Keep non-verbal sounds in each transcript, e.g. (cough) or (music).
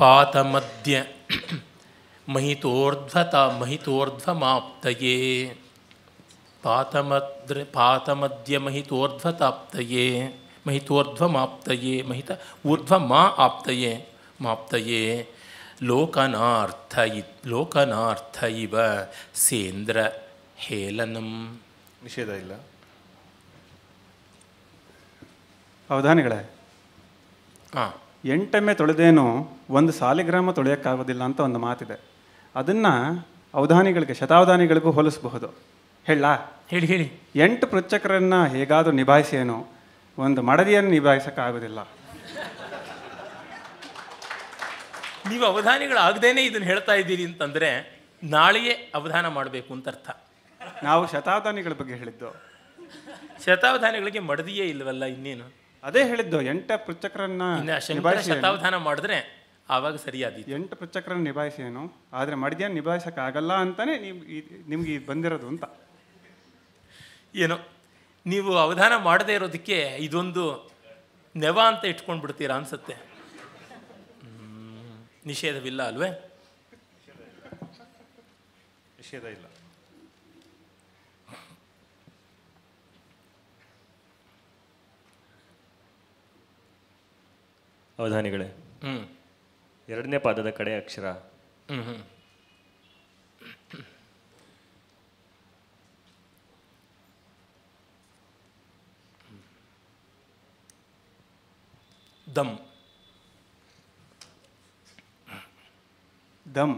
ತ ಮಹಿತೋರ್ಧ್ವ ಮಹಿತೋರ್ಧ್ವಮಾಪ್ತಯೇ ಪಾತಮದ್ರ ಪಾತಮಧ್ಯ ಮಹಿತೋರ್ಧ್ವ ಮಹಿತೋರ್ಧ್ವಮಾಪ್ತಯೇ ಮಹಿತ ಊರ್ಧ್ವ ಮಾ ಆಪ್ತಯೇ ಮಾಪ್ತಯೇ ಲೋಕನಾರ್ಥ ಇ ಲೋಕನಾರ್ಥ ಇವ ಸೇಂದ್ರ ಹೇಲನಂ ನಿಷೇಧ ಇಲ್ಲ ಅವಧಾನಿಗಳೇ ಹಾಂ ಎಂಟೆಮ್ಮೆ ತೊಳೆದೇನು ಒಂದು ಸಾಲಿಗ್ರಾಮ ತೊಳೆಯೋಕ್ಕಾಗೋದಿಲ್ಲ ಅಂತ ಒಂದು ಮಾತಿದೆ ಅದನ್ನು ಅವಧಾನಿಗಳಿಗೆ ಶತಾವಧಾನಿಗಳಿಗೂ ಹೋಲಿಸಬಹುದು ಹೇಳ ಹೇಳಿ ಹೇಳಿ ಎಂಟು ಪೃಚ್ಛಕರನ್ನು ಹೇಗಾದರೂ ನಿಭಾಯಿಸೇನೋ ಒಂದು ಮಡದಿಯನ್ನು ನಿಭಾಯಿಸೋಕ್ಕಾಗೋದಿಲ್ಲ ನೀವು ಅವಧಾನಿಗಳಾಗದೇನೆ ಇದನ್ನು ಹೇಳ್ತಾ ಇದ್ದೀರಿ ಅಂತಂದರೆ ನಾಳೆಯೇ ಅವಧಾನ ಮಾಡಬೇಕು ಅಂತ ಅರ್ಥ ನಾವು ಶತಾವಧಾನಿಗಳ ಬಗ್ಗೆ ಹೇಳಿದ್ದು ಶತಾವಧಾನಿಗಳಿಗೆ ಮಡದಿಯೇ ಇಲ್ಲವಲ್ಲ ಇನ್ನೇನು ಅದೇ ಹೇಳಿದ್ದು ಎಂಟು ಪೃಚಕರನ್ನ ಅವಧಾನ ಮಾಡಿದ್ರೆ ಆವಾಗ ಸರಿಯಾದ ಎಂಟು ಪೃಚಕರನ್ನ ನಿಭಾಯಿಸೇನು ಏನು ಆದರೆ ಮಡಿಗೆಯನ್ನು ನಿಭಾಯಿಸಕ್ಕೆ ಆಗಲ್ಲ ಅಂತಾನೆ ನಿಮ್ಗೆ ಬಂದಿರೋದು ಅಂತ ಏನು ನೀವು ಅವಧಾನ ಮಾಡದೇ ಇರೋದಕ್ಕೆ ಇದೊಂದು ನೆವ ಅಂತ ಇಟ್ಕೊಂಡು ಬಿಡ್ತೀರಾ ಅನ್ಸುತ್ತೆ ನಿಷೇಧವಿಲ್ಲ ಅಲ್ವೇ ನಿಷೇಧ ಇಲ್ಲ ಅವಧಾನಿಗಳೇ ಹ್ಞೂ ಎರಡನೇ ಪಾದದ ಕಡೆ ಅಕ್ಷರ ಹ್ಞೂ ಹ್ಞೂ ದಮ್ ದಮ್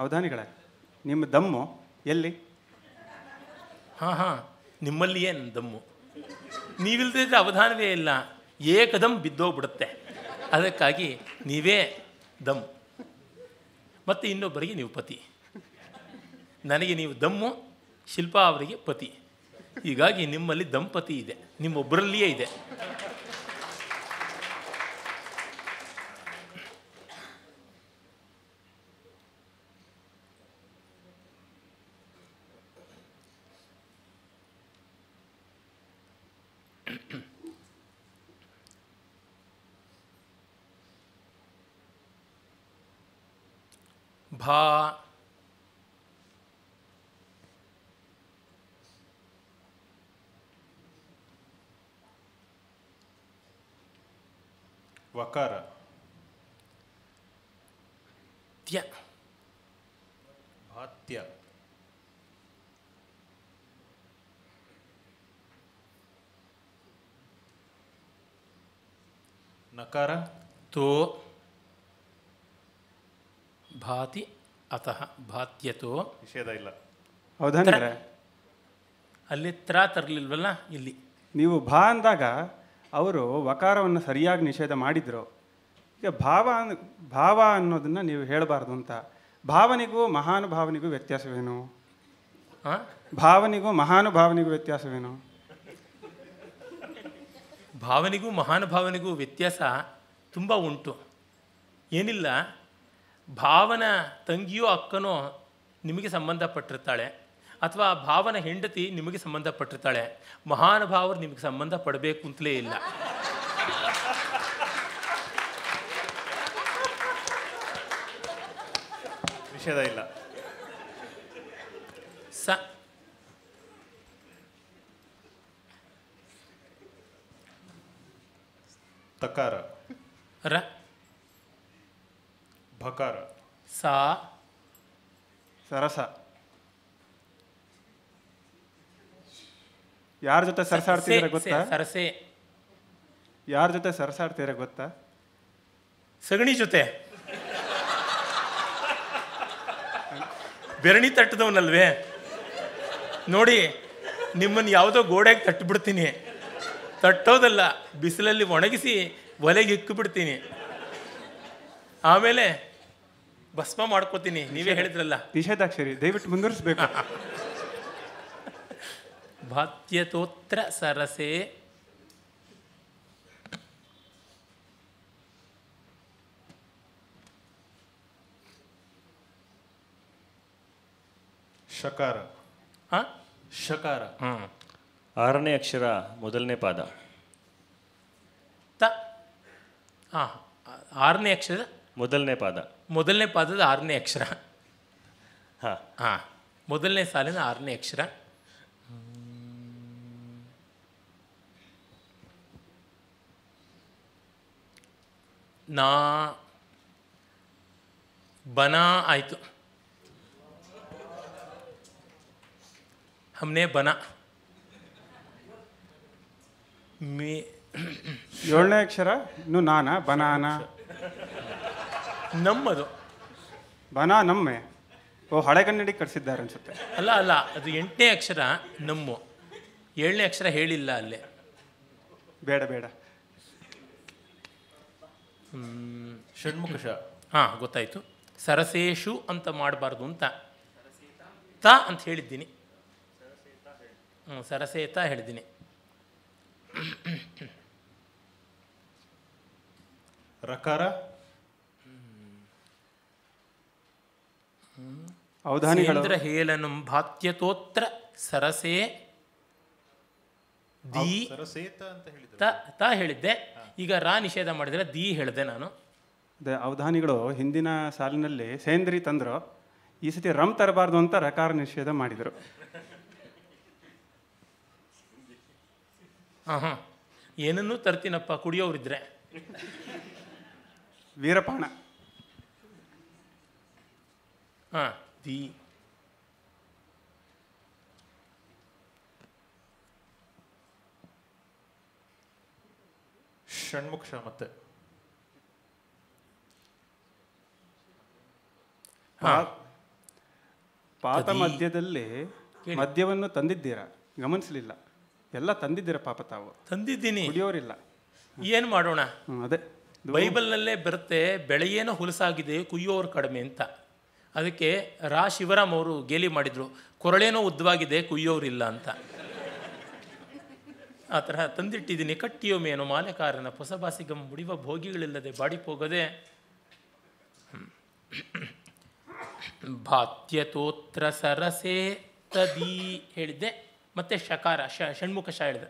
ಅವಧಾನಿಗಳೇ ನಿಮ್ಮ ದಮ್ಮು ಎಲ್ಲಿ ಹಾಂ ಹಾಂ ನಿಮ್ಮಲ್ಲಿ ಏನು ದಮ್ಮು ನೀವಿಲ್ದಿದ್ರೆ ಅವಧಾನವೇ ಇಲ್ಲ ಏಕದಮ್ ಬಿದ್ದೋಗ್ಬಿಡುತ್ತೆ ಅದಕ್ಕಾಗಿ ನೀವೇ ದಮ್ ಮತ್ತು ಇನ್ನೊಬ್ಬರಿಗೆ ನೀವು ಪತಿ ನನಗೆ ನೀವು ದಮ್ಮು ಶಿಲ್ಪಾ ಅವರಿಗೆ ಪತಿ ಹೀಗಾಗಿ ನಿಮ್ಮಲ್ಲಿ ದಂಪತಿ ಇದೆ ನಿಮ್ಮೊಬ್ಬರಲ್ಲಿಯೇ ಇದೆ भा वकार त्य भात्य नकार तो ಭಾತಿ ಅತಃ ಭಾತ್ಯತೋ ನಿಷೇಧ ಇಲ್ಲ ಹೌದಂದ್ರೆ ಅಲ್ಲಿ ತ್ರ ತರಲಿಲ್ವಲ್ಲ ಇಲ್ಲಿ ನೀವು ಭಾ ಅಂದಾಗ ಅವರು ವಕಾರವನ್ನು ಸರಿಯಾಗಿ ನಿಷೇಧ ಮಾಡಿದರು ಈಗ ಭಾವ ಭಾವ ಅನ್ನೋದನ್ನು ನೀವು ಹೇಳಬಾರ್ದು ಅಂತ ಭಾವನೆಗೂ ಮಹಾನುಭಾವನಿಗೂ ವ್ಯತ್ಯಾಸವೇನು ಭಾವನೆಗೂ ಮಹಾನುಭಾವನೆಗೂ ವ್ಯತ್ಯಾಸವೇನು ಭಾವನೆಗೂ ಮಹಾನುಭಾವನೆಗೂ ವ್ಯತ್ಯಾಸ ತುಂಬ ಉಂಟು ಏನಿಲ್ಲ ಭಾವನ ತಂಗಿಯೋ ಅಕ್ಕನೋ ನಿಮಗೆ ಸಂಬಂಧಪಟ್ಟಿರ್ತಾಳೆ ಅಥವಾ ಭಾವನ ಹೆಂಡತಿ ನಿಮಗೆ ಸಂಬಂಧಪಟ್ಟಿರ್ತಾಳೆ ಮಹಾನುಭಾವರು ನಿಮಗೆ ಸಂಬಂಧ ಪಡಬೇಕು ಅಂತಲೇ ಇಲ್ಲ ವಿಷೇಧ ಇಲ್ಲ ಸ ತಕಾರ ರ ಭಕಾರ ಸಾ ಸರಸ ಯಾರ ಜೊತೆ ಸರಸಾಡ್ತೀರ ಗೊತ್ತಾ ಸರಸೆ ಯಾರ ಜೊತೆ ಸರಸಾಡ್ತೀರ ಗೊತ್ತಾ ಸಗಣಿ ಜೊತೆ ಬೆರಣಿ ತಟ್ಟದವನಲ್ವೇ ನೋಡಿ ನಿಮ್ಮನ್ನು ಯಾವುದೋ ಗೋಡೆಗೆ ತಟ್ಟಿಬಿಡ್ತೀನಿ ತಟ್ಟೋದಲ್ಲ ಬಿಸಿಲಲ್ಲಿ ಒಣಗಿಸಿ ಒಲೆಗೆ ಇಕ್ಕಿಬಿಡ್ತೀನಿ ಆಮೇಲೆ वस्म मारकोतिनी 니ವೇ ಹೇಳಿದ್ರಲ್ಲ тишетಾಕ್ಷರಿ ದೈವಟ್ಟು ಮುಂಗರಿಸಬೇಕು ವಾத்ய (laughs) ತೋತ್ರ ಸರಸೆ ಶಕರ ಆ ಶಕರ ಹ ಆರನೇ ಅಕ್ಷರ ಮೊದಲನೇ ಪದ ತ ಆ ಆರನೇ ಅಕ್ಷರ ಮೊದಲನೇ ಪದ ಮೊದಲನೇ ಪಾದದ ಆರನೇ ಅಕ್ಷರ ಹಾಂ ಹಾಂ ಮೊದಲನೇ ಸಾಲಿನ ಆರನೇ ಅಕ್ಷರ ನಾ ಬನ ಆಯಿತು ಹಮ್ನೆ ಬನ ಏಳನೇ ಅಕ್ಷರ ನು ನಾನಾ ಬನಾನ ನಮ್ಮದು ಬನ ನಮ್ಮೆ ಓ ಹಳೆ ಕನ್ನಡಿಗೆ ಕಟ್ಸಿದ್ದಾರೆ ಅನ್ಸುತ್ತೆ ಅಲ್ಲ ಅಲ್ಲ ಅದು ಎಂಟನೇ ಅಕ್ಷರ ನಮ್ಮ ಏಳನೇ ಅಕ್ಷರ ಹೇಳಿಲ್ಲ ಅಲ್ಲಿ ಬೇಡ ಬೇಡ ಷಣ್ಮುಖ ಹಾ ಗೊತ್ತಾಯ್ತು ಸರಸೇಶು ಅಂತ ಮಾಡಬಾರ್ದು ಅಂತ ತ ಅಂತ ಹೇಳಿದ್ದೀನಿ ಹ್ಞೂ ಸರಸೇತ ಹೇಳಿದ್ದೀನಿ ರಕಾರ ಅವಧಾನಿಗಳು ಹೇಲನು ಭಾತ್ಯತೋತ್ರ ಸರಸೆ ದಿ ತ ಹೇಳಿದ್ದೆ ಈಗ ರಾ ನಿಷೇಧ ಮಾಡಿದ್ರೆ ದಿ ಹೇಳಿದೆ ನಾನು ಅವಧಾನಿಗಳು ಹಿಂದಿನ ಸಾಲಿನಲ್ಲಿ ಸೇಂದ್ರಿ ತಂದ್ರು ಈ ಸತಿ ರಂ ತರಬಾರ್ದು ಅಂತ ರಕಾರ ನಿಷೇಧ ಮಾಡಿದರು ಹಾಂ ಏನನ್ನೂ ತರ್ತೀನಪ್ಪ ಕುಡಿಯೋರಿದ್ರೆ ವೀರಪಾಣ Ah, the ಷಣ್ಮುಕ್ಷ ಮತ್ತೆ ಪಾತ ಮಧ್ಯದಲ್ಲಿ ಮದ್ಯವನ್ನು ತಂದಿದ್ದೀರಾ ಗಮನಿಸಲಿಲ್ಲ ಎಲ್ಲ ತಂದಿದ್ದೀರ ಪಾಪ ತಾವು ತಂದಿದ್ದೀನಿ ಕುಡಿಯೋರಿಲ್ಲ ಏನು ಮಾಡೋಣ ಅದೇ ಬೈಬಲ್ನಲ್ಲೇ ಬರುತ್ತೆ ಬೆಳೆಯೇನೋ ಹುಲಸಾಗಿದೆ ಕುಯ್ಯೋರು ಕಡಿಮೆ ಅಂತ ಅದಕ್ಕೆ ರಾ ಶಿವರಾಮ್ ಅವರು ಗೇಲಿ ಮಾಡಿದರು ಕೊರಳೇನೋ ಉದ್ದವಾಗಿದೆ ಕುಯ್ಯೋರಿಲ್ಲ ಅಂತ ಆ ಥರ ತಂದಿಟ್ಟಿದ್ದೀನಿ ಕಟ್ಟಿಯೋ ಮೇನು ಮಾಲೆಕಾರನ ಪೊಸಬಾಸಿಗಂ ಮುಡಿವ ಭೋಗಿಗಳಿಲ್ಲದೆ ಬಾಡಿಪೋಗದೆ ಭಾತ್ಯತೋತ್ರ ಸರಸೇ ತದೀ ಹೇಳಿದ್ದೆ ಮತ್ತೆ ಶಕಾರ ಶ ಷಣ್ಮುಖ ಶ ಹೇಳಿದೆ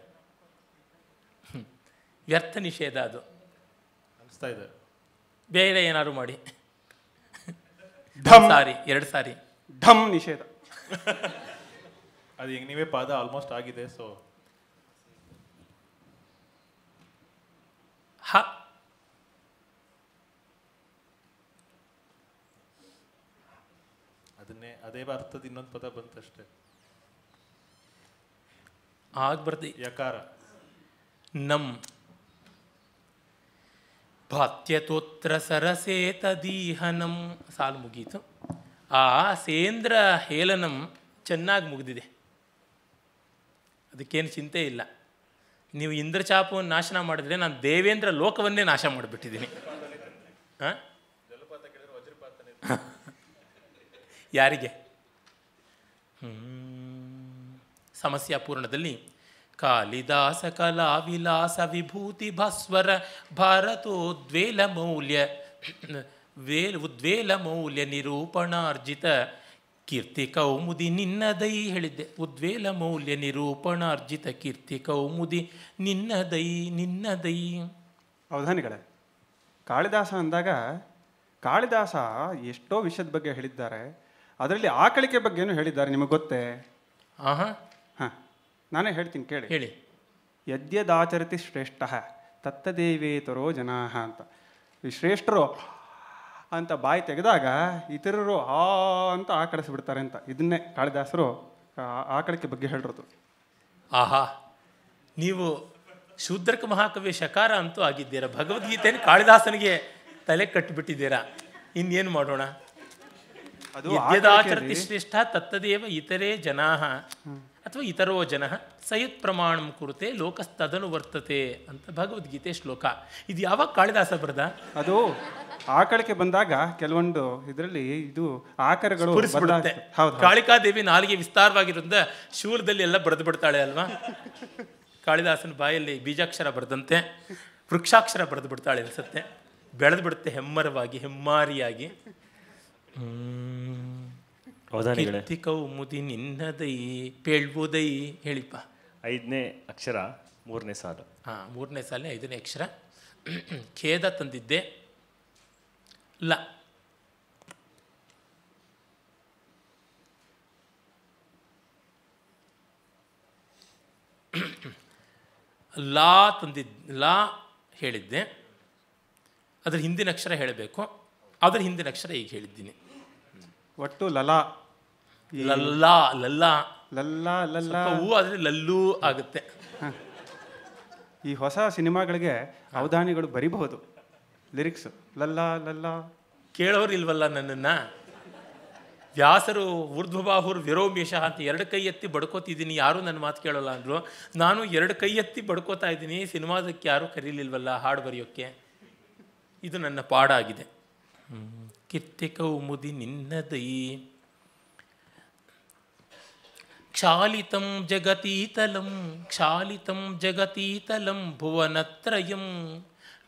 ವ್ಯರ್ಥ ನಿಷೇಧ ಅದು ಅನಿಸ್ತಾ ಬೇರೆ ಏನಾದ್ರು ಮಾಡಿ ಧಮ್ ಸಾರಿ ಎರಡು ಸಾರಿ ಧಮ್ ನಿಷೇಧ ಅದು ಈಗ ನೀವೇ ಪಾದ ಆಲ್ಮೋಸ್ಟ್ ಆಗಿದೆ ಸೊ ಹ ಅದನ್ನೇ ಅದೇ ಅರ್ಥದ ಇನ್ನೊಂದು ಪದ ಬಂತಷ್ಟೇ ಆಗ್ಬರ್ತಿ ಯಕಾರ ನಮ್ ಭಾತ್ಯತೋತ್ರ ದೀಹನಂ ಸಾಲು ಮುಗೀತು ಆ ಸೇಂದ್ರ ಹೇಲನಂ ಚೆನ್ನಾಗಿ ಮುಗಿದಿದೆ ಅದಕ್ಕೇನು ಚಿಂತೆ ಇಲ್ಲ ನೀವು ಇಂದ್ರಚಾಪವನ್ನು ನಾಶನ ಮಾಡಿದ್ರೆ ನಾನು ದೇವೇಂದ್ರ ಲೋಕವನ್ನೇ ನಾಶ ಮಾಡಿಬಿಟ್ಟಿದ್ದೀನಿ ಹಾಂ ಯಾರಿಗೆ ಸಮಸ್ಯೆ ಪೂರ್ಣದಲ್ಲಿ ಕಾಳಿದಾಸ ಕಲಾ ವಿಲಾಸ ವಿಭೂತಿ ಭಸ್ವರ ಭಾರತೋದ್ವೇಲ ಮೌಲ್ಯ ವೇಲ್ ಉದ್ವೇಲ ಮೌಲ್ಯ ನಿರೂಪಣಾರ್ಜಿತ ಕೀರ್ತಿ ಕೌಮುದಿ ನಿನ್ನದೈ ಹೇಳಿದ್ದೆ ಉದ್ವೇಲ ಮೌಲ್ಯ ನಿರೂಪಣಾರ್ಜಿತ ಕೀರ್ತಿ ಕೌಮುದಿ ನಿನ್ನದೈ ನಿನ್ನದೈ ಅವಧಾನಿಗಳೇ ಕಾಳಿದಾಸ ಅಂದಾಗ ಕಾಳಿದಾಸ ಎಷ್ಟೋ ವಿಷಯದ ಬಗ್ಗೆ ಹೇಳಿದ್ದಾರೆ ಅದರಲ್ಲಿ ಆಕಳಿಕೆ ಬಗ್ಗೆನೂ ಹೇಳಿದ್ದಾರೆ ನಿಮಗೆ ಗೊತ್ತೇ ಆಹಾ ನಾನೇ ಹೇಳ್ತೀನಿ ಕೇಳಿ ಹೇಳಿ ಯದ್ಯದಾಚರತಿ ಶ್ರೇಷ್ಠ ತತ್ತದೇವೇತರೋ ಜನಾ ಅಂತ ಈ ಶ್ರೇಷ್ಠರು ಅಂತ ಬಾಯಿ ತೆಗೆದಾಗ ಇತರರು ಆ ಅಂತ ಆಕಳಿಸ್ಬಿಡ್ತಾರೆ ಅಂತ ಇದನ್ನೇ ಕಾಳಿದಾಸರು ಆಕಳಕ್ಕೆ ಬಗ್ಗೆ ಹೇಳಿರೋದು ಆಹಾ ನೀವು ಶೂದ್ರಕ ಮಹಾಕವಿ ಶಕಾರ ಅಂತೂ ಆಗಿದ್ದೀರಾ ಭಗವದ್ಗೀತೆಯನ್ನು ಕಾಳಿದಾಸನಿಗೆ ತಲೆ ಕಟ್ಟಿಬಿಟ್ಟಿದ್ದೀರಾ ಇನ್ನೇನು ಮಾಡೋಣ ಯದ್ಯದಾಚರತಿ ಶ್ರೇಷ್ಠ ತತ್ತದೇವ ಇತರೇ ಜನಾ ಅಥವಾ ಇತರೋ ಜನ ಸಯತ್ ಪ್ರಮಾಣ ಕುರುತೆ ಲೋಕಸ್ತದನು ವರ್ತತೆ ಅಂತ ಭಗವದ್ಗೀತೆ ಶ್ಲೋಕ ಇದು ಯಾವಾಗ ಕಾಳಿದಾಸ ಬರ್ದ ಅದು ಆಕಳಕ್ಕೆ ಬಂದಾಗ ಕೆಲವೊಂದು ಇದರಲ್ಲಿ ಇದು ಆಕರಗಳು ದೇವಿ ನಾಲಿಗೆ ವಿಸ್ತಾರವಾಗಿರೋದ್ರಿಂದ ಶೂಲದಲ್ಲಿ ಎಲ್ಲ ಬರೆದು ಬಿಡ್ತಾಳೆ ಅಲ್ವಾ ಕಾಳಿದಾಸನ ಬಾಯಲ್ಲಿ ಬೀಜಾಕ್ಷರ ಬರೆದಂತೆ ವೃಕ್ಷಾಕ್ಷರ ಬರೆದು ಬಿಡ್ತಾಳೆ ಅನ್ಸುತ್ತೆ ಬೆಳೆದು ಬಿಡುತ್ತೆ ಹೆಮ್ಮರವಾಗಿ ಹೆಮ್ಮಾರಿಯಾಗಿ ಕೌಮುದಿ ನಿನ್ನದೈ ಪೇಳ್ಬೋದೈ ಹೇಳಿಪ್ಪ ಐದನೇ ಅಕ್ಷರ ಮೂರನೇ ಸಾಲು ಹಾ ಮೂರನೇ ಸಾಲ ಐದನೇ ಅಕ್ಷರ ಖೇದ ತಂದಿದ್ದೆ ಲ ಲಾ ತಂದಿದ್ ಲಾ ಹೇಳಿದ್ದೆ ಅದರ ಹಿಂದಿನ ಅಕ್ಷರ ಹೇಳಬೇಕು ಅದರ ಹಿಂದಿನ ಅಕ್ಷರ ಈಗ ಹೇಳಿದ್ದೀನಿ ಒಟ್ಟು ಲಲಾ ಲಲ್ಲಾ ಲಲ್ಲಾ ಲಲ್ಲಾ ಲಲ್ಲಾ ಹೂ ಆದರೆ ಲಲ್ಲೂ ಆಗುತ್ತೆ ಈ ಹೊಸ ಸಿನಿಮಾಗಳಿಗೆ ಅವಧಾನಿಗಳು ಬರಿಬಹುದು ಲಿರಿಕ್ಸ್ ಲಲ್ಲಾ ಲಲ್ಲಾ ಕೇಳೋರು ಇಲ್ವಲ್ಲ ನನ್ನನ್ನು ವ್ಯಾಸರು ಊರ್ಧ್ವಬಾಹುರು ವಿರೋಮೇಶ ಅಂತ ಎರಡು ಕೈ ಎತ್ತಿ ಬಡ್ಕೋತಿದ್ದೀನಿ ಯಾರೂ ನನ್ನ ಮಾತು ಕೇಳೋಲ್ಲ ಅಂದರು ನಾನು ಎರಡು ಕೈ ಎತ್ತಿ ಬಡ್ಕೋತಾ ಇದ್ದೀನಿ ಸಿನಿಮಾದಕ್ಕೆ ಯಾರೂ ಕರೀಲಿಲ್ವಲ್ಲ ಹಾಡು ಬರೆಯೋಕ್ಕೆ ಇದು ನನ್ನ ಪಾಡಾಗಿದೆ ಕಿತ್ತೆ ಕೌಮುದಿ ನಿನ್ನದೈ ಕ್ಷಾಳಿತಂ ಜಗತೀತಲಂ ಕ್ಷಾಳಿತಂ ಜಗತೀತಲಂ ಭುವನತ್ರಯಂ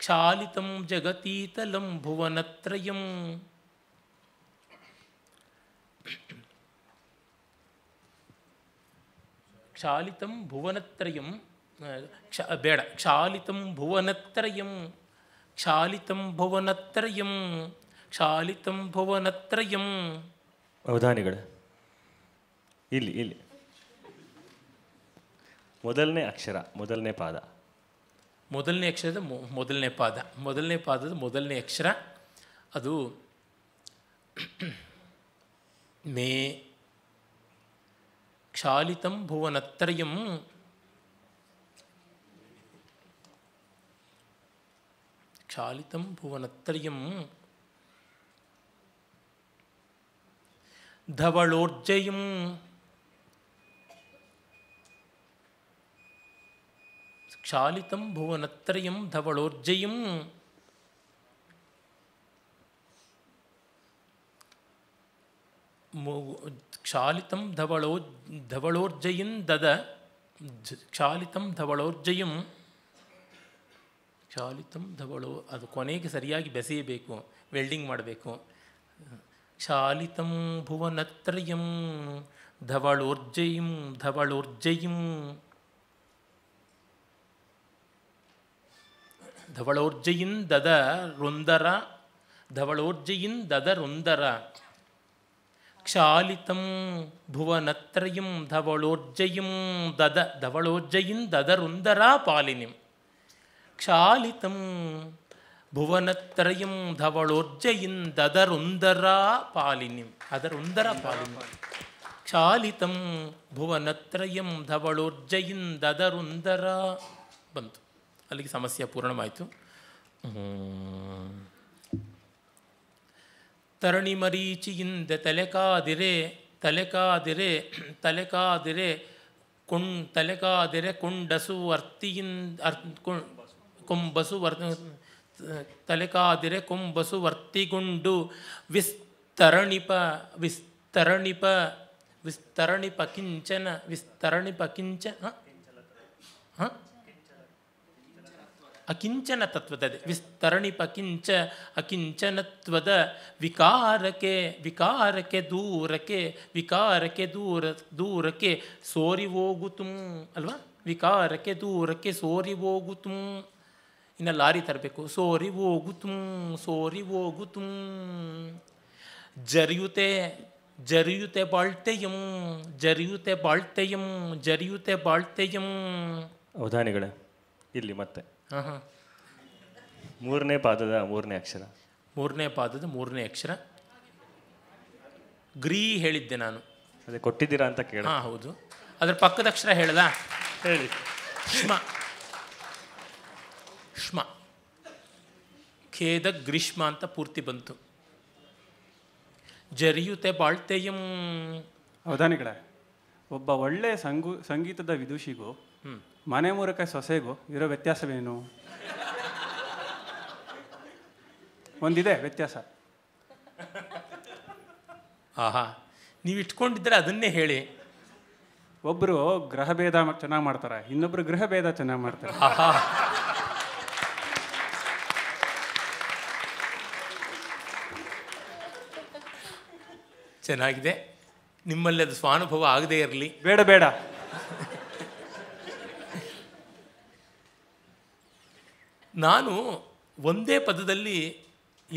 ಕ್ಷಾಳಿತಂ ಜಗತೀತಲಂ ಭುವನತ್ರಯಂ ಕ್ಷಾಳಿತಂ ಭುವನತ್ರಯಂ ಕ್ಷ ಬೇಡ ಕ್ಷಾಲಿತಂ ಭುವನತ್ರಯಂ ಕ್ಷಾಲಿತಂ ಭುವನತ್ರಯಂ ಕ್ಷಾಲಿತಂ ಭುವನತ್ರಯಂ ಅವಧಾನಿಗಳು ಇಲ್ಲಿ ಇಲ್ಲಿ ಮೊದಲನೇ ಅಕ್ಷರ ಮೊದಲನೇ ಪಾದ ಮೊದಲನೇ ಅಕ್ಷರದ ಮೊದಲನೇ ಪಾದ ಮೊದಲನೇ ಪಾದದ ಮೊದಲನೇ ಅಕ್ಷರ ಅದು ಮೇ ಕ್ಷಾಲಿತಂ ಭುವನತ್ರಯಂ ಕ್ಷಾಲಿತಂ ಭುವನತ್ರಯಂ ಧವಳೋರ್ಜಯಂ ಕ್ಷಾಲಿತಂ ಭುವನತ್ರಯಂ ಧವಳೋರ್ಜಯಂ ಕ್ಷಾಲಿತಂ ಧವಳೋ ಧವಳೋರ್ಜಯಿಂ ದದ ಕ್ಷಾಲಿತಂ ಧವಳೋರ್ಜಯಂ ಕ್ಷಾಲಿತಂ ಧವಳೋ ಅದು ಕೊನೆಗೆ ಸರಿಯಾಗಿ ಬೆಸೆಯಬೇಕು ವೆಲ್ಡಿಂಗ್ ಮಾಡಬೇಕು क्षालितं भुवनत्रयं धवलोर्जयिं धवलोर्जयिं धवलोर्जयिन् दद रुन्दर धवलोर्जयिन् दद रुन्दर क्षालितं भुवनत्रयं धवलोर्जयिं दद धवलोर्जयिन् दद रुन्दरा पालिनिं क्षालितं ಭುವನತ್ರಯಂ ಧವಳೋರ್ಜೆಯಿಂದದರೊಂದರ ಪಾಲಿನಿಂ ಅದರುಂದರ ಪಾಲಿನಿ ಕ್ಷಾಲಿತಂ ಭುವನತ್ರಯಂ ಧವಳೋರ್ಜೆಯಿಂದದರೊಂದರ ಬಂತು ಅಲ್ಲಿಗೆ ಸಮಸ್ಯೆ ಪೂರ್ಣವಾಯಿತು ತರಣಿ ಮರೀಚಿಯಿಂದ ತಲೆಕಾದಿರೆ ತಲೆಕಾದಿರೆ ತಲೆಕಾದಿರೆ ಕೊಂ ತಲೆಕಾದಿರೆ ಕೊಂಡಸು ಅರ್ತಿಯಿಂದ ಅರ್ ಕೊಂಬಸು ವರ್ ತಲೆಕಾದಿರೆ ಕೊಂಬಸು ವರ್ತಿಗುಂಡು ವಿಸ್ತರಣಿಪ ವಿಸ್ತರಣಿಪ ವಿಸ್ತರಣಿಪ ಕಿಂಚನ ವಿಸ್ತರಣಿಪ ಕಿಂಚ ಅಕಿಂಚನ ತತ್ವದದೆ ವಿಸ್ತರಣಿಪ ಕಿಂಚ ಅಕಿಂಚನತ್ವದ ವಿಕಾರಕ್ಕೆ ವಿಕಾರಕ್ಕೆ ದೂರಕ್ಕೆ ವಿಕಾರಕ್ಕೆ ದೂರ ದೂರಕ್ಕೆ ಸೋರಿ ಹೋಗುತ್ತು ಅಲ್ವಾ ವಿಕಾರಕ್ಕೆ ದೂರಕ್ಕೆ ಸೋರಿ ಹೋಗುತ್ತು ಇನ್ನು ಲಾರಿ ತರಬೇಕು ಸೋರಿ ಹೋಗು ತುಂ ಸೋರಿ ಹೋಗು ತುಂ ಜರಿಯುತ್ತೆ ಜರಿಯುತ್ತೆ ಬಾಳ್ತೆಯಂ ಜರಿಯುತ್ತೆ ಬಾಳ್ತೆಯಂ ಜರಿಯುತ್ತೆ ಬಾಳ್ತೆಯಂ ಇಲ್ಲಿ ಮತ್ತೆ ಹಾಂ ಹಾಂ ಮೂರನೇ ಪಾದದ ಮೂರನೇ ಅಕ್ಷರ ಮೂರನೇ ಪಾದದ ಮೂರನೇ ಅಕ್ಷರ ಗ್ರೀ ಹೇಳಿದ್ದೆ ನಾನು ಅದೇ ಕೊಟ್ಟಿದ್ದೀರಾ ಅಂತ ಕೇಳ ಹಾಂ ಹೌದು ಅದ್ರ ಪಕ್ಕದ ಅಕ್ಷರ ಹೇಳ್ದಾ ಹೇಳಿ ಶ್ಮ ಖೇದ ಗ್ರೀಷ್ಮ ಅಂತ ಪೂರ್ತಿ ಬಂತು ಜರಿಯುತೆ ಬಾಳ್ತೆಯಂ ಅವಧಾನಿಗಳೇ ಒಬ್ಬ ಒಳ್ಳೆ ಸಂಗು ಸಂಗೀತದ ವಿದುಷಿಗೂ ಮನೆ ಮೂಲಕ ಸೊಸೆಗೂ ಇರೋ ವ್ಯತ್ಯಾಸವೇನು ಒಂದಿದೆ ವ್ಯತ್ಯಾಸ ಆಹಾ ನೀವು ಇಟ್ಕೊಂಡಿದ್ರೆ ಅದನ್ನೇ ಹೇಳಿ ಒಬ್ಬರು ಗ್ರಹ ಚೆನ್ನಾಗಿ ಮಾಡ್ತಾರೆ ಇನ್ನೊಬ್ಬರು ಗೃಹ ಭೇದ ಚೆನ್ನಾಗಿ ಮಾಡ್ತಾರೆ ಚೆನ್ನಾಗಿದೆ ನಿಮ್ಮಲ್ಲಿ ಅದು ಸ್ವಾನುಭವ ಆಗದೇ ಇರಲಿ ಬೇಡ ಬೇಡ ನಾನು ಒಂದೇ ಪದದಲ್ಲಿ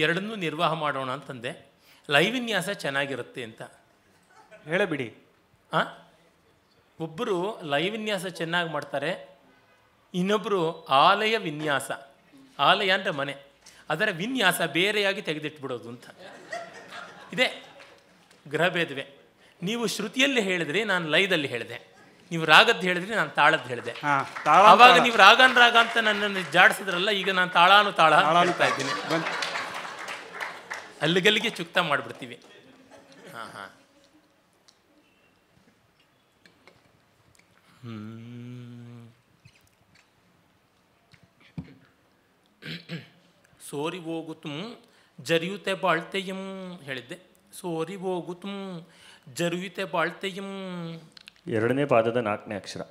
ಎರಡನ್ನೂ ನಿರ್ವಾಹ ಮಾಡೋಣ ಅಂತಂದೆ ಲೈವಿನ್ಯಾಸ ಚೆನ್ನಾಗಿರುತ್ತೆ ಅಂತ ಹೇಳಬಿಡಿ ಹಾಂ ಒಬ್ಬರು ಲೈವಿನ್ಯಾಸ ಚೆನ್ನಾಗಿ ಮಾಡ್ತಾರೆ ಇನ್ನೊಬ್ಬರು ಆಲಯ ವಿನ್ಯಾಸ ಆಲಯ ಅಂದರೆ ಮನೆ ಅದರ ವಿನ್ಯಾಸ ಬೇರೆಯಾಗಿ ತೆಗೆದಿಟ್ಬಿಡೋದು ಅಂತ ಇದೆ ಗ್ರಹ ಭೇದವೆ ನೀವು ಶ್ರುತಿಯಲ್ಲಿ ಹೇಳಿದ್ರೆ ನಾನು ಲಯದಲ್ಲಿ ಹೇಳಿದೆ ನೀವು ರಾಗದ್ದು ಹೇಳಿದ್ರೆ ನಾನು ತಾಳದ್ದು ಹೇಳಿದೆ ಅವಾಗ ನೀವು ರಾಗನ್ ರಾಗ ಅಂತ ನನ್ನನ್ನು ಜಾಡಿಸಿದ್ರಲ್ಲ ಈಗ ನಾನು ತಾಳಾನು ತಾಳ ಹೇಳ್ತಾ ಇದ್ದೀನಿ ಅಲ್ಲಿಗಲ್ಲಿಗೆ ಚುಕ್ತ ಮಾಡಿಬಿಡ್ತೀವಿ ಹಾ ಹಾಂ ಸೋರಿ ಹೋಗುತ್ತ ಜರಿಯುತ್ತೆ ಬಾಳ್ತೆಯಂ ಹೇಳಿದ್ದೆ ಸೋರಿವೋಗುತು ಜರುಯಿತೆ ಬಾಳ್ತೆಯಂ ಎರಡನೇ ಪಾದದ ನಾಲ್ಕನೇ ಅಕ್ಷರ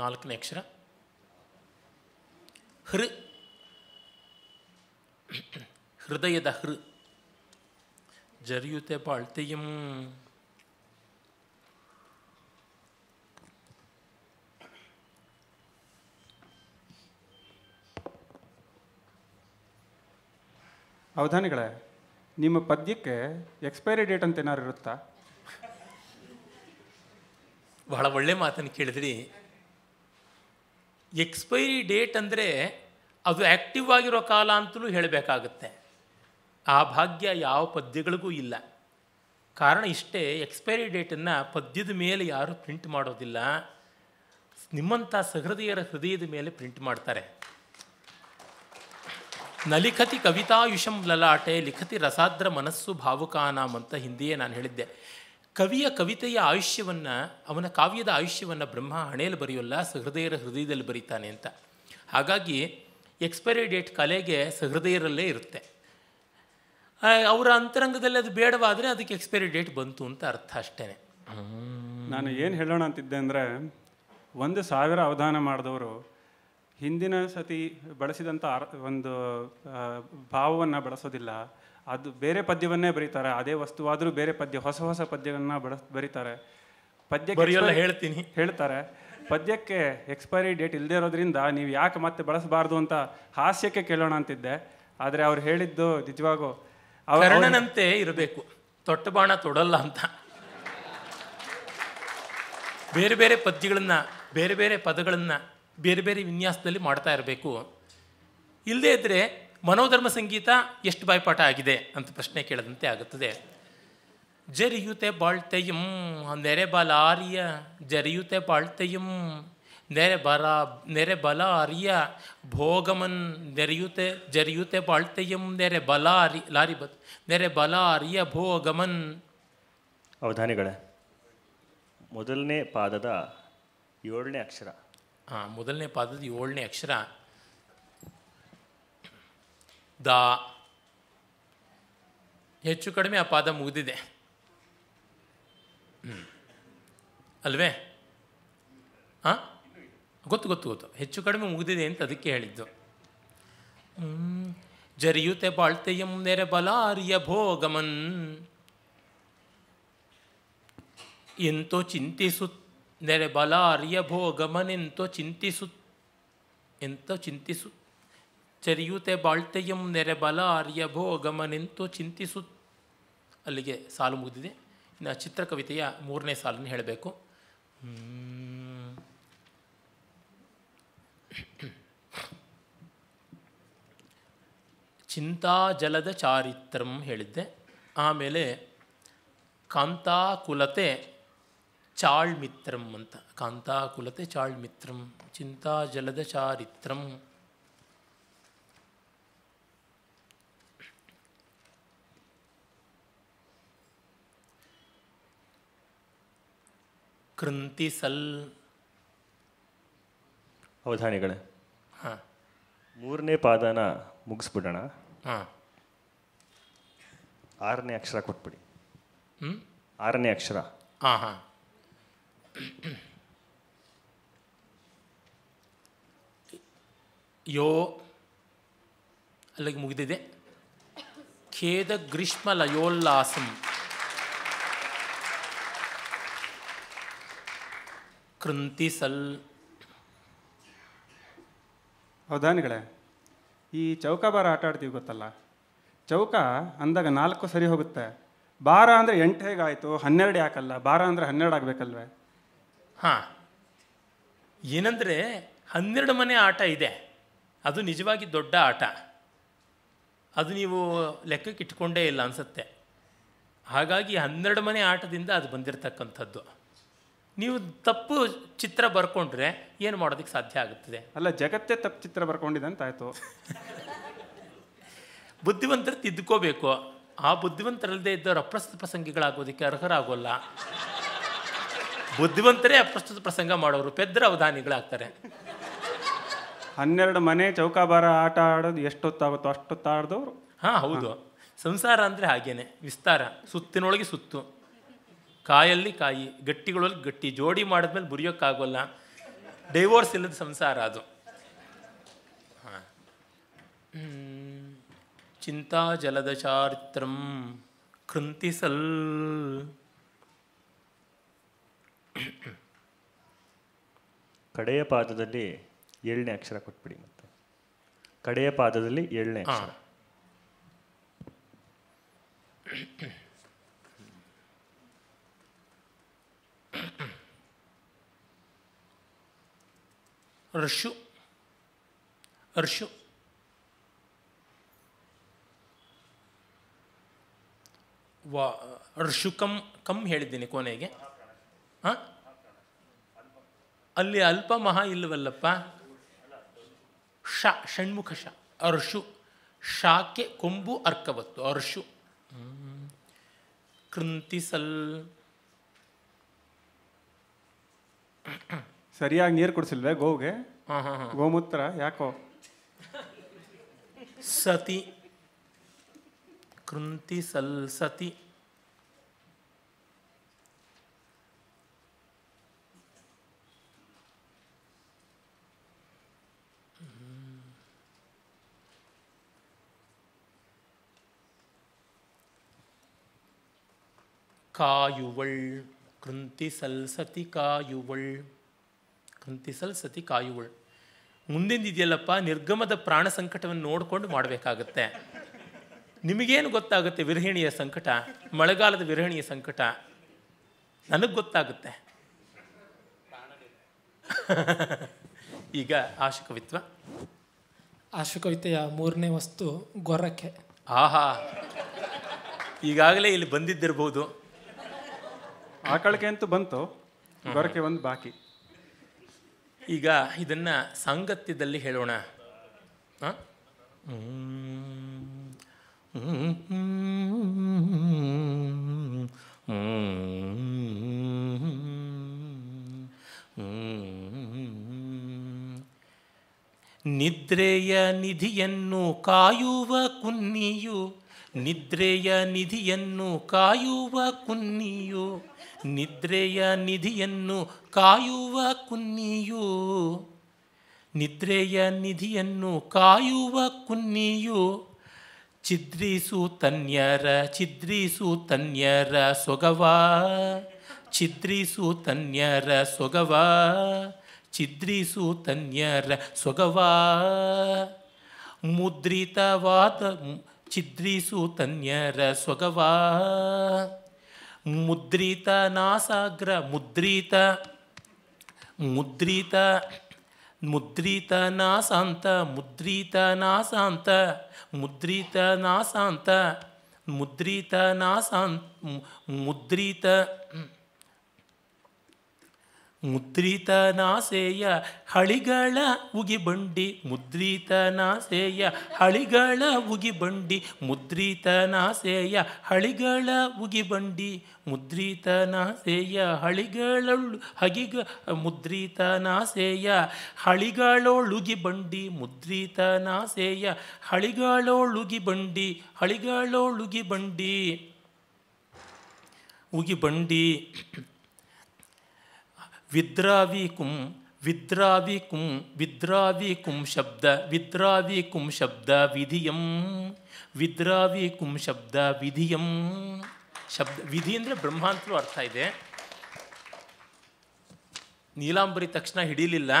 ನಾಲ್ಕನೇ ಅಕ್ಷರ ಹೃ ಹೃದಯದ ಹೃ ಜರಿಯುತೆ ಬಾಳ್ತೆಯಂ ಅವಧಾನಿಗಳೇ ನಿಮ್ಮ ಪದ್ಯಕ್ಕೆ ಎಕ್ಸ್ಪೈರಿ ಡೇಟ್ ಅಂತ ಏನಾರು ಇರುತ್ತಾ ಬಹಳ ಒಳ್ಳೆ ಮಾತನ್ನು ಕೇಳಿದ್ರಿ ಎಕ್ಸ್ಪೈರಿ ಡೇಟ್ ಅಂದರೆ ಅದು ಆ್ಯಕ್ಟಿವ್ ಆಗಿರೋ ಕಾಲ ಅಂತಲೂ ಹೇಳಬೇಕಾಗುತ್ತೆ ಆ ಭಾಗ್ಯ ಯಾವ ಪದ್ಯಗಳಿಗೂ ಇಲ್ಲ ಕಾರಣ ಇಷ್ಟೇ ಎಕ್ಸ್ಪೈರಿ ಡೇಟನ್ನು ಪದ್ಯದ ಮೇಲೆ ಯಾರೂ ಪ್ರಿಂಟ್ ಮಾಡೋದಿಲ್ಲ ನಿಮ್ಮಂಥ ಸಹೃದಯರ ಹೃದಯದ ಮೇಲೆ ಪ್ರಿಂಟ್ ಮಾಡ್ತಾರೆ ನಲಿಖತಿ ಕವಿತಾಯುಷಂ ಲಲಾಟೆ ಲಿಖತಿ ರಸಾದ್ರ ಮನಸ್ಸು ಭಾವುಕಾನಾಮ್ ಅಂತ ಹಿಂದಿಯೇ ನಾನು ಹೇಳಿದ್ದೆ ಕವಿಯ ಕವಿತೆಯ ಆಯುಷ್ಯವನ್ನು ಅವನ ಕಾವ್ಯದ ಆಯುಷ್ಯವನ್ನು ಬ್ರಹ್ಮ ಹಣೆಯಲ್ಲಿ ಬರೆಯೋಲ್ಲ ಸಹೃದಯರ ಹೃದಯದಲ್ಲಿ ಬರೀತಾನೆ ಅಂತ ಹಾಗಾಗಿ ಎಕ್ಸ್ಪೈರಿ ಡೇಟ್ ಕಲೆಗೆ ಸಹೃದಯರಲ್ಲೇ ಇರುತ್ತೆ ಅವರ ಅಂತರಂಗದಲ್ಲಿ ಅದು ಬೇಡವಾದರೆ ಅದಕ್ಕೆ ಎಕ್ಸ್ಪೈರಿ ಡೇಟ್ ಬಂತು ಅಂತ ಅರ್ಥ ಅಷ್ಟೇ ನಾನು ಏನು ಹೇಳೋಣ ಅಂತಿದ್ದೆ ಅಂದರೆ ಒಂದು ಸಾವಿರ ಅವಧಾನ ಮಾಡಿದವರು ಹಿಂದಿನ ಸತಿ ಬಳಸಿದಂಥ ಒಂದು ಭಾವವನ್ನು ಬಳಸೋದಿಲ್ಲ ಅದು ಬೇರೆ ಪದ್ಯವನ್ನೇ ಬರೀತಾರೆ ಅದೇ ವಸ್ತುವಾದರೂ ಬೇರೆ ಪದ್ಯ ಹೊಸ ಹೊಸ ಪದ್ಯಗಳನ್ನ ಬಳಸ್ ಬರೀತಾರೆ ಪದ್ಯ ಹೇಳ್ತೀನಿ ಹೇಳ್ತಾರೆ ಪದ್ಯಕ್ಕೆ ಎಕ್ಸ್ಪೈರಿ ಡೇಟ್ ಇಲ್ಲದೆ ಇರೋದ್ರಿಂದ ನೀವು ಯಾಕೆ ಮತ್ತೆ ಬಳಸಬಾರ್ದು ಅಂತ ಹಾಸ್ಯಕ್ಕೆ ಕೇಳೋಣ ಅಂತಿದ್ದೆ ಆದರೆ ಅವ್ರು ಹೇಳಿದ್ದು ನಿಜವಾಗೂ ಅವರಣನಂತೆ ಇರಬೇಕು ತೊಟ್ಟ ಬಾಣ ತೊಡಲ್ಲ ಅಂತ ಬೇರೆ ಬೇರೆ ಪದ್ಯಗಳನ್ನು ಬೇರೆ ಬೇರೆ ಪದಗಳನ್ನು ಬೇರೆ ಬೇರೆ ವಿನ್ಯಾಸದಲ್ಲಿ ಮಾಡ್ತಾ ಇರಬೇಕು ಇಲ್ಲದೇ ಇದ್ದರೆ ಮನೋಧರ್ಮ ಸಂಗೀತ ಎಷ್ಟು ಬಾಯ್ಪಾಠ ಆಗಿದೆ ಅಂತ ಪ್ರಶ್ನೆ ಕೇಳದಂತೆ ಆಗುತ್ತದೆ ಜರಿಯುತೆ ಬಾಳ್ತೆಯಂ ನೆರೆ ಬಲ ಆರ್ಯ ಜರಿಯುತೆ ಬಾಳ್ತೆಯಂ ನೆರೆ ಬಲ ನೆರೆ ಬಲ ಅರಿಯ ಭೋಗಮನ್ ನೆರೆಯುತೆ ಜರಿಯುತೆ ಬಾಳ್ತೆಯಂ ನೆರೆ ಬಲ ಆರಿ ಲಾರಿ ಬತ್ ನೆರೆ ಬಲ ಆರಿಯ ಭೋಗಮನ್ ಅವಧಾನಿಗಳೇ ಮೊದಲನೇ ಪಾದದ ಏಳನೇ ಅಕ್ಷರ ಮೊದಲನೇ ಪಾದದ ಏಳನೇ ಅಕ್ಷರ ದ ಹೆಚ್ಚು ಕಡಿಮೆ ಆ ಪಾದ ಮುಗಿದಿದೆ ಅಲ್ವೇ ಹಾಂ ಗೊತ್ತು ಗೊತ್ತು ಗೊತ್ತು ಹೆಚ್ಚು ಕಡಿಮೆ ಮುಗಿದಿದೆ ಅಂತ ಅದಕ್ಕೆ ಹೇಳಿದ್ದು ಜರಿಯುತೆ ಬಾಳ್ತೆಯಂ ನೆರೆ ಬಲಾರ್ಯ ಭೋಗಮನ್ ಎಂತೋ ಚಿಂತಿಸುತ್ತ ನೆರೆ ಬಲ ಅರಿಯಭೋ ಗಮನೆಂತೋ ಚಿಂತಿಸು ಎಂತೋ ಚಿಂತಿಸು ಚರಿಯುತೆ ಬಾಳ್ತೆಯಂ ನೆರೆ ಬಲ ಅರಿಯಭೋ ಗಮನೆಂತೋ ಚಿಂತಿಸು ಅಲ್ಲಿಗೆ ಸಾಲು ಮುಗಿದಿದೆ ಇನ್ನು ಚಿತ್ರಕವಿತೆಯ ಮೂರನೇ ಸಾಲನ್ನು ಹೇಳಬೇಕು ಚಿಂತಾಜಲದ ಚಾರಿತ್ರಂ ಹೇಳಿದ್ದೆ ಆಮೇಲೆ ಕಾಂತಾಕುಲತೆ ಚಾಳ್ಮಿತ್ರಂ ಅಂತ ಕಾಂತಾಕುಲತೆ ಚಾಳ್ಮಿತ್ರಂ ಜಲದ ಚಾರಿತ್ರಂ ಕೃಂತಿಸಲ್ ಅವಧಾನಿಗಳೇ ಹಾಂ ಮೂರನೇ ಪಾದನ ಮುಗಿಸ್ಬಿಡೋಣ ಹಾಂ ಆರನೇ ಅಕ್ಷರ ಕೊಟ್ಬಿಡಿ ಹ್ಞೂ ಆರನೇ ಅಕ್ಷರ ಹಾಂ ಹಾಂ ಯೋ ಅಲ್ಲಿಗೆ ಮುಗಿದಿದೆ ಖೇದ ಗ್ರೀಷ್ಮ ಲಯೋಲ್ಲಾಸಂ ಕೃಂತಿಸಲ್ ಹೌದಾನಿಗಳೇ ಈ ಚೌಕ ಬಾರ ಆಟ ಆಡ್ತೀವಿ ಗೊತ್ತಲ್ಲ ಚೌಕ ಅಂದಾಗ ನಾಲ್ಕು ಸರಿ ಹೋಗುತ್ತೆ ಬಾರ ಅಂದರೆ ಎಂಟು ಹೇಗಾಯಿತು ಹನ್ನೆರಡು ಯಾಕಲ್ಲ ಬಾರ ಅಂದರೆ ಹನ್ನೆರಡು ಆಗಬೇಕಲ್ವೇ ಹಾಂ ಏನಂದರೆ ಹನ್ನೆರಡು ಮನೆ ಆಟ ಇದೆ ಅದು ನಿಜವಾಗಿ ದೊಡ್ಡ ಆಟ ಅದು ನೀವು ಲೆಕ್ಕಕ್ಕೆ ಇಟ್ಕೊಂಡೇ ಇಲ್ಲ ಅನಿಸುತ್ತೆ ಹಾಗಾಗಿ ಹನ್ನೆರಡು ಮನೆ ಆಟದಿಂದ ಅದು ಬಂದಿರತಕ್ಕಂಥದ್ದು ನೀವು ತಪ್ಪು ಚಿತ್ರ ಬರ್ಕೊಂಡ್ರೆ ಏನು ಮಾಡೋದಕ್ಕೆ ಸಾಧ್ಯ ಆಗುತ್ತದೆ ಅಲ್ಲ ಜಗತ್ತೇ ತಪ್ಪು ಚಿತ್ರ ಬರ್ಕೊಂಡಿದೆ ಅಂತಾಯ್ತು (laughs) ಬುದ್ಧಿವಂತರು ತಿದ್ದುಕೋಬೇಕು ಆ ಬುದ್ಧಿವಂತರಲ್ಲದೆ ಇದ್ದವರು ಅಪ್ರಸ್ತ ಪ್ರಸಂಗಿಗಳಾಗೋದಕ್ಕೆ ಅರ್ಹರಾಗೋಲ್ಲ ಬುದ್ಧಿವಂತರೇ ಅಪ್ರಸ್ತುತ ಪ್ರಸಂಗ ಮಾಡೋರು ಪೆದ್ರ ಅವಧಾನಿಗಳಾಗ್ತಾರೆ ಹನ್ನೆರಡು ಮನೆ ಚೌಕಾಬಾರ ಆಟ ಆಡೋದು ಎಷ್ಟೊತ್ತಾಗುತ್ತೋ ಅಷ್ಟೊತ್ತಾಡ್ದವ್ರು ಹಾಂ ಹೌದು ಸಂಸಾರ ಅಂದರೆ ಹಾಗೇನೆ ವಿಸ್ತಾರ ಸುತ್ತಿನೊಳಗೆ ಸುತ್ತು ಕಾಯಲ್ಲಿ ಕಾಯಿ ಗಟ್ಟಿಗಳಲ್ಲಿ ಗಟ್ಟಿ ಜೋಡಿ ಮಾಡಿದ್ಮೇಲೆ ಬುರಿಯೋಕ್ಕಾಗೋಲ್ಲ ಡೈವೋರ್ಸ್ ಇಲ್ಲದ ಸಂಸಾರ ಅದು ಚಿಂತಾ ಜಲದ ಚಾರಿತ್ರಂ ಕೃಂತಿಸಲ್ (coughs) ಕಡೆಯ ಪಾದದಲ್ಲಿ ಏಳನೇ ಅಕ್ಷರ ಕೊಟ್ಬಿಡಿ ಮತ್ತೆ ಕಡೆಯ ಪಾದದಲ್ಲಿ ಏಳನೇ ಅಕ್ಷರ ಋಷು ಋಷು ವಾ ಋಷು ಕಂ ಕಂ ಹೇಳಿದ್ದೀನಿ ಕೊನೆಗೆ ಅಲ್ಲಿ ಅಲ್ಪ ಮಹಾ ಇಲ್ಲವಲ್ಲಪ್ಪ ಶ ಷಣ್ಮುಖ ಶ ಅರ್ಷು ಶಾಕೆ ಕೊಂಬು ಅರ್ಕವತ್ತು ಅರ್ಷು ಕೃಂತಿಸಲ್ ಸರಿಯಾಗಿ ನೀರು ಕುಡಿಸಿಲ್ವೇ ಗೋವುಗೆ ಗೋಮೂತ್ರ ಯಾಕೋ ಸತಿ ಕೃಂತಿಸಲ್ ಸತಿ ಕಾಯುವಳ್ ಕೃಂತಿಸಲ್ಸತಿ ಸತಿ ಕಾಯುವಳ್ ಕೃಂತಿಸಲ್ ಸತಿ ಕಾಯುವಳ್ ಮುಂದಿಂದಿದೆಯಲ್ಲಪ್ಪ ನಿರ್ಗಮದ ಪ್ರಾಣ ಸಂಕಟವನ್ನು ನೋಡಿಕೊಂಡು ಮಾಡಬೇಕಾಗತ್ತೆ ನಿಮಗೇನು ಗೊತ್ತಾಗುತ್ತೆ ವಿರಹಿಣಿಯ ಸಂಕಟ ಮಳೆಗಾಲದ ವಿರಹಿಣಿಯ ಸಂಕಟ ನನಗೆ ಗೊತ್ತಾಗುತ್ತೆ (laughs) ಈಗ ಆಶುಕವಿತ್ವ ಆಶುಕವಿತೆಯ ಮೂರನೇ ವಸ್ತು ಗೊರಕೆ ಆಹಾ ಈಗಾಗಲೇ ಇಲ್ಲಿ ಬಂದಿದ್ದಿರ್ಬೋದು ಆಕಳಿಕೆ ಅಂತೂ ಬಂತು ಬರಕ್ಕೆ ಒಂದು ಬಾಕಿ ಈಗ ಇದನ್ನ ಸಾಂಗತ್ಯದಲ್ಲಿ ಹೇಳೋಣ ನಿದ್ರೆಯ ನಿಧಿಯನ್ನು ಕಾಯುವ ಕುನ್ನಿಯು ನಿದ್ರೆಯ ನಿಧಿಯನ್ನು ಕಾಯುವ ಕುನ್ನಿಯು ನಿದ್ರೆಯ ನಿಧಿಯನ್ನು ಕಾಯುವ ಕುನ್ನಿಯು ನಿದ್ರೆಯ ನಿಧಿಯನ್ನು ಕಾಯುವ ಕುನ್ನಿಯು ಛಿದ್ರಿಸು ತನ್ಯರ ಛಿದ್ರಿಸು ತನ್ಯರ ಸೊಗವ ಛಿದ್ರಿಸು ತನ್ಯರ ಸೊಗವ ಛಿದ್ರಿಸು ತನ್ಯರ ಸೊಗವ ಮುದ್ರಿತವಾದ ತನ್ಯರ ಸೊಗವ ಮುದ್ರಿತ ನಾಸಾಗ್ರ ಮುದ್ರಿತ ಮುದ್ರಿತ ಮುದ್ರಿತ ನಾಸಾಂತ ಮುದ್ರಿತ ನಾಸಾಂತ ಮುದ್ರಿತ ನಾಸಾಂತ ಮುದ್ರಿತ ನಾಸಾಂತ ಮುದ್ರಿತ ಮುದ್ರಿತನಾಸೆಯ ಹಳಿಗಳ ಉಗಿಬಂಡಿ ಮುದ್ರಿತನಾಸೆಯ ಹಳಿಗಳ ಉಗಿಬಂಡಿ ಮುದ್ರಿತನಾಸೆಯ ಹಳಿಗಳ ಉಗಿಬಂಡಿ ಮುದ್ರಿತನಾಸೆಯ ಹಳಿಗಳು ಹಗಿಗ ಮುದ್ರಿತನಾಸೆಯ ಹಳಿಗಳೊಳುಗಿ ಬಂಡಿ ಮುದ್ರಿತನಾಸೆಯ ಹಳಿಗಳೊಳುಗಿ ಬಂಡಿ ಹಳಿಗಳೊಳುಗಿ ಬಂಡಿ ಉಗಿ ಬಂಡಿ ವಿದ್ರಾವಿ ಕುಂ ವಿದ್ರಾವಿ ಕುಂ ವಿದ್ರಾವಿ ಕುಂ ಶಬ್ದ ವಿದ್ರಾವಿ ಕುಂ ಶಬ್ದ ವಿಧಿಯಂ ವಿದ್ರಾವಿ ಕುಂ ಶಬ್ದ ವಿಧಿಯಂ ಶಬ್ದ ವಿಧಿ ಅಂದರೆ ಬ್ರಹ್ಮಾಂತರೂ ಅರ್ಥ ಇದೆ ನೀಲಾಂಬರಿ ತಕ್ಷಣ ಹಿಡೀಲಿಲ್ಲ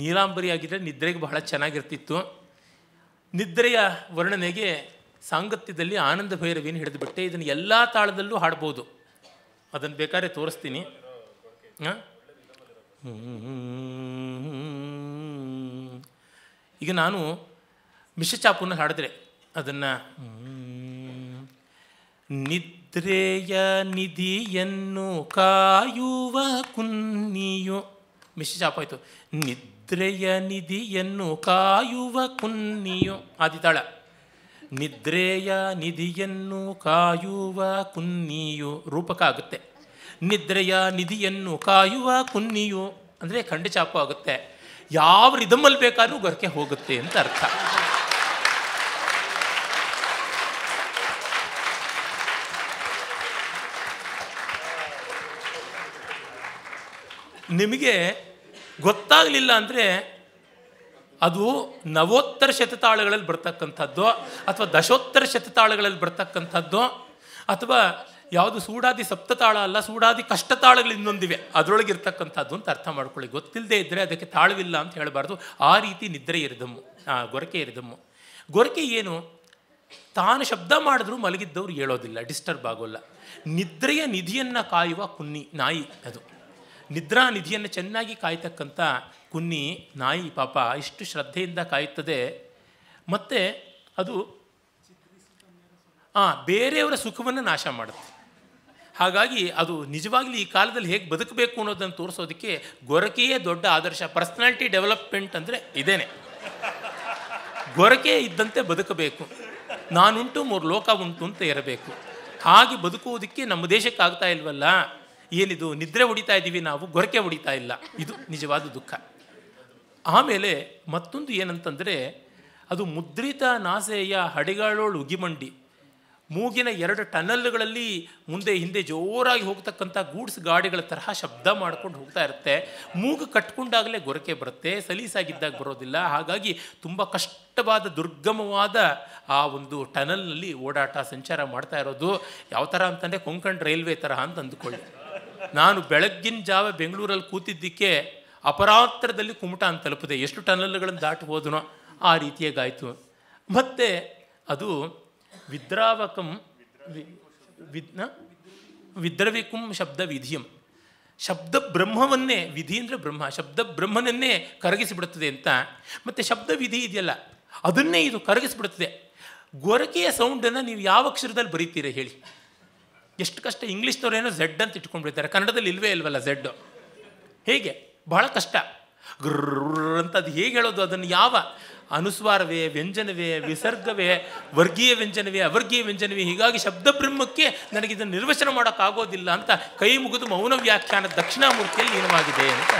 ನೀಲಾಂಬರಿ ಆಗಿದ್ದರೆ ನಿದ್ರೆಗೆ ಬಹಳ ಚೆನ್ನಾಗಿರ್ತಿತ್ತು ನಿದ್ರೆಯ ವರ್ಣನೆಗೆ ಸಾಂಗತ್ಯದಲ್ಲಿ ಆನಂದ ಭೈರವಿನ ಹಿಡಿದುಬಿಟ್ಟೆ ಇದನ್ನು ಎಲ್ಲ ತಾಳದಲ್ಲೂ ಹಾಡ್ಬೋದು ಅದನ್ನು ಬೇಕಾದ್ರೆ ತೋರಿಸ್ತೀನಿ ಹಾಂ ಈಗ ನಾನು ಮಿಶಚಾಪುನ ಹಾಡಿದ್ರೆ ಅದನ್ನು ನಿದ್ರೆಯ ನಿಧಿಯನ್ನು ಕಾಯುವ ಕುನ್ನಿಯು ಮಿಶಚಾಪ ಆಯಿತು ನಿದ್ರೆಯ ನಿಧಿಯನ್ನು ಕಾಯುವ ಕುನ್ನಿಯು ಆದಿತಾಳ ನಿದ್ರೆಯ ನಿಧಿಯನ್ನು ಕಾಯುವ ಕುನ್ನಿಯು ರೂಪಕ ಆಗುತ್ತೆ ನಿದ್ರೆಯ ನಿಧಿಯನ್ನು ಕಾಯುವ ಕುನ್ನಿಯು ಅಂದರೆ ಖಂಡ ಚಾಪು ಆಗುತ್ತೆ ಯಾವ ರಿದಮ್ಮಲ್ಲಿ ಬೇಕಾದ್ರೂ ಗೊರಕೆ ಹೋಗುತ್ತೆ ಅಂತ ಅರ್ಥ ನಿಮಗೆ ಗೊತ್ತಾಗಲಿಲ್ಲ ಅಂದರೆ ಅದು ನವೋತ್ತರ ಶತತಾಳಗಳಲ್ಲಿ ಬರ್ತಕ್ಕಂಥದ್ದು ಅಥವಾ ದಶೋತ್ತರ ಶತತಾಳಗಳಲ್ಲಿ ಬರ್ತಕ್ಕಂಥದ್ದು ಅಥವಾ ಯಾವುದು ಸೂಡಾದಿ ಸಪ್ತತಾಳ ಅಲ್ಲ ಸೂಡಾದಿ ಕಷ್ಟ ತಾಳಗಳು ಇನ್ನೊಂದಿವೆ ಅದರೊಳಗೆ ಇರ್ತಕ್ಕಂಥದ್ದು ಅಂತ ಅರ್ಥ ಮಾಡ್ಕೊಳ್ಳಿ ಗೊತ್ತಿಲ್ಲದೆ ಇದ್ದರೆ ಅದಕ್ಕೆ ತಾಳವಿಲ್ಲ ಅಂತ ಹೇಳಬಾರ್ದು ಆ ರೀತಿ ನಿದ್ರೆ ಇರದಮ್ಮು ಗೊರಕೆ ಇರದಮ್ಮು ಗೊರಕೆ ಏನು ತಾನು ಶಬ್ದ ಮಾಡಿದ್ರೂ ಮಲಗಿದ್ದವ್ರು ಹೇಳೋದಿಲ್ಲ ಡಿಸ್ಟರ್ಬ್ ಆಗೋಲ್ಲ ನಿದ್ರೆಯ ನಿಧಿಯನ್ನು ಕಾಯುವ ಕುನ್ನಿ ನಾಯಿ ಅದು ನಿದ್ರಾ ನಿಧಿಯನ್ನು ಚೆನ್ನಾಗಿ ಕಾಯ್ತಕ್ಕಂಥ ಕುನ್ನಿ ನಾಯಿ ಪಾಪ ಇಷ್ಟು ಶ್ರದ್ಧೆಯಿಂದ ಕಾಯುತ್ತದೆ ಮತ್ತು ಅದು ಹಾಂ ಬೇರೆಯವರ ಸುಖವನ್ನು ನಾಶ ಮಾಡುತ್ತೆ ಹಾಗಾಗಿ ಅದು ನಿಜವಾಗ್ಲೂ ಈ ಕಾಲದಲ್ಲಿ ಹೇಗೆ ಬದುಕಬೇಕು ಅನ್ನೋದನ್ನು ತೋರಿಸೋದಕ್ಕೆ ಗೊರಕೆಯೇ ದೊಡ್ಡ ಆದರ್ಶ ಪರ್ಸ್ನಾಲಿಟಿ ಡೆವಲಪ್ಮೆಂಟ್ ಅಂದರೆ ಇದೇನೆ ಗೊರಕೆ ಇದ್ದಂತೆ ಬದುಕಬೇಕು ನಾನುಂಟು ಮೂರು ಲೋಕ ಉಂಟು ಅಂತ ಇರಬೇಕು ಹಾಗೆ ಬದುಕುವುದಕ್ಕೆ ನಮ್ಮ ದೇಶಕ್ಕೆ ಆಗ್ತಾ ಇಲ್ವಲ್ಲ ಏನಿದು ನಿದ್ರೆ ಹೊಡಿತಾ ಇದ್ದೀವಿ ನಾವು ಗೊರಕೆ ಹೊಡಿತಾ ಇಲ್ಲ ಇದು ನಿಜವಾದ ದುಃಖ ಆಮೇಲೆ ಮತ್ತೊಂದು ಏನಂತಂದರೆ ಅದು ಮುದ್ರಿತ ನಾಸೆಯ ಹಡಿಗಾಳೋಳು ಉಗಿಮಂಡಿ ಮೂಗಿನ ಎರಡು ಟನಲ್ಗಳಲ್ಲಿ ಮುಂದೆ ಹಿಂದೆ ಜೋರಾಗಿ ಹೋಗ್ತಕ್ಕಂಥ ಗೂಡ್ಸ್ ಗಾಡಿಗಳ ತರಹ ಶಬ್ದ ಮಾಡ್ಕೊಂಡು ಹೋಗ್ತಾ ಇರುತ್ತೆ ಮೂಗು ಕಟ್ಕೊಂಡಾಗಲೇ ಗೊರಕೆ ಬರುತ್ತೆ ಸಲೀಸಾಗಿದ್ದಾಗ ಬರೋದಿಲ್ಲ ಹಾಗಾಗಿ ತುಂಬ ಕಷ್ಟವಾದ ದುರ್ಗಮವಾದ ಆ ಒಂದು ಟನಲ್ನಲ್ಲಿ ಓಡಾಟ ಸಂಚಾರ ಮಾಡ್ತಾ ಇರೋದು ಯಾವ ಥರ ಅಂತಂದರೆ ಕೊಂಕಣ್ ರೈಲ್ವೆ ತರಹ ಅಂತ ಅಂದುಕೊಳ್ಳಿ ನಾನು ಬೆಳಗ್ಗಿನ ಜಾವ ಬೆಂಗಳೂರಲ್ಲಿ ಕೂತಿದ್ದಕ್ಕೆ ಅಪರಾತ್ರದಲ್ಲಿ ಅಂತ ತಲುಪಿದೆ ಎಷ್ಟು ಟನಲ್ಗಳನ್ನು ದಾಟಿ ಆ ರೀತಿಯಾಗಾಯಿತು ಮತ್ತು ಅದು ವಿದ್ರಾವಕಂ ವಿದ್ನ ವಿದ್ರವಿಕುಂ ಶಬ್ದ ವಿಧಿಯಂ ಶಬ್ದ ಬ್ರಹ್ಮವನ್ನೇ ವಿಧಿ ಅಂದರೆ ಬ್ರಹ್ಮ ಶಬ್ದ ಬ್ರಹ್ಮನನ್ನೇ ಕರಗಿಸಿಬಿಡುತ್ತದೆ ಅಂತ ಮತ್ತು ಶಬ್ದ ವಿಧಿ ಇದೆಯಲ್ಲ ಅದನ್ನೇ ಇದು ಕರಗಿಸಿಬಿಡುತ್ತದೆ ಗೊರಕೆಯ ಸೌಂಡನ್ನು ನೀವು ಯಾವ ಅಕ್ಷರದಲ್ಲಿ ಬರೀತೀರಿ ಹೇಳಿ ಎಷ್ಟು ಕಷ್ಟ ಏನೋ ಝೆಡ್ ಅಂತ ಇಟ್ಕೊಂಡ್ಬಿಡ್ತಾರೆ ಕನ್ನಡದಲ್ಲಿ ಇಲ್ವೇ ಇಲ್ವಲ್ಲ ಝೆಡ್ಡು ಹೇಗೆ ಬಹಳ ಕಷ್ಟ ಗೃರ್ ಅಂತ ಅದು ಹೇಗೆ ಹೇಳೋದು ಅದನ್ನು ಯಾವ ಅನುಸ್ವಾರವೇ ವ್ಯಂಜನವೇ ವಿಸರ್ಗವೇ ವರ್ಗೀಯ ವ್ಯಂಜನವೇ ಅವರ್ಗೀಯ ವ್ಯಂಜನವೇ ಹೀಗಾಗಿ ಶಬ್ದ ಬ್ರಹ್ಮಕ್ಕೆ ನನಗಿದನ್ನು ನಿರ್ವಚನ ಮಾಡೋಕ್ಕಾಗೋದಿಲ್ಲ ಅಂತ ಕೈ ಮುಗಿದು ಮೌನ ವ್ಯಾಖ್ಯಾನ ದಕ್ಷಿಣಾಮೂರ್ತಿಯಲ್ಲಿ ಏನವಾಗಿದೆ ಅಂತ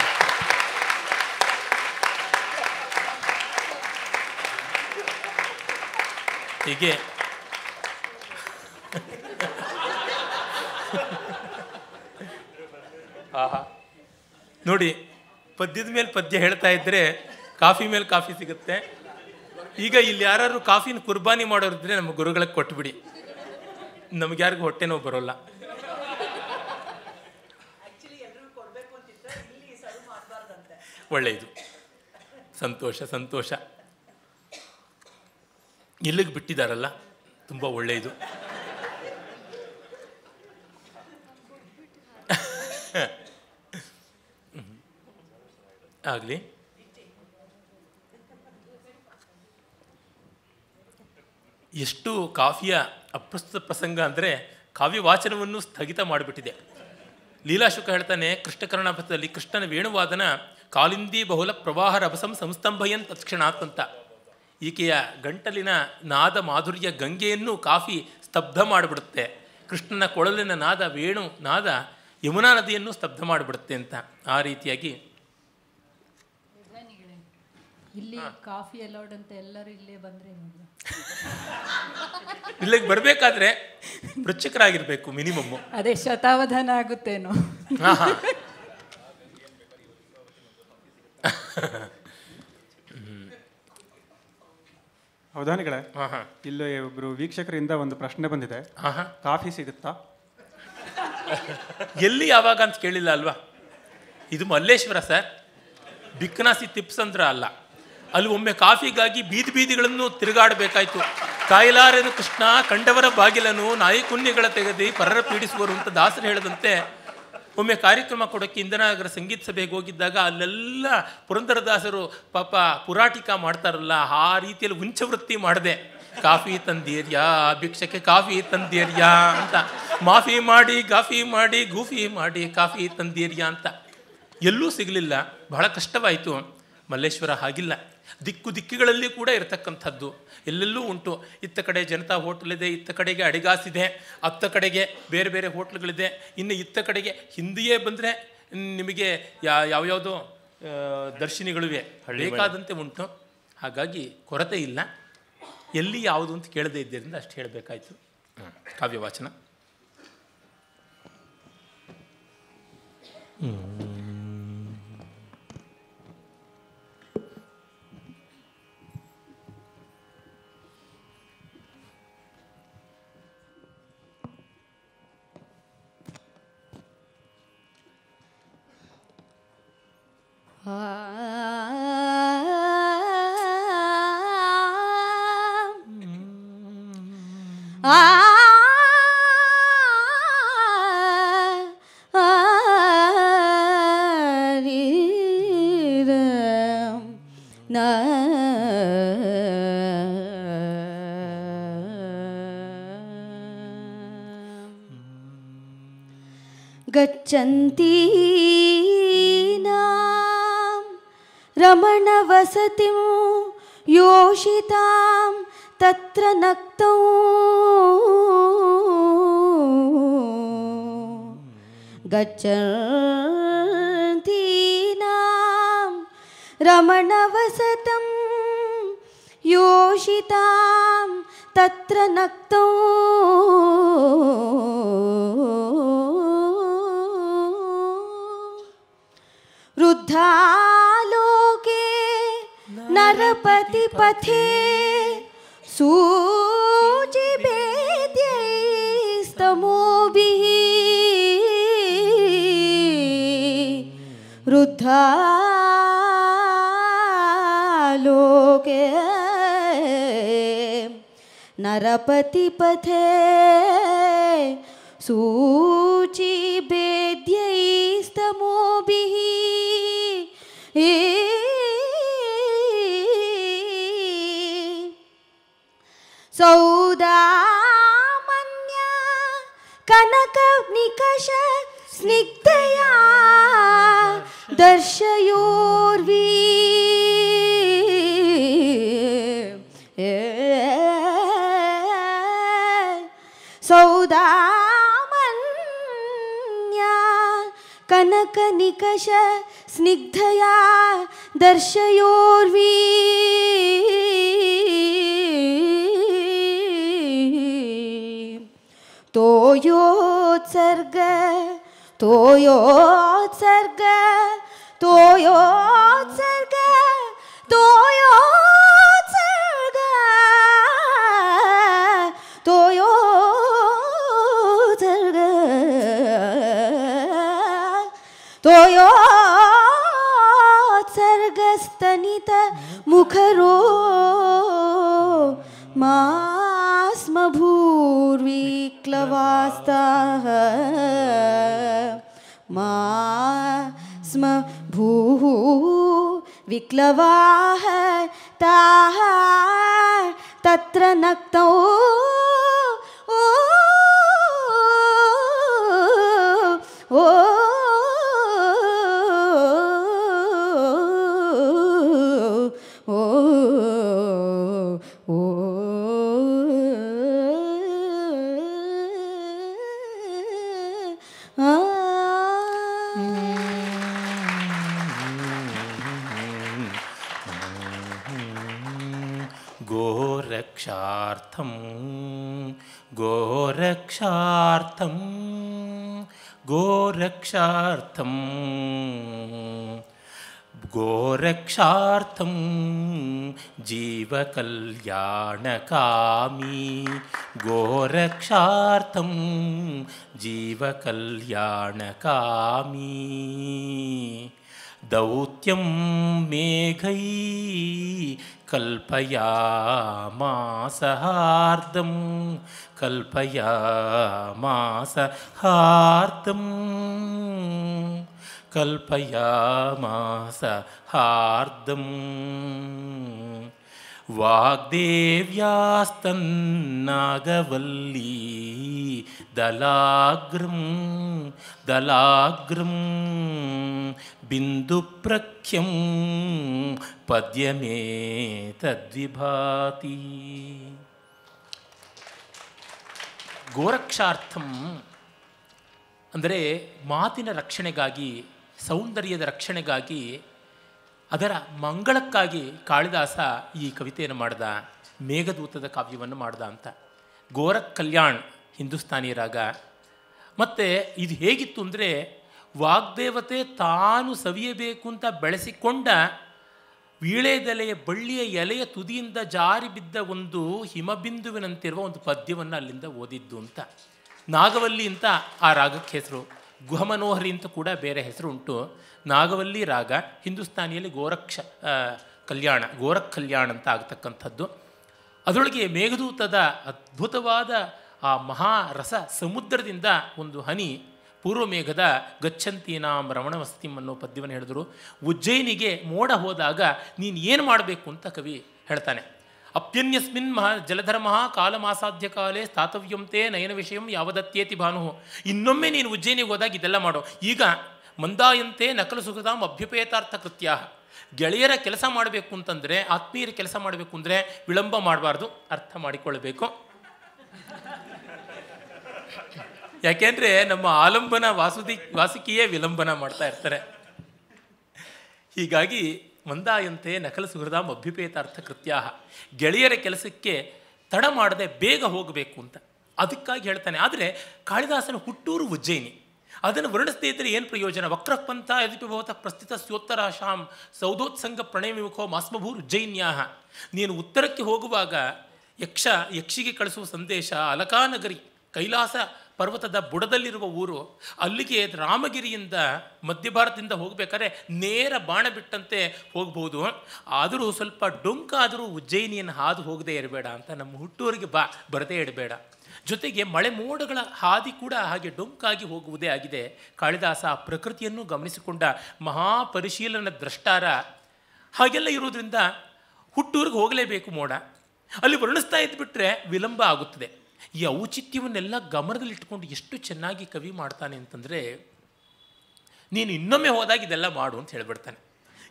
ಹೀಗೆ ಆಹಾ ನೋಡಿ ಪದ್ಯದ ಮೇಲೆ ಪದ್ಯ ಹೇಳ್ತಾ ಇದ್ದರೆ ಕಾಫಿ ಮೇಲೆ ಕಾಫಿ ಸಿಗುತ್ತೆ ಈಗ ಇಲ್ಲಿ ಯಾರಾದ್ರೂ ಕಾಫಿನ ಕುರ್ಬಾನಿ ಮಾಡೋರಿದ್ರೆ ನಮ್ಮ ಗುರುಗಳಿಗೆ ಕೊಟ್ಬಿಡಿ ನಮ್ಗೆ ಯಾರಿಗೂ ಹೊಟ್ಟೆ ನೋವು ಬರೋಲ್ಲ ಒಳ್ಳೆಯದು ಸಂತೋಷ ಸಂತೋಷ ಇಲ್ಲಿಗೆ ಬಿಟ್ಟಿದ್ದಾರಲ್ಲ ತುಂಬ ಒಳ್ಳೆಯದು ಆಗಲಿ ಎಷ್ಟು ಕಾವ್ಯ ಅಪ್ರಸ್ತುತ ಪ್ರಸಂಗ ಅಂದರೆ ಕಾವ್ಯ ವಾಚನವನ್ನು ಸ್ಥಗಿತ ಮಾಡಿಬಿಟ್ಟಿದೆ ಲೀಲಾಶುಕ ಹೇಳ್ತಾನೆ ಕೃಷ್ಣಕರ್ಣಾಭದಲ್ಲಿ ಕೃಷ್ಣನ ವೇಣುವಾದನ ಕಾಲಿಂದಿ ಬಹುಲ ಪ್ರವಾಹ ರಭಸಂ ಸಂಸ್ತಂಭಯನ್ ತತ್ಕ್ಷಣಾತ್ ಅಂತ ಈಕೆಯ ಗಂಟಲಿನ ನಾದ ಮಾಧುರ್ಯ ಗಂಗೆಯನ್ನು ಕಾಫಿ ಸ್ತಬ್ಧ ಮಾಡಿಬಿಡುತ್ತೆ ಕೃಷ್ಣನ ಕೊಳಲಿನ ನಾದ ವೇಣು ನಾದ ಯಮುನಾ ನದಿಯನ್ನು ಸ್ತಬ್ಧ ಮಾಡಿಬಿಡುತ್ತೆ ಅಂತ ಆ ರೀತಿಯಾಗಿ ಇಲ್ಲಿ ಕಾಫಿ ಅಲೌಡ್ ಅಂತ ಎಲ್ಲರೂ ಇಲ್ಲೇ ಬಂದರೆ ಇಲ್ಲಿಗೆ ಬರಬೇಕಾದ್ರೆ ಮಿನಿಮಮ್ ಅದೇ ಶತಾವಧಾನ ಆಗುತ್ತೇನೋ ಅವಧಾನಿಗಳೇ ಇಲ್ಲಿ ಒಬ್ಬರು ವೀಕ್ಷಕರಿಂದ ಒಂದು ಪ್ರಶ್ನೆ ಬಂದಿದೆ ಕಾಫಿ ಸಿಗುತ್ತಾ ಎಲ್ಲಿ ಯಾವಾಗ ಅಂತ ಕೇಳಿಲ್ಲ ಅಲ್ವಾ ಇದು ಮಲ್ಲೇಶ್ವರ ಸರ್ ಬಿಕ್ನಾಸಿ ತಿಪ್ಸ್ ಅಂದ್ರೆ ಅಲ್ಲ ಅಲ್ಲಿ ಒಮ್ಮೆ ಕಾಫಿಗಾಗಿ ಬೀದಿ ಬೀದಿಗಳನ್ನು ತಿರುಗಾಡಬೇಕಾಯ್ತು ಕಾಯಿಲಾರನು ಕೃಷ್ಣ ಕಂಡವರ ಬಾಗಿಲನ್ನು ನಾಯಿ ಕುನ್ನಿಗಳ ತೆಗೆದಿ ಪರರ ಪೀಡಿಸುವರು ಅಂತ ದಾಸರು ಹೇಳದಂತೆ ಒಮ್ಮೆ ಕಾರ್ಯಕ್ರಮ ಕೊಡೋಕ್ಕೆ ಇಂದನಗರ ಸಂಗೀತ ಸಭೆಗೆ ಹೋಗಿದ್ದಾಗ ಅಲ್ಲೆಲ್ಲ ಪುರಂದರದಾಸರು ಪಾಪ ಪುರಾಟಿಕ ಮಾಡ್ತಾರಲ್ಲ ಆ ರೀತಿಯಲ್ಲಿ ವೃತ್ತಿ ಮಾಡಿದೆ ಕಾಫಿ ತಂದೇರ್ಯಾ ಭಿಕ್ಷಕ್ಕೆ ಕಾಫಿ ತಂದೀರ್ಯಾ ಅಂತ ಮಾಫಿ ಮಾಡಿ ಕಾಫಿ ಮಾಡಿ ಗೂಫಿ ಮಾಡಿ ಕಾಫಿ ತಂದೀರ್ಯಾ ಅಂತ ಎಲ್ಲೂ ಸಿಗಲಿಲ್ಲ ಬಹಳ ಕಷ್ಟವಾಯಿತು ಮಲ್ಲೇಶ್ವರ ಹಾಗಿಲ್ಲ ದಿಕ್ಕು ದಿಕ್ಕುಗಳಲ್ಲಿ ಕೂಡ ಇರತಕ್ಕಂಥದ್ದು ಎಲ್ಲೆಲ್ಲೂ ಉಂಟು ಇತ್ತ ಕಡೆ ಜನತಾ ಇದೆ ಇತ್ತ ಕಡೆಗೆ ಅಡಿಗಾಸಿದೆ ಅತ್ತ ಕಡೆಗೆ ಬೇರೆ ಬೇರೆ ಹೋಟ್ಲ್ಗಳಿದೆ ಇನ್ನು ಇತ್ತ ಕಡೆಗೆ ಹಿಂದೆಯೇ ಬಂದರೆ ನಿಮಗೆ ಯಾ ಯಾವ್ಯಾವುದೋ ದರ್ಶಿನಿಗಳಿವೆ ಬೇಕಾದಂತೆ ಉಂಟು ಹಾಗಾಗಿ ಕೊರತೆ ಇಲ್ಲ ಎಲ್ಲಿ ಯಾವುದು ಅಂತ ಕೇಳದೇ ಇದ್ದರಿಂದ ಅಷ್ಟು ಹೇಳಬೇಕಾಯಿತು ಕಾವ್ಯ ವಾಚನ गच्छन्ति योषितां तत्र नक्तो गच्छीनां रमणवसतं योषितां तत्र नक्तो रुद्धा नरपति पथे सूचि भेद्यैस्तमोभिः रुद्धालोके नरपतिपथे सूचिभेद्यैस्तमोभिः Saudamanya kanaka nikasha snigdaya darshayorvi Saudamanya kanaka nikasha snigdaya darshayorvi तोयोत्सर्ग तोयोत्सर्ग तोयोत्सर्ग तोयोत्सर्ग तोयोत्सर्ग तोयोत्सर्गस्तनित मुखरो मा भूर्विक्लवास्ताः मा स्म भूः विक्लवाः तत्र नक्तौ गोरक्षार्थं गोरक्षार्थं गोरक्षार्थं जीवकल्याणकामी गोरक्षार्थं कामी दौत्यम मेघै कल्पयामासहार्दं कल्पयामासहार्दं कल्पयामासहार्दम् वाग्देव्यास्तन्नागवल्ली दलाग्रं दलाग्रं बिन्दुप्रख्यं पद्यमे तद्विभाति ಗೋರಕ್ಷಾರ್ಥಂ ಅಂದರೆ ಮಾತಿನ ರಕ್ಷಣೆಗಾಗಿ ಸೌಂದರ್ಯದ ರಕ್ಷಣೆಗಾಗಿ ಅದರ ಮಂಗಳಕ್ಕಾಗಿ ಕಾಳಿದಾಸ ಈ ಕವಿತೆಯನ್ನು ಮಾಡ್ದ ಮೇಘದೂತದ ಕಾವ್ಯವನ್ನು ಮಾಡ್ದ ಅಂತ ಗೋರಖ್ ಕಲ್ಯಾಣ್ ಹಿಂದೂಸ್ತಾನಿ ರಾಗ ಮತ್ತು ಇದು ಹೇಗಿತ್ತು ಅಂದರೆ ವಾಗ್ದೇವತೆ ತಾನು ಸವಿಯಬೇಕು ಅಂತ ಬೆಳೆಸಿಕೊಂಡ ವೀಳೆದೆಲೆಯ ಬಳ್ಳಿಯ ಎಲೆಯ ತುದಿಯಿಂದ ಜಾರಿ ಬಿದ್ದ ಒಂದು ಹಿಮಬಿಂದುವಿನಂತಿರುವ ಒಂದು ಪದ್ಯವನ್ನು ಅಲ್ಲಿಂದ ಓದಿದ್ದು ಅಂತ ನಾಗವಲ್ಲಿ ಅಂತ ಆ ರಾಗಕ್ಕೆ ಹೆಸರು ಗುಹಮನೋಹರಿ ಅಂತ ಕೂಡ ಬೇರೆ ಹೆಸರು ಉಂಟು ನಾಗವಲ್ಲಿ ರಾಗ ಹಿಂದೂಸ್ತಾನಿಯಲ್ಲಿ ಗೋರಕ್ಷ ಕಲ್ಯಾಣ ಗೋರಖ್ ಕಲ್ಯಾಣ ಅಂತ ಆಗತಕ್ಕಂಥದ್ದು ಅದರೊಳಗೆ ಮೇಘದೂತದ ಅದ್ಭುತವಾದ ಆ ಮಹಾರಸ ಸಮುದ್ರದಿಂದ ಒಂದು ಹನಿ ಪೂರ್ವಮೇಘದ ಗಚ್ಚಂತೀನಾಂ ರಮಣವಸ್ತಿಂ ಅನ್ನೋ ಪದ್ಯವನ್ನು ಹೇಳಿದ್ರು ಉಜ್ಜಯಿನಿಗೆ ಮೋಡ ಹೋದಾಗ ನೀನು ಏನು ಮಾಡಬೇಕು ಅಂತ ಕವಿ ಹೇಳ್ತಾನೆ ಅಪ್ಯನ್ಯಸ್ಮಿನ್ ಮಹ ಜಲಧರ್ಮ ಕಾಲಮಾಸಾಧ್ಯ ಕಾಲೇ ಸ್ಥಾತವ್ಯಂತೆ ನಯನ ವಿಷಯಂ ಯಾವದತ್ತೇತಿ ಭಾನು ಇನ್ನೊಮ್ಮೆ ನೀನು ಉಜ್ಜಯಿನಿಗೆ ಹೋದಾಗ ಇದೆಲ್ಲ ಮಾಡು ಈಗ ಮಂದಾಯಂತೆ ನಕಲು ಸುಖದಾಂ ಅಭ್ಯುಪೇತಾರ್ಥ ಕೃತ್ಯ ಗೆಳೆಯರ ಕೆಲಸ ಮಾಡಬೇಕು ಅಂತಂದರೆ ಆತ್ಮೀಯರ ಕೆಲಸ ಮಾಡಬೇಕು ಅಂದರೆ ವಿಳಂಬ ಮಾಡಬಾರ್ದು ಅರ್ಥ ಮಾಡಿಕೊಳ್ಳಬೇಕು ಯಾಕೆಂದರೆ ನಮ್ಮ ಆಲಂಬನ ವಾಸುದಿ ವಾಸಿಕಿಯೇ ವಿಲಂಬನ ಮಾಡ್ತಾ ಇರ್ತಾರೆ ಹೀಗಾಗಿ ಮಂದಾಯಂತೆ ನಕಲ ಸುಹೃದಾಮ್ ಅಭ್ಯುಪೇತಾರ್ಥ ಕೃತ್ಯ ಗೆಳೆಯರ ಕೆಲಸಕ್ಕೆ ತಡ ಮಾಡದೆ ಬೇಗ ಹೋಗಬೇಕು ಅಂತ ಅದಕ್ಕಾಗಿ ಹೇಳ್ತಾನೆ ಆದರೆ ಕಾಳಿದಾಸನ ಹುಟ್ಟೂರು ಉಜ್ಜಯಿನಿ ಅದನ್ನು ವರ್ಣಿಸದೇ ಇದ್ದರೆ ಏನು ಪ್ರಯೋಜನ ವಕ್ರಪಂಥ ಪ್ರಸ್ತುತ ಪ್ರಸ್ಥಿತ ಸ್ಯೋತ್ತರಾಶಾಂ ಸೌಧೋತ್ಸಂಗ ಪ್ರಣಯವಿಮುಖೋ ಮಾಸ್ಮಭೂರ್ ಉಜ್ಜಯಿನ್ಯಾಹ ನೀನು ಉತ್ತರಕ್ಕೆ ಹೋಗುವಾಗ ಯಕ್ಷ ಯಕ್ಷಿಗೆ ಕಳಿಸುವ ಸಂದೇಶ ಅಲಕಾನಗರಿ ಕೈಲಾಸ ಪರ್ವತದ ಬುಡದಲ್ಲಿರುವ ಊರು ಅಲ್ಲಿಗೆ ರಾಮಗಿರಿಯಿಂದ ಮಧ್ಯ ಭಾರತದಿಂದ ಹೋಗಬೇಕಾದ್ರೆ ನೇರ ಬಾಣ ಬಿಟ್ಟಂತೆ ಹೋಗ್ಬೋದು ಆದರೂ ಸ್ವಲ್ಪ ಡೊಂಕಾದರೂ ಉಜ್ಜಯಿನಿಯನ್ನು ಹಾದು ಹೋಗದೆ ಇರಬೇಡ ಅಂತ ನಮ್ಮ ಹುಟ್ಟೂರಿಗೆ ಬಾ ಬರದೇ ಇಡಬೇಡ ಜೊತೆಗೆ ಮಳೆ ಮೋಡಗಳ ಹಾದಿ ಕೂಡ ಹಾಗೆ ಡೊಂಕಾಗಿ ಹೋಗುವುದೇ ಆಗಿದೆ ಕಾಳಿದಾಸ ಪ್ರಕೃತಿಯನ್ನು ಗಮನಿಸಿಕೊಂಡ ಮಹಾಪರಿಶೀಲನ ದ್ರಷ್ಟಾರ ಹಾಗೆಲ್ಲ ಇರೋದ್ರಿಂದ ಹುಟ್ಟೂರಿಗೆ ಹೋಗಲೇಬೇಕು ಮೋಡ ಅಲ್ಲಿ ವರ್ಣಿಸ್ತಾ ಇದ್ದುಬಿಟ್ರೆ ವಿಳಂಬ ಆಗುತ್ತದೆ ಈ ಔಚಿತ್ಯವನ್ನೆಲ್ಲ ಗಮನದಲ್ಲಿಟ್ಕೊಂಡು ಎಷ್ಟು ಚೆನ್ನಾಗಿ ಕವಿ ಮಾಡ್ತಾನೆ ಅಂತಂದರೆ ನೀನು ಇನ್ನೊಮ್ಮೆ ಹೋದಾಗ ಇದೆಲ್ಲ ಮಾಡು ಅಂತ ಹೇಳ್ಬಿಡ್ತಾನೆ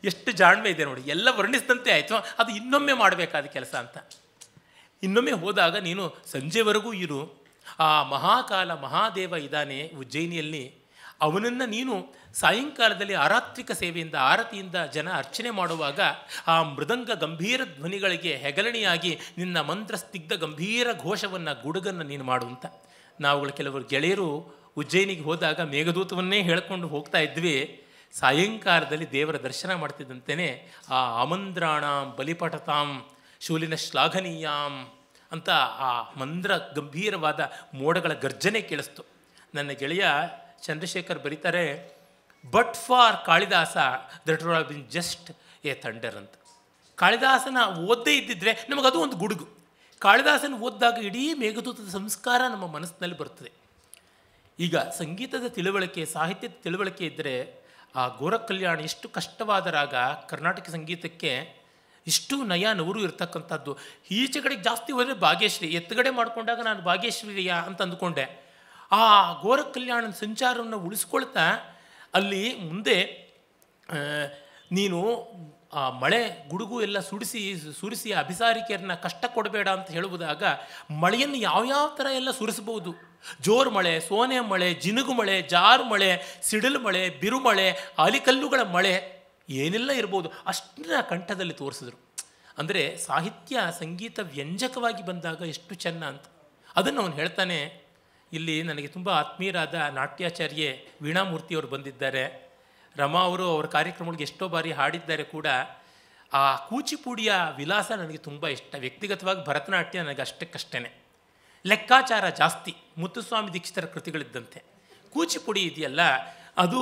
ಎಷ್ಟು ಜಾಣ್ಮೆ ಇದೆ ನೋಡಿ ಎಲ್ಲ ವರ್ಣಿಸಿದಂತೆ ಆಯಿತು ಅದು ಇನ್ನೊಮ್ಮೆ ಮಾಡಬೇಕಾದ ಕೆಲಸ ಅಂತ ಇನ್ನೊಮ್ಮೆ ಹೋದಾಗ ನೀನು ಸಂಜೆವರೆಗೂ ಇರು ಆ ಮಹಾಕಾಲ ಮಹಾದೇವ ಇದ್ದಾನೆ ಉಜ್ಜಯಿನಿಯಲ್ಲಿ ಅವನನ್ನು ನೀನು ಸಾಯಂಕಾಲದಲ್ಲಿ ಆರಾತ್ರಿಕ ಸೇವೆಯಿಂದ ಆರತಿಯಿಂದ ಜನ ಅರ್ಚನೆ ಮಾಡುವಾಗ ಆ ಮೃದಂಗ ಗಂಭೀರ ಧ್ವನಿಗಳಿಗೆ ಹೆಗಲಣಿಯಾಗಿ ನಿನ್ನ ಸ್ನಿಗ್ಧ ಗಂಭೀರ ಘೋಷವನ್ನು ಗುಡುಗನ್ನು ನೀನು ಮಾಡುವಂತ ನಾವುಗಳು ಕೆಲವರು ಗೆಳೆಯರು ಉಜ್ಜಯಿನಿಗೆ ಹೋದಾಗ ಮೇಘದೂತವನ್ನೇ ಹೇಳ್ಕೊಂಡು ಹೋಗ್ತಾ ಇದ್ವಿ ಸಾಯಂಕಾಲದಲ್ಲಿ ದೇವರ ದರ್ಶನ ಮಾಡ್ತಿದ್ದಂತೆಯೇ ಆ ಆಮಂದ್ರಾಣಾಂ ಬಲಿಪಟತಾಂ ಶೂಲಿನ ಶ್ಲಾಘನೀಯಾಂ ಅಂತ ಆ ಮಂತ್ರ ಗಂಭೀರವಾದ ಮೋಡಗಳ ಗರ್ಜನೆ ಕೇಳಿಸ್ತು ನನ್ನ ಗೆಳೆಯ ಚಂದ್ರಶೇಖರ್ ಬರೀತಾರೆ but for Kalidasa that would been just a thunder ಅಂತ ಕಾಳಿದಾಸನ ಓದ್ದೇ ಇದ್ದಿದ್ರೆ ನಮಗದು ಒಂದು ಗುಡುಗು ಕಾಳಿದಾಸನ ಓದಿದಾಗ ಇಡೀ ಮೇಘದೂತದ ಸಂಸ್ಕಾರ ನಮ್ಮ ಮನಸ್ಸಿನಲ್ಲಿ ಬರ್ತದೆ ಈಗ ಸಂಗೀತದ ತಿಳುವಳಿಕೆ ಸಾಹಿತ್ಯದ ತಿಳುವಳಿಕೆ ಇದ್ದರೆ ಆ ಗೋರ ಕಲ್ಯಾಣ ಎಷ್ಟು ಕಷ್ಟವಾದ ರಾಗ ಕರ್ನಾಟಕ ಸಂಗೀತಕ್ಕೆ ಇಷ್ಟು ನಯ ನವರು ಇರ್ತಕ್ಕಂಥದ್ದು ಈಚೆ ಜಾಸ್ತಿ ಹೋದರೆ ಭಾಗ್ಯಶ್ರೀ ಎತ್ತುಗಡೆ ಮಾಡಿಕೊಂಡಾಗ ನಾನು ಭಾಗ್ಯಶ್ರೀಯ ಅಂತ ಅಂದ್ಕೊಂಡೆ ಆ ಘೋರ ಕಲ್ಯಾಣ ಸಂಚಾರವನ್ನು ಉಳಿಸ್ಕೊಳ್ತಾ ಅಲ್ಲಿ ಮುಂದೆ ನೀನು ಆ ಮಳೆ ಗುಡುಗು ಎಲ್ಲ ಸುಡಿಸಿ ಸುರಿಸಿ ಅಭಿಸಾರಿಕೆಯನ್ನ ಕಷ್ಟ ಕೊಡಬೇಡ ಅಂತ ಹೇಳುವುದಾಗ ಮಳೆಯನ್ನು ಯಾವ್ಯಾವ ಥರ ಎಲ್ಲ ಸುರಿಸಬಹುದು ಜೋರು ಮಳೆ ಸೋನೆ ಮಳೆ ಜಿನುಗು ಮಳೆ ಜಾರು ಮಳೆ ಸಿಡಿಲು ಮಳೆ ಬಿರುಮಳೆ ಅಲಿಕಲ್ಲುಗಳ ಮಳೆ ಏನೆಲ್ಲ ಇರ್ಬೋದು ಅಷ್ಟನ್ನ ಕಂಠದಲ್ಲಿ ತೋರಿಸಿದ್ರು ಅಂದರೆ ಸಾಹಿತ್ಯ ಸಂಗೀತ ವ್ಯಂಜಕವಾಗಿ ಬಂದಾಗ ಎಷ್ಟು ಚೆನ್ನ ಅಂತ ಅದನ್ನು ಅವನು ಹೇಳ್ತಾನೆ ಇಲ್ಲಿ ನನಗೆ ತುಂಬ ಆತ್ಮೀಯರಾದ ನಾಟ್ಯಾಚಾರ್ಯೆ ವೀಣಾಮೂರ್ತಿಯವರು ಬಂದಿದ್ದಾರೆ ರಮಾ ಅವರು ಅವರ ಕಾರ್ಯಕ್ರಮಗಳಿಗೆ ಎಷ್ಟೋ ಬಾರಿ ಹಾಡಿದ್ದಾರೆ ಕೂಡ ಆ ಕೂಚಿಪುಡಿಯ ವಿಲಾಸ ನನಗೆ ತುಂಬ ಇಷ್ಟ ವ್ಯಕ್ತಿಗತವಾಗಿ ಭರತನಾಟ್ಯ ನನಗೆ ಅಷ್ಟಕ್ಕಷ್ಟೇ ಲೆಕ್ಕಾಚಾರ ಜಾಸ್ತಿ ಮುತ್ತುಸ್ವಾಮಿ ದೀಕ್ಷಿತರ ಕೃತಿಗಳಿದ್ದಂತೆ ಕೂಚಿಪುಡಿ ಇದೆಯಲ್ಲ ಅದು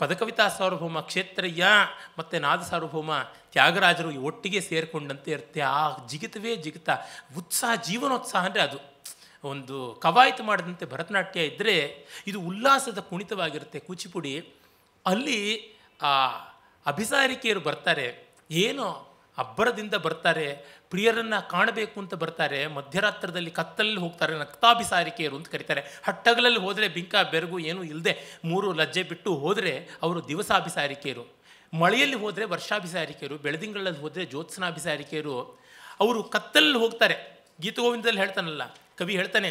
ಪದಕವಿತಾ ಸಾರ್ವಭೌಮ ಕ್ಷೇತ್ರಯ್ಯ ಮತ್ತು ನಾದ ಸಾರ್ವಭೌಮ ತ್ಯಾಗರಾಜರು ಒಟ್ಟಿಗೆ ಸೇರಿಕೊಂಡಂತೆ ಇರುತ್ತೆ ಆ ಜಿಗಿತವೇ ಜಿಗಿತ ಉತ್ಸಾಹ ಜೀವನೋತ್ಸಾಹ ಅಂದರೆ ಅದು ಒಂದು ಕವಾಯತು ಮಾಡಿದಂತೆ ಭರತನಾಟ್ಯ ಇದ್ದರೆ ಇದು ಉಲ್ಲಾಸದ ಕುಣಿತವಾಗಿರುತ್ತೆ ಕೂಚಿಪುಡಿ ಅಲ್ಲಿ ಆ ಅಭಿಸಾರಿಕೆಯರು ಬರ್ತಾರೆ ಏನೋ ಅಬ್ಬರದಿಂದ ಬರ್ತಾರೆ ಪ್ರಿಯರನ್ನು ಕಾಣಬೇಕು ಅಂತ ಬರ್ತಾರೆ ಮಧ್ಯರಾತ್ರದಲ್ಲಿ ಕತ್ತಲಲ್ಲಿ ಹೋಗ್ತಾರೆ ನಕ್ತಾಭಿಸಾರಿಕೆಯರು ಅಂತ ಕರೀತಾರೆ ಹಟ್ಟಗಳಲ್ಲಿ ಹೋದರೆ ಬಿಂಕ ಬೆರಗು ಏನೂ ಇಲ್ಲದೆ ಮೂರು ಲಜ್ಜೆ ಬಿಟ್ಟು ಹೋದರೆ ಅವರು ದಿವಸಾಭಿಸಾರಿಕೆಯರು ಮಳೆಯಲ್ಲಿ ಹೋದರೆ ವರ್ಷಾಭಿಸಾರಿಕೆಯರು ಬೆಳದಿಂಗಳಲ್ಲಿ ಹೋದರೆ ಜ್ಯೋತ್ಸನಾಭಿಸಾರಿಕೆಯರು ಅವರು ಕತ್ತಲಲ್ಲಿ ಹೋಗ್ತಾರೆ ಗೀತಗೋವಿಂದದಲ್ಲಿ ಹೇಳ್ತಾನಲ್ಲ ಕವಿ ಹೇಳ್ತಾನೆ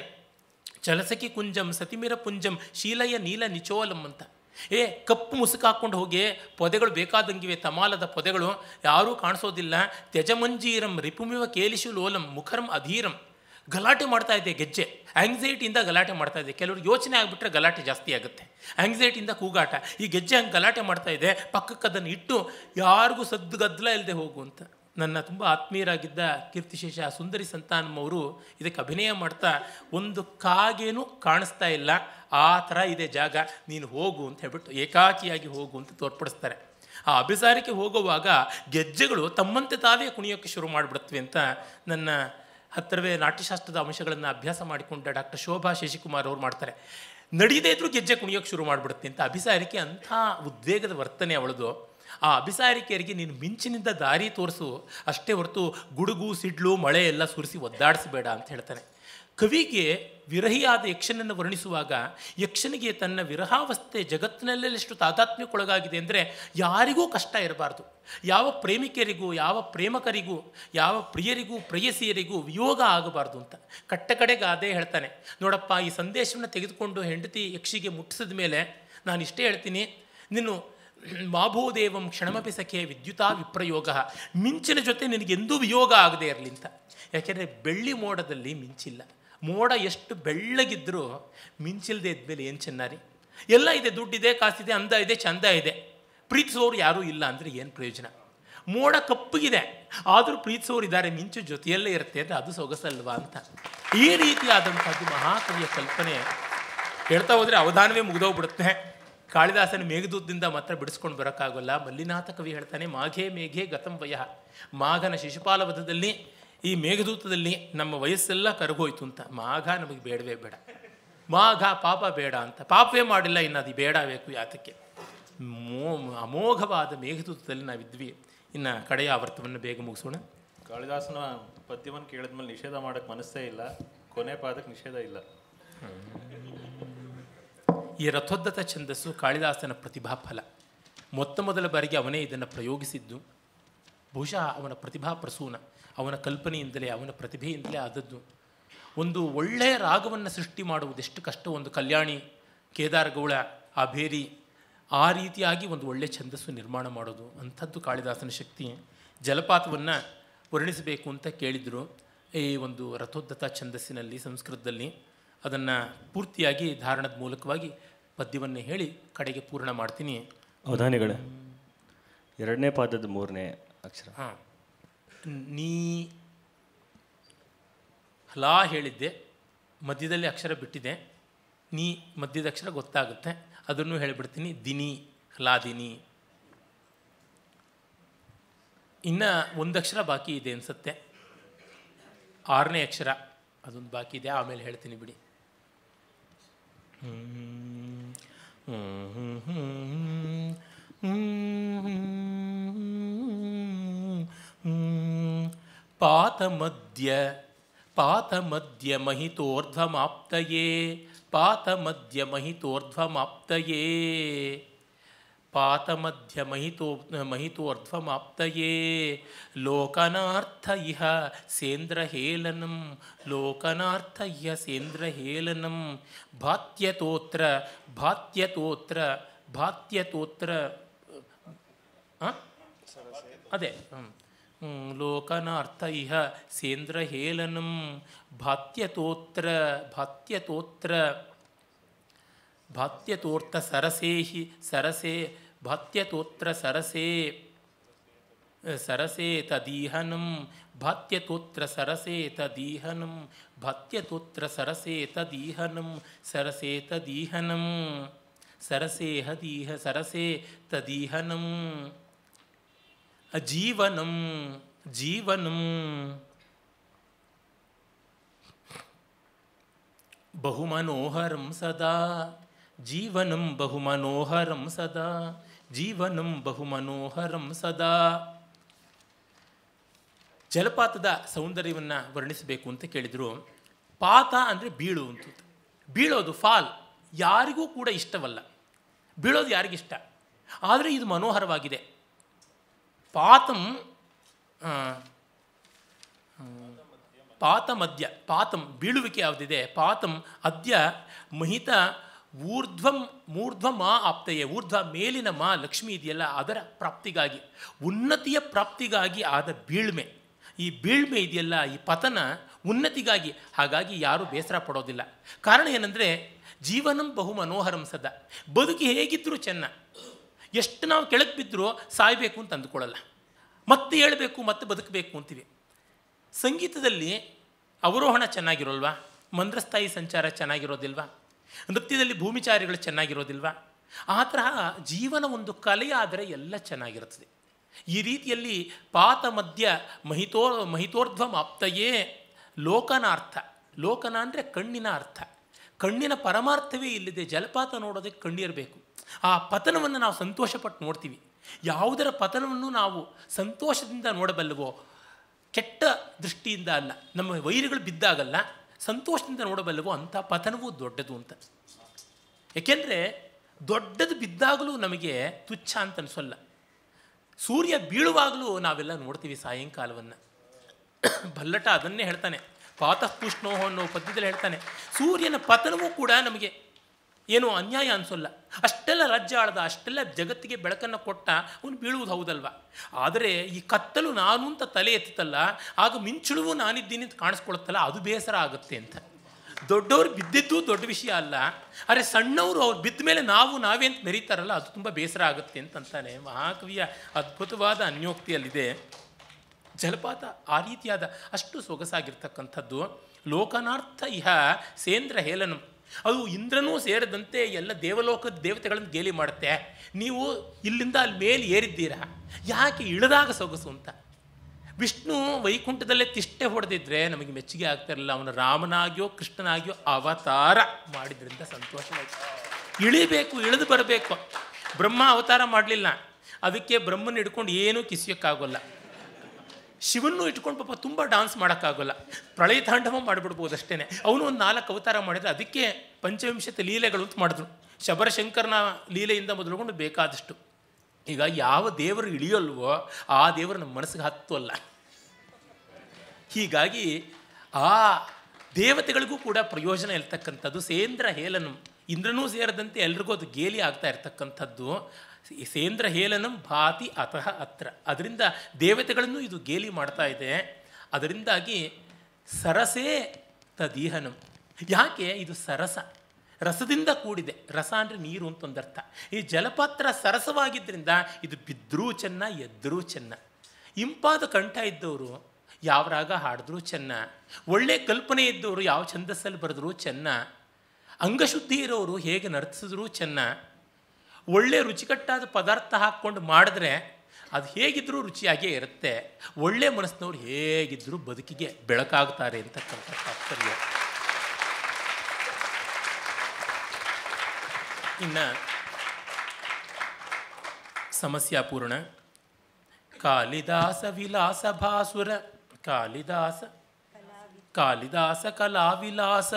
ಚಲಸಕಿ ಕುಂಜಂ ಸತಿಮಿರ ಪುಂಜಂ ಶೀಲಯ ನೀಲ ನಿಚೋಲಂ ಅಂತ ಏ ಕಪ್ಪು ಮುಸುಕಾಕೊಂಡು ಹೋಗಿ ಪೊದೆಗಳು ಬೇಕಾದಂಗಿವೆ ತಮಾಲದ ಪೊದೆಗಳು ಯಾರೂ ಕಾಣಿಸೋದಿಲ್ಲ ತ್ಯಜಮಂಜೀರಂ ರಿಪುಮಿವ ಕೇಲಿಶು ಲೋಲಂ ಮುಖರಂ ಅಧೀರಂ ಗಲಾಟೆ ಮಾಡ್ತಾ ಇದೆ ಗೆಜ್ಜೆ ಆಂಗ್ಝೈಟಿಯಿಂದ ಗಲಾಟೆ ಮಾಡ್ತಾ ಇದೆ ಕೆಲವರು ಯೋಚನೆ ಆಗಿಬಿಟ್ರೆ ಗಲಾಟೆ ಜಾಸ್ತಿ ಆಗುತ್ತೆ ಆಂಗ್ಝೈಟಿಯಿಂದ ಕೂಗಾಟ ಈ ಗೆಜ್ಜೆ ಹಂಗೆ ಗಲಾಟೆ ಮಾಡ್ತಾ ಇದೆ ಪಕ್ಕಕ್ಕೆ ಅದನ್ನು ಇಟ್ಟು ಯಾರಿಗೂ ಸದ್ದು ಗದ್ದಲ ಇಲ್ಲದೆ ಹೋಗು ಅಂತ ನನ್ನ ತುಂಬ ಆತ್ಮೀಯರಾಗಿದ್ದ ಕೀರ್ತಿಶೇಷ ಸುಂದರಿ ಸಂತಾನಮ್ಮವರು ಅವರು ಇದಕ್ಕೆ ಅಭಿನಯ ಮಾಡ್ತಾ ಒಂದು ಕಾಗೇನು ಕಾಣಿಸ್ತಾ ಇಲ್ಲ ಆ ಥರ ಇದೆ ಜಾಗ ನೀನು ಹೋಗು ಅಂತ ಹೇಳ್ಬಿಟ್ಟು ಏಕಾಕಿಯಾಗಿ ಹೋಗು ಅಂತ ತೋರ್ಪಡಿಸ್ತಾರೆ ಆ ಅಭಿಸಾರಕ್ಕೆ ಹೋಗುವಾಗ ಗೆಜ್ಜೆಗಳು ತಮ್ಮಂತೆ ತಾವೇ ಕುಣಿಯೋಕ್ಕೆ ಶುರು ಮಾಡಿಬಿಡುತ್ತವೆ ಅಂತ ನನ್ನ ಹತ್ತಿರವೇ ನಾಟ್ಯಶಾಸ್ತ್ರದ ಅಂಶಗಳನ್ನು ಅಭ್ಯಾಸ ಮಾಡಿಕೊಂಡ ಡಾಕ್ಟರ್ ಶೋಭಾ ಶಶಿಕುಮಾರ್ ಅವರು ಮಾಡ್ತಾರೆ ನಡೀದೇ ಇದ್ರೂ ಗೆಜ್ಜೆ ಕುಣಿಯೋಕ್ಕೆ ಶುರು ಮಾಡಿಬಿಡುತ್ತೆ ಅಂತ ಅಭಿಸಾರಿಕೆ ಅಂಥ ಉದ್ವೇಗದ ವರ್ತನೆ ಅವಳದು ಆ ಅಭಿಸಾರಿಕೆಯರಿಗೆ ನೀನು ಮಿಂಚಿನಿಂದ ದಾರಿ ತೋರಿಸು ಅಷ್ಟೇ ಹೊರತು ಗುಡುಗು ಸಿಡ್ಲು ಮಳೆ ಎಲ್ಲ ಸುರಿಸಿ ಒದ್ದಾಡಿಸಬೇಡ ಅಂತ ಹೇಳ್ತಾನೆ ಕವಿಗೆ ವಿರಹಿಯಾದ ಯಕ್ಷನನ್ನು ವರ್ಣಿಸುವಾಗ ಯಕ್ಷನಿಗೆ ತನ್ನ ವಿರಹಾವಸ್ಥೆ ಎಷ್ಟು ತಾತಾತ್ಮ್ಯಕ್ಕೊಳಗಾಗಿದೆ ಅಂದರೆ ಯಾರಿಗೂ ಕಷ್ಟ ಇರಬಾರ್ದು ಯಾವ ಪ್ರೇಮಿಕರಿಗೂ ಯಾವ ಪ್ರೇಮಕರಿಗೂ ಯಾವ ಪ್ರಿಯರಿಗೂ ಪ್ರೇಯಸಿಯರಿಗೂ ವಿಯೋಗ ಆಗಬಾರ್ದು ಅಂತ ಕಟ್ಟ ಕಡೆಗೆ ಅದೇ ಹೇಳ್ತಾನೆ ನೋಡಪ್ಪ ಈ ಸಂದೇಶವನ್ನು ತೆಗೆದುಕೊಂಡು ಹೆಂಡತಿ ಯಕ್ಷಿಗೆ ಮುಟ್ಟಿಸಿದ ಮೇಲೆ ನಾನು ಇಷ್ಟೇ ಹೇಳ್ತೀನಿ ನೀನು ಮಾಭೂದೇವಂ ಕ್ಷಣಮಪಿ ಸಖೆ ವಿದ್ಯುತಾ ವಿಪ್ರಯೋಗ ಮಿಂಚಿನ ಜೊತೆ ನಿನಗೆಂದೂ ವಿಯೋಗ ಆಗದೆ ಇರಲಿ ಅಂತ ಯಾಕೆಂದರೆ ಬೆಳ್ಳಿ ಮೋಡದಲ್ಲಿ ಮಿಂಚಿಲ್ಲ ಮೋಡ ಎಷ್ಟು ಬೆಳ್ಳಗಿದ್ದರೂ ಮಿಂಚಿಲ್ಲದೆ ಇದ್ಮೇಲೆ ಏನು ಚೆನ್ನಾರಿ ಎಲ್ಲ ಇದೆ ದುಡ್ಡಿದೆ ಕಾಸಿದೆ ಅಂದ ಇದೆ ಚಂದ ಇದೆ ಪ್ರೀತಿಸೋರು ಯಾರೂ ಇಲ್ಲ ಅಂದರೆ ಏನು ಪ್ರಯೋಜನ ಮೋಡ ಕಪ್ಪಗಿದೆ ಆದರೂ ಪ್ರೀತಿಸೋರು ಇದ್ದಾರೆ ಮಿಂಚು ಜೊತೆಯಲ್ಲೇ ಇರುತ್ತೆ ಅಂದರೆ ಅದು ಸೊಗಸಲ್ವಾ ಅಂತ ಈ ರೀತಿಯಾದಂಥದ್ದು ಮಹಾಕವಿಯ ಕಲ್ಪನೆ ಹೇಳ್ತಾ ಹೋದರೆ ಅವಧಾನವೇ ಮುಗಿದೋಗ್ಬಿಡುತ್ತೆ ಕಾಳಿದಾಸನ ಮೇಘದೂತದಿಂದ ಮಾತ್ರ ಬಿಡಿಸ್ಕೊಂಡು ಬರೋಕ್ಕಾಗಲ್ಲ ಮಲ್ಲಿನಾಥ ಕವಿ ಹೇಳ್ತಾನೆ ಮಾಘೇ ಮೇಘೆ ಗತಂ ವಯಃ ಮಾಘನ ಶಿಶುಪಾಲವಧದಲ್ಲಿ ಈ ಮೇಘದೂತದಲ್ಲಿ ನಮ್ಮ ವಯಸ್ಸೆಲ್ಲ ಕರಗೋಯ್ತು ಅಂತ ಮಾಘ ನಮಗೆ ಬೇಡವೇ ಬೇಡ ಮಾಘ ಪಾಪ ಬೇಡ ಅಂತ ಪಾಪವೇ ಮಾಡಿಲ್ಲ ಇನ್ನು ಅದು ಬೇಡ ಬೇಕು ಯಾತಕ್ಕೆ ಮೋ ಅಮೋಘವಾದ ಮೇಘದೂತದಲ್ಲಿ ನಾವಿದ್ವಿ ಇನ್ನು ಕಡೆಯ ಆವರ್ತವನ್ನು ಬೇಗ ಮುಗಿಸೋಣ ಕಾಳಿದಾಸನ ಪದ್ಯವನ್ನು ಕೇಳಿದ್ಮೇಲೆ ನಿಷೇಧ ಮಾಡೋಕ್ಕೆ ಮನಸ್ಸೇ ಇಲ್ಲ ಕೊನೆ ಪಾದಕ್ಕೆ ನಿಷೇಧ ಇಲ್ಲ ಈ ರಥೋದ್ಧತ ಛಂದಸ್ಸು ಕಾಳಿದಾಸನ ಪ್ರತಿಭಾ ಫಲ ಮೊತ್ತ ಮೊದಲ ಬಾರಿಗೆ ಅವನೇ ಇದನ್ನು ಪ್ರಯೋಗಿಸಿದ್ದು ಬಹುಶಃ ಅವನ ಪ್ರತಿಭಾ ಪ್ರಸೂನ ಅವನ ಕಲ್ಪನೆಯಿಂದಲೇ ಅವನ ಪ್ರತಿಭೆಯಿಂದಲೇ ಆದದ್ದು ಒಂದು ಒಳ್ಳೆಯ ರಾಗವನ್ನು ಸೃಷ್ಟಿ ಮಾಡುವುದೆಷ್ಟು ಕಷ್ಟ ಒಂದು ಕಲ್ಯಾಣಿ ಕೇದಾರಗೌಳ ಆ ಆ ರೀತಿಯಾಗಿ ಒಂದು ಒಳ್ಳೆಯ ಛಂದಸ್ಸು ನಿರ್ಮಾಣ ಮಾಡೋದು ಅಂಥದ್ದು ಕಾಳಿದಾಸನ ಶಕ್ತಿ ಜಲಪಾತವನ್ನು ವರ್ಣಿಸಬೇಕು ಅಂತ ಕೇಳಿದರು ಈ ಒಂದು ರಥೋದ್ಧತ ಛಂದಸ್ಸಿನಲ್ಲಿ ಸಂಸ್ಕೃತದಲ್ಲಿ ಅದನ್ನು ಪೂರ್ತಿಯಾಗಿ ಧಾರಣದ ಮೂಲಕವಾಗಿ ಪದ್ಯವನ್ನು ಹೇಳಿ ಕಡೆಗೆ ಪೂರ್ಣ ಮಾಡ್ತೀನಿ ಅವಧಾನಿಗಳೇ ಎರಡನೇ ಪಾದದ ಮೂರನೇ ಅಕ್ಷರ ಹಾಂ ನೀ ಹಲಾ ಹೇಳಿದ್ದೆ ಮಧ್ಯದಲ್ಲಿ ಅಕ್ಷರ ಬಿಟ್ಟಿದೆ ನೀ ಮಧ್ಯದ ಅಕ್ಷರ ಗೊತ್ತಾಗುತ್ತೆ ಅದನ್ನು ಹೇಳಿಬಿಡ್ತೀನಿ ದಿನಿ ಹಲಾದಿನಿ ಇನ್ನು ಒಂದು ಅಕ್ಷರ ಬಾಕಿ ಇದೆ ಅನಿಸುತ್ತೆ ಆರನೇ ಅಕ್ಷರ ಅದೊಂದು ಬಾಕಿ ಇದೆ ಆಮೇಲೆ ಹೇಳ್ತೀನಿ ಬಿಡಿ ಹ್ಞೂ पातमद्य पातमद्य पातमद्य पातमद्यमहितोर्ध्वमाप्तये पातमध्य महितो महितोर्ध्वमाप्त लोकनाथ इह सेन्द्रहेलनं लोकनाथ इह सेन्द्रहेलनं भात्यतोत्र भात्यतोत्र भात्यतोत्र ಅದೇ ಲೋಕನಾರ್ಥ ಇಹ ಸೇಂದ್ರಹೇಲನಂ ಭಾತ್ಯತೋತ್ರ ಭಾತ್ಯತೋತ್ರ सरसे, ही, सरसे भत्यतोत्र सरसे सरसे तदीहनम भत्यतोत्र सरसे तदीहनम भत्यतोत्र सरसे तदीहनम सरसे तदीहनम सरसे हदीह सरसे तदीहनम जीवनम जीवनम बहुमनोहरम सदा जीवन बहुमनोहर सदा ಜೀವನಂ ಬಹುಮನೋಹರಂ ಸದಾ ಜಲಪಾತದ ಸೌಂದರ್ಯವನ್ನು ವರ್ಣಿಸಬೇಕು ಅಂತ ಕೇಳಿದರು ಪಾತ ಅಂದರೆ ಬೀಳು ಅಂತ ಬೀಳೋದು ಫಾಲ್ ಯಾರಿಗೂ ಕೂಡ ಇಷ್ಟವಲ್ಲ ಬೀಳೋದು ಯಾರಿಗಿಷ್ಟ ಆದರೆ ಇದು ಮನೋಹರವಾಗಿದೆ ಪಾತಂ ಮಧ್ಯ ಪಾತಂ ಬೀಳುವಿಕೆ ಯಾವುದಿದೆ ಪಾತಂ ಅದ್ಯ ಮಹಿತ ಊರ್ಧ್ವಂ ಮೂರ್ಧ್ವ ಮಾ ಆಪ್ತೆಯೇ ಊರ್ಧ್ವ ಮೇಲಿನ ಮಾ ಲಕ್ಷ್ಮಿ ಇದೆಯಲ್ಲ ಅದರ ಪ್ರಾಪ್ತಿಗಾಗಿ ಉನ್ನತಿಯ ಪ್ರಾಪ್ತಿಗಾಗಿ ಆದ ಬೀಳ್ಮೆ ಈ ಬೀಳ್ಮೆ ಇದೆಯಲ್ಲ ಈ ಪತನ ಉನ್ನತಿಗಾಗಿ ಹಾಗಾಗಿ ಯಾರೂ ಬೇಸರ ಪಡೋದಿಲ್ಲ ಕಾರಣ ಏನಂದರೆ ಜೀವನಂ ಬಹು ಮನೋಹರಂ ಸದ ಬದುಕಿ ಹೇಗಿದ್ದರೂ ಚೆನ್ನ ಎಷ್ಟು ನಾವು ಕೆಳಗೆ ಬಿದ್ದರೂ ಸಾಯಬೇಕು ಅಂತ ಅಂದುಕೊಳ್ಳಲ್ಲ ಮತ್ತೆ ಹೇಳಬೇಕು ಮತ್ತೆ ಬದುಕಬೇಕು ಅಂತೀವಿ ಸಂಗೀತದಲ್ಲಿ ಅವರೋಹಣ ಚೆನ್ನಾಗಿರೋಲ್ವಾ ಮಂದ್ರಸ್ಥಾಯಿ ಸಂಚಾರ ಚೆನ್ನಾಗಿರೋದಿಲ್ವಾ ನೃತ್ಯದಲ್ಲಿ ಭೂಮಿಚಾರಿಗಳು ಚೆನ್ನಾಗಿರೋದಿಲ್ವಾ ಆ ತರಹ ಜೀವನ ಒಂದು ಕಲೆಯಾದರೆ ಎಲ್ಲ ಚೆನ್ನಾಗಿರುತ್ತದೆ ಈ ರೀತಿಯಲ್ಲಿ ಪಾತ ಮಧ್ಯ ಮಹಿತೋ ಮಹಿತೋರ್ಧ್ವಮಾಪ್ತಯೇ ಲೋಕನಾರ್ಥ ಲೋಕನ ಅಂದರೆ ಕಣ್ಣಿನ ಅರ್ಥ ಕಣ್ಣಿನ ಪರಮಾರ್ಥವೇ ಇಲ್ಲಿದೆ ಜಲಪಾತ ನೋಡೋದಕ್ಕೆ ಕಣ್ಣಿರಬೇಕು ಆ ಪತನವನ್ನು ನಾವು ಸಂತೋಷಪಟ್ಟು ನೋಡ್ತೀವಿ ಯಾವುದರ ಪತನವನ್ನು ನಾವು ಸಂತೋಷದಿಂದ ನೋಡಬಲ್ಲವೋ ಕೆಟ್ಟ ದೃಷ್ಟಿಯಿಂದ ಅಲ್ಲ ನಮ್ಮ ವೈರಿಗಳು ಬಿದ್ದಾಗಲ್ಲ ಸಂತೋಷದಿಂದ ನೋಡಬಲ್ಲವೋ ಅಂಥ ಪತನವೂ ದೊಡ್ಡದು ಅಂತ ಏಕೆಂದರೆ ದೊಡ್ಡದು ಬಿದ್ದಾಗಲೂ ನಮಗೆ ತುಚ್ಛ ಅಂತ ಅನಿಸಲ್ಲ ಸೂರ್ಯ ಬೀಳುವಾಗಲೂ ನಾವೆಲ್ಲ ನೋಡ್ತೀವಿ ಸಾಯಂಕಾಲವನ್ನು ಬಲ್ಲಟ ಅದನ್ನೇ ಹೇಳ್ತಾನೆ ಪಾತಃಪುಷ್ಣೋಹೋ ಅನ್ನೋ ಪದ್ಯದಲ್ಲಿ ಹೇಳ್ತಾನೆ ಸೂರ್ಯನ ಪತನವೂ ಕೂಡ ನಮಗೆ ಏನು ಅನ್ಯಾಯ ಅನಿಸೋಲ್ಲ ಅಷ್ಟೆಲ್ಲ ರಾಜ್ಯ ಆಳದ ಅಷ್ಟೆಲ್ಲ ಜಗತ್ತಿಗೆ ಬೆಳಕನ್ನು ಕೊಟ್ಟ ಅವನು ಬೀಳುವುದು ಹೌದಲ್ವ ಆದರೆ ಈ ಕತ್ತಲು ನಾನು ಅಂತ ತಲೆ ಎತ್ತಲ್ಲ ಆಗ ಮಿಂಚುಳುವು ನಾನಿದ್ದೀನಿ ಅಂತ ಕಾಣಿಸ್ಕೊಳ್ತಲ್ಲ ಅದು ಬೇಸರ ಆಗುತ್ತೆ ಅಂತ ದೊಡ್ಡವರು ಬಿದ್ದಿದ್ದು ದೊಡ್ಡ ವಿಷಯ ಅಲ್ಲ ಆದರೆ ಸಣ್ಣವರು ಅವ್ರು ಬಿದ್ದ ಮೇಲೆ ನಾವು ನಾವೇ ಅಂತ ಮೆರೀತಾರಲ್ಲ ಅದು ತುಂಬ ಬೇಸರ ಆಗುತ್ತೆ ಅಂತಂತಾನೆ ಮಹಾಕವಿಯ ಅದ್ಭುತವಾದ ಅನ್ಯೋಕ್ತಿಯಲ್ಲಿದೆ ಜಲಪಾತ ಆ ರೀತಿಯಾದ ಅಷ್ಟು ಸೊಗಸಾಗಿರ್ತಕ್ಕಂಥದ್ದು ಲೋಕನಾರ್ಥ ಇಹ ಸೇಂದ್ರ ಹೇಲನಂ ಅದು ಇಂದ್ರನೂ ಸೇರಿದಂತೆ ಎಲ್ಲ ದೇವಲೋಕದ ದೇವತೆಗಳನ್ನು ಗೇಲಿ ಮಾಡುತ್ತೆ ನೀವು ಇಲ್ಲಿಂದ ಅಲ್ಲಿ ಮೇಲೆ ಏರಿದ್ದೀರಾ ಯಾಕೆ ಇಳಿದಾಗ ಸೊಗಸು ಅಂತ ವಿಷ್ಣು ವೈಕುಂಠದಲ್ಲೇ ತಿಷ್ಟೆ ಹೊಡೆದಿದ್ರೆ ನಮಗೆ ಮೆಚ್ಚುಗೆ ಇರಲಿಲ್ಲ ಅವನು ರಾಮನಾಗಿಯೋ ಕೃಷ್ಣನಾಗಿಯೋ ಅವತಾರ ಮಾಡಿದ್ರಿಂದ ಸಂತೋಷವಾಯಿತು ಇಳಿಬೇಕು ಇಳಿದು ಬರಬೇಕು ಬ್ರಹ್ಮ ಅವತಾರ ಮಾಡಲಿಲ್ಲ ಅದಕ್ಕೆ ಬ್ರಹ್ಮನ ಹಿಡ್ಕೊಂಡು ಏನೂ ಕಿಸಿಯೋಕ್ಕಾಗೋಲ್ಲ ಶಿವನ್ನು ಇಟ್ಕೊಂಡು ಪಾಪ ತುಂಬ ಡಾನ್ಸ್ ಮಾಡೋಕ್ಕಾಗಲ್ಲ ಪ್ರಳಯ ತಾಂಡವ ಮಾಡಿಬಿಡ್ಬೋದು ಅಷ್ಟೇ ಅವನು ಒಂದು ನಾಲ್ಕು ಅವತಾರ ಮಾಡಿದ ಅದಕ್ಕೆ ಪಂಚವಿಂಶತಿ ಲೀಲೆಗಳು ಅಂತ ಮಾಡಿದ್ರು ಶಬರಶಂಕರನ ಲೀಲೆಯಿಂದ ಮೊದಲುಕೊಂಡು ಬೇಕಾದಷ್ಟು ಈಗ ಯಾವ ದೇವರು ಇಳಿಯಲ್ವೋ ಆ ದೇವರು ನಮ್ಮ ಮನಸ್ಸಿಗೆ ಅಲ್ಲ ಹೀಗಾಗಿ ಆ ದೇವತೆಗಳಿಗೂ ಕೂಡ ಪ್ರಯೋಜನ ಇರ್ತಕ್ಕಂಥದ್ದು ಸೇಂದ್ರ ಹೇಲನು ಇಂದ್ರನೂ ಸೇರಿದಂತೆ ಎಲ್ರಿಗೂ ಅದು ಗೇಲಿ ಆಗ್ತಾ ಇರ್ತಕ್ಕಂಥದ್ದು ಸೇಂದ್ರ ಹೇಲನಂ ಭಾತಿ ಅತಃ ಅತ್ರ ಅದರಿಂದ ದೇವತೆಗಳನ್ನು ಇದು ಗೇಲಿ ಮಾಡ್ತಾ ಇದೆ ಅದರಿಂದಾಗಿ ಸರಸೇ ತದೀಹನಂ ಯಾಕೆ ಇದು ಸರಸ ರಸದಿಂದ ಕೂಡಿದೆ ರಸ ಅಂದರೆ ನೀರು ಅಂತ ಈ ಜಲಪಾತ್ರ ಸರಸವಾಗಿದ್ದರಿಂದ ಇದು ಬಿದ್ದರೂ ಚೆನ್ನ ಎದ್ದರೂ ಚೆನ್ನ ಇಂಪಾದ ಕಂಠ ಇದ್ದವರು ಯಾವ ರಾಗ ಹಾಡಿದ್ರೂ ಚೆನ್ನ ಒಳ್ಳೆ ಕಲ್ಪನೆ ಇದ್ದವರು ಯಾವ ಛಂದಸ್ಸಲ್ಲಿ ಬರೆದ್ರೂ ಚೆನ್ನ ಅಂಗಶುದ್ಧಿ ಇರೋರು ಹೇಗೆ ನರ್ತಿಸಿದ್ರೂ ಚೆನ್ನ ಒಳ್ಳೆ ರುಚಿಕಟ್ಟಾದ ಪದಾರ್ಥ ಹಾಕ್ಕೊಂಡು ಮಾಡಿದ್ರೆ ಅದು ಹೇಗಿದ್ದರೂ ರುಚಿಯಾಗೇ ಇರುತ್ತೆ ಒಳ್ಳೆ ಮನಸ್ಸಿನವ್ರು ಹೇಗಿದ್ದರೂ ಬದುಕಿಗೆ ಬೆಳಕಾಗ್ತಾರೆ ಅಂತಕ್ಕಂಥ ತಾತ್ಪರ್ಯ ಇನ್ನು ಸಮಸ್ಯಾಪೂರ್ಣ ಕಾಳಿದಾಸ ವಿಲಾಸ ಭಾಸುರ ಕಾಳಿದಾಸ ಕಾಳಿದಾಸ ಕಲಾವಿಲಾಸ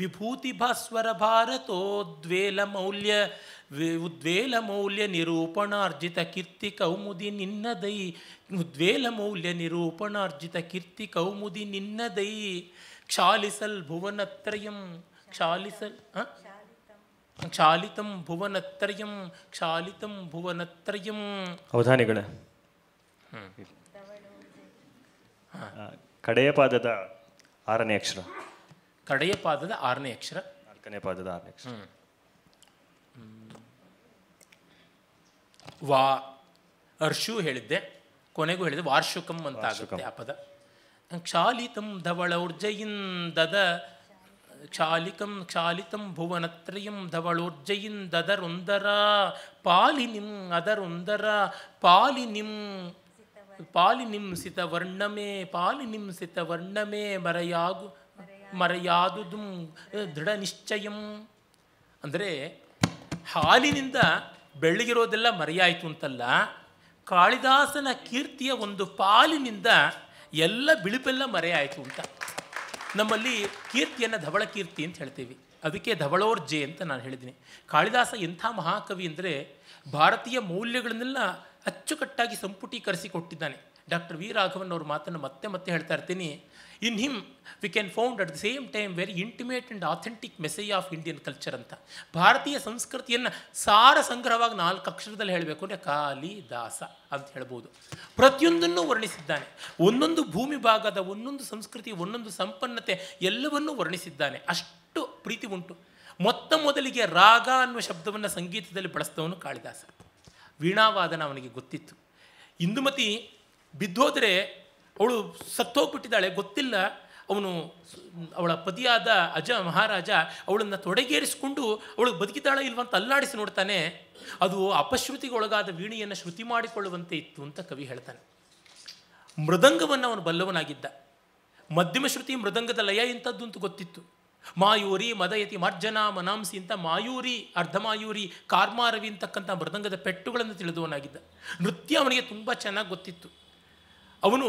ವಿಭೂತಿಭಾಸ್ವರ ಭಾರತೋದ್ವೇಲ ಮೌಲ್ಯ ಉದ್ವೇಲ ಮೌಲ್ಯ ನಿರೂಪಣಾರ್ಜಿತ ಕೀರ್ತಿ ಕೌಮುದಿ ನಿನ್ನದೈ ಉದ್ವೇಲ ಮೌಲ್ಯ ನಿರೂಪಣಾರ್ಜಿತ ಕೀರ್ತಿ ಕೌಮುದಿ ನಿನ್ನದೈ ಕ್ಷಾಲಿಸಲ್ ಭುವನತ್ರಯಂ ಕ್ಷಾಲಿಸಲ್ ಕ್ಷಾಲಿತಂ ಭುವನತ್ರಯಂ ಕ್ಷಾಲಿತಂ ಭುವನತ್ರಯಂ ಅವಧಾನಿಗಳ ಕಡೆಯ ಪಾದದ ಆರನೇ ಅಕ್ಷರ ಕಡೆಯ ಪಾದದ ಆರನೇ ಅಕ್ಷರ ನಾಲ್ಕನೇ ಪಾದದ ಆರನೇ ಅಕ್ಷರ ವಾ ಅರ್ಶು ಹೇಳಿದ್ದೆ ಕೊನೆಗೂ ಹೇಳಿದೆ ವಾರ್ಷುಕಂ ಅಂತ ಆಗುತ್ತೆ ಆ ಪದ ಕ್ಷಾಲಿತಂ ಧವಳೌರ್ಜಯಿಂದದ ಕ್ಷಾಲಿಕಂ ಕ್ಷಾಲಿತಂ ಭುವನತ್ರಯಂ ಧವಳೋರ್ಜಯಿಂದದರೊಂದರ ನಿಂ ಅದರೊಂದರ ಪಾಲಿ ನಿಂಸಿತ ವರ್ಣಮೇ ನಿಮ್ಸಿತ ವರ್ಣಮೇ ಮರೆಯಾಗು ಮರೆಯಾದು ದೃಢ ನಿಶ್ಚಯಂ ಅಂದರೆ ಹಾಲಿನಿಂದ ಬೆಳ್ಳಗಿರೋದೆಲ್ಲ ಮರೆಯಾಯಿತು ಅಂತಲ್ಲ ಕಾಳಿದಾಸನ ಕೀರ್ತಿಯ ಒಂದು ಪಾಲಿನಿಂದ ಎಲ್ಲ ಬಿಳುಪೆಲ್ಲ ಮರೆಯಾಯಿತು ಅಂತ ನಮ್ಮಲ್ಲಿ ಕೀರ್ತಿಯನ್ನು ಧವಳ ಕೀರ್ತಿ ಅಂತ ಹೇಳ್ತೀವಿ ಅದಕ್ಕೆ ಧವಳೋರ್ಜೆ ಅಂತ ನಾನು ಹೇಳಿದ್ದೀನಿ ಕಾಳಿದಾಸ ಎಂಥ ಮಹಾಕವಿ ಅಂದರೆ ಭಾರತೀಯ ಮೌಲ್ಯಗಳನ್ನೆಲ್ಲ ಅಚ್ಚುಕಟ್ಟಾಗಿ ಸಂಪುಟೀಕರಿಸಿ ಕೊಟ್ಟಿದ್ದಾನೆ ಡಾಕ್ಟರ್ ವಿ ರಾಘವನ್ ಅವ್ರ ಮಾತನ್ನು ಮತ್ತೆ ಮತ್ತೆ ಹೇಳ್ತಾ ಇರ್ತೀನಿ in him we can found at the same time very intimate and authentic message of Indian culture ಅಂತ ಭಾರತೀಯ ಸಂಸ್ಕೃತಿಯನ್ನು ಸಾರ ಸಂಗ್ರಹವಾಗಿ ನಾಲ್ಕು ಅಕ್ಷರದಲ್ಲಿ ಹೇಳಬೇಕು ಅಂದರೆ ಕಾಳಿದಾಸ ಅಂತ ಹೇಳ್ಬೋದು ಪ್ರತಿಯೊಂದನ್ನು ವರ್ಣಿಸಿದ್ದಾನೆ ಒಂದೊಂದು ಭೂಮಿ ಭಾಗದ ಒಂದೊಂದು ಸಂಸ್ಕೃತಿ ಒಂದೊಂದು ಸಂಪನ್ನತೆ ಎಲ್ಲವನ್ನೂ ವರ್ಣಿಸಿದ್ದಾನೆ ಅಷ್ಟು ಪ್ರೀತಿ ಉಂಟು ಮೊತ್ತ ಮೊದಲಿಗೆ ರಾಗ ಅನ್ನುವ ಶಬ್ದವನ್ನು ಸಂಗೀತದಲ್ಲಿ ಬಳಸಿದವನು ಕಾಳಿದಾಸ ವೀಣಾವಾದನ ಅವನಿಗೆ ಗೊತ್ತಿತ್ತು ಇಂದುಮತಿ ಬಿದ್ದೋದರೆ ಅವಳು ಸತ್ತೋಗ್ಬಿಟ್ಟಿದ್ದಾಳೆ ಗೊತ್ತಿಲ್ಲ ಅವನು ಅವಳ ಪತಿಯಾದ ಅಜ ಮಹಾರಾಜ ಅವಳನ್ನು ತೊಡಗೇರಿಸಿಕೊಂಡು ಅವಳು ಬದುಕಿದ್ದಾಳೆ ಇಲ್ವಂತ ಅಲ್ಲಾಡಿಸಿ ನೋಡ್ತಾನೆ ಅದು ಅಪಶ್ರುತಿಗೊಳಗಾದ ವೀಣಿಯನ್ನು ಶ್ರುತಿ ಮಾಡಿಕೊಳ್ಳುವಂತೆ ಇತ್ತು ಅಂತ ಕವಿ ಹೇಳ್ತಾನೆ ಮೃದಂಗವನ್ನು ಅವನು ಬಲ್ಲವನಾಗಿದ್ದ ಮಧ್ಯಮ ಶ್ರುತಿ ಮೃದಂಗದ ಲಯ ಇಂಥದ್ದು ಅಂತೂ ಗೊತ್ತಿತ್ತು ಮಾಯೂರಿ ಮದಯತಿ ಮಾರ್ಜನ ಮನಾಂಸಿ ಅಂತ ಮಾಯೂರಿ ಅರ್ಧಮಾಯೂರಿ ಕಾರ್ಮಾರವಿ ಅಂತಕ್ಕಂಥ ಮೃದಂಗದ ಪೆಟ್ಟುಗಳನ್ನು ತಿಳಿದವನಾಗಿದ್ದ ನೃತ್ಯ ಅವನಿಗೆ ತುಂಬ ಚೆನ್ನಾಗಿ ಗೊತ್ತಿತ್ತು ಅವನು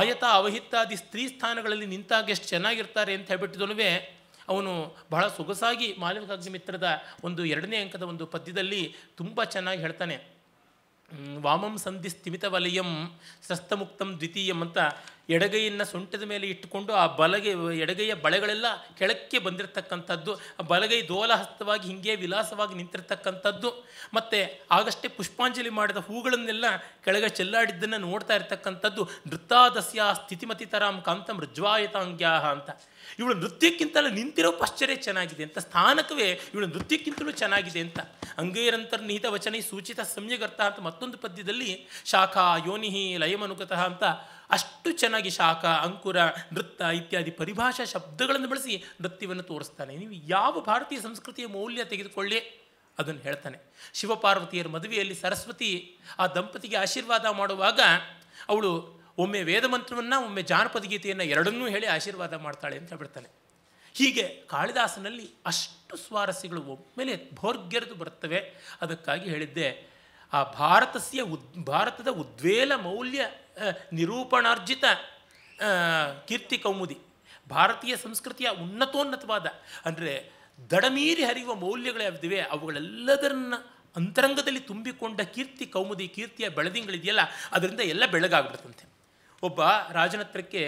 ಆಯತ ಅವಹಿತಾದಿ ಸ್ತ್ರೀ ಸ್ಥಾನಗಳಲ್ಲಿ ನಿಂತಾಗ ಎಷ್ಟು ಚೆನ್ನಾಗಿರ್ತಾರೆ ಅಂತ ಹೇಳ್ಬಿಟ್ಟಿದನುವೆ ಅವನು ಬಹಳ ಸೊಗಸಾಗಿ ಮಿತ್ರದ ಒಂದು ಎರಡನೇ ಅಂಕದ ಒಂದು ಪದ್ಯದಲ್ಲಿ ತುಂಬ ಚೆನ್ನಾಗಿ ಹೇಳ್ತಾನೆ ವಾಮಂ ಸಂಧಿ ಸ್ಥಿಮಿತ ವಲಯಂ ಸ್ರಸ್ತಮುಕ್ತಂ ದ್ವಿತೀಯಂ ಅಂತ ಎಡಗೈಯನ್ನು ಸೊಂಟದ ಮೇಲೆ ಇಟ್ಟುಕೊಂಡು ಆ ಬಲಗೆ ಎಡಗೈಯ ಬಳೆಗಳೆಲ್ಲ ಕೆಳಕ್ಕೆ ಬಂದಿರತಕ್ಕಂಥದ್ದು ಬಲಗೈ ದೋಲಹಸ್ತವಾಗಿ ಹಿಂಗೆ ವಿಲಾಸವಾಗಿ ನಿಂತಿರ್ತಕ್ಕಂಥದ್ದು ಮತ್ತು ಆಗಷ್ಟೇ ಪುಷ್ಪಾಂಜಲಿ ಮಾಡಿದ ಹೂಗಳನ್ನೆಲ್ಲ ಕೆಳಗೆ ಚೆಲ್ಲಾಡಿದ್ದನ್ನು ನೋಡ್ತಾ ಇರತಕ್ಕಂಥದ್ದು ನೃತ್ತಾದಸ್ಯ ಸ್ಥಿತಿಮತಿ ತರಾಂ ಕಾಂತಂ ಅಂತ ಇವಳು ನೃತ್ಯಕ್ಕಿಂತಲೂ ನಿಂತಿರೋ ಪಶ್ಚರೇ ಚೆನ್ನಾಗಿದೆ ಅಂತ ಸ್ಥಾನಕವೇ ಇವಳು ನೃತ್ಯಕ್ಕಿಂತಲೂ ಚೆನ್ನಾಗಿದೆ ಅಂತ ಅಂಗೈರಂತರ್ನಿಹಿತ ವಚನೈ ಸೂಚಿತ ಸಮ್ಯಗರ್ಥ ಅಂತ ಮತ್ತೊಂದು ಪದ್ಯದಲ್ಲಿ ಶಾಖಾ ಯೋನಿಹಿ ಲಯಮನುಗತಃ ಅಂತ ಅಷ್ಟು ಚೆನ್ನಾಗಿ ಶಾಖ ಅಂಕುರ ನೃತ್ಯ ಇತ್ಯಾದಿ ಪರಿಭಾಷಾ ಶಬ್ದಗಳನ್ನು ಬಳಸಿ ನೃತ್ಯವನ್ನು ತೋರಿಸ್ತಾನೆ ನೀವು ಯಾವ ಭಾರತೀಯ ಸಂಸ್ಕೃತಿಯ ಮೌಲ್ಯ ತೆಗೆದುಕೊಳ್ಳಿ ಅದನ್ನು ಹೇಳ್ತಾನೆ ಶಿವಪಾರ್ವತಿಯರ ಮದುವೆಯಲ್ಲಿ ಸರಸ್ವತಿ ಆ ದಂಪತಿಗೆ ಆಶೀರ್ವಾದ ಮಾಡುವಾಗ ಅವಳು ಒಮ್ಮೆ ವೇದ ಮಂತ್ರವನ್ನು ಒಮ್ಮೆ ಜಾನಪದ ಗೀತೆಯನ್ನು ಎರಡನ್ನೂ ಹೇಳಿ ಆಶೀರ್ವಾದ ಮಾಡ್ತಾಳೆ ಅಂತ ಹೇಳ್ಬಿಡ್ತಾನೆ ಹೀಗೆ ಕಾಳಿದಾಸನಲ್ಲಿ ಅಷ್ಟು ಸ್ವಾರಸ್ಯಗಳು ಒಮ್ಮೆಲೆ ಭೋರ್ಗೆರೆದು ಬರ್ತವೆ ಅದಕ್ಕಾಗಿ ಹೇಳಿದ್ದೆ ಆ ಭಾರತಸ್ಯ ಉದ್ ಭಾರತದ ಉದ್ವೇಲ ಮೌಲ್ಯ ನಿರೂಪಣಾರ್ಜಿತ ಕೀರ್ತಿ ಕೌಮುದಿ ಭಾರತೀಯ ಸಂಸ್ಕೃತಿಯ ಉನ್ನತೋನ್ನತವಾದ ಅಂದರೆ ದಡಮೀರಿ ಹರಿಯುವ ಮೌಲ್ಯಗಳು ಯಾವ್ದಿವೆ ಅವುಗಳೆಲ್ಲದರನ್ನ ಅಂತರಂಗದಲ್ಲಿ ತುಂಬಿಕೊಂಡ ಕೀರ್ತಿ ಕೌಮುದಿ ಕೀರ್ತಿಯ ಬೆಳದಿಂಗಳಿದೆಯಲ್ಲ ಅದರಿಂದ ಎಲ್ಲ ಬೆಳಗಾಗ್ಬಿಡ್ತಂತೆ ಒಬ್ಬ ರಾಜನತ್ರಕ್ಕೆ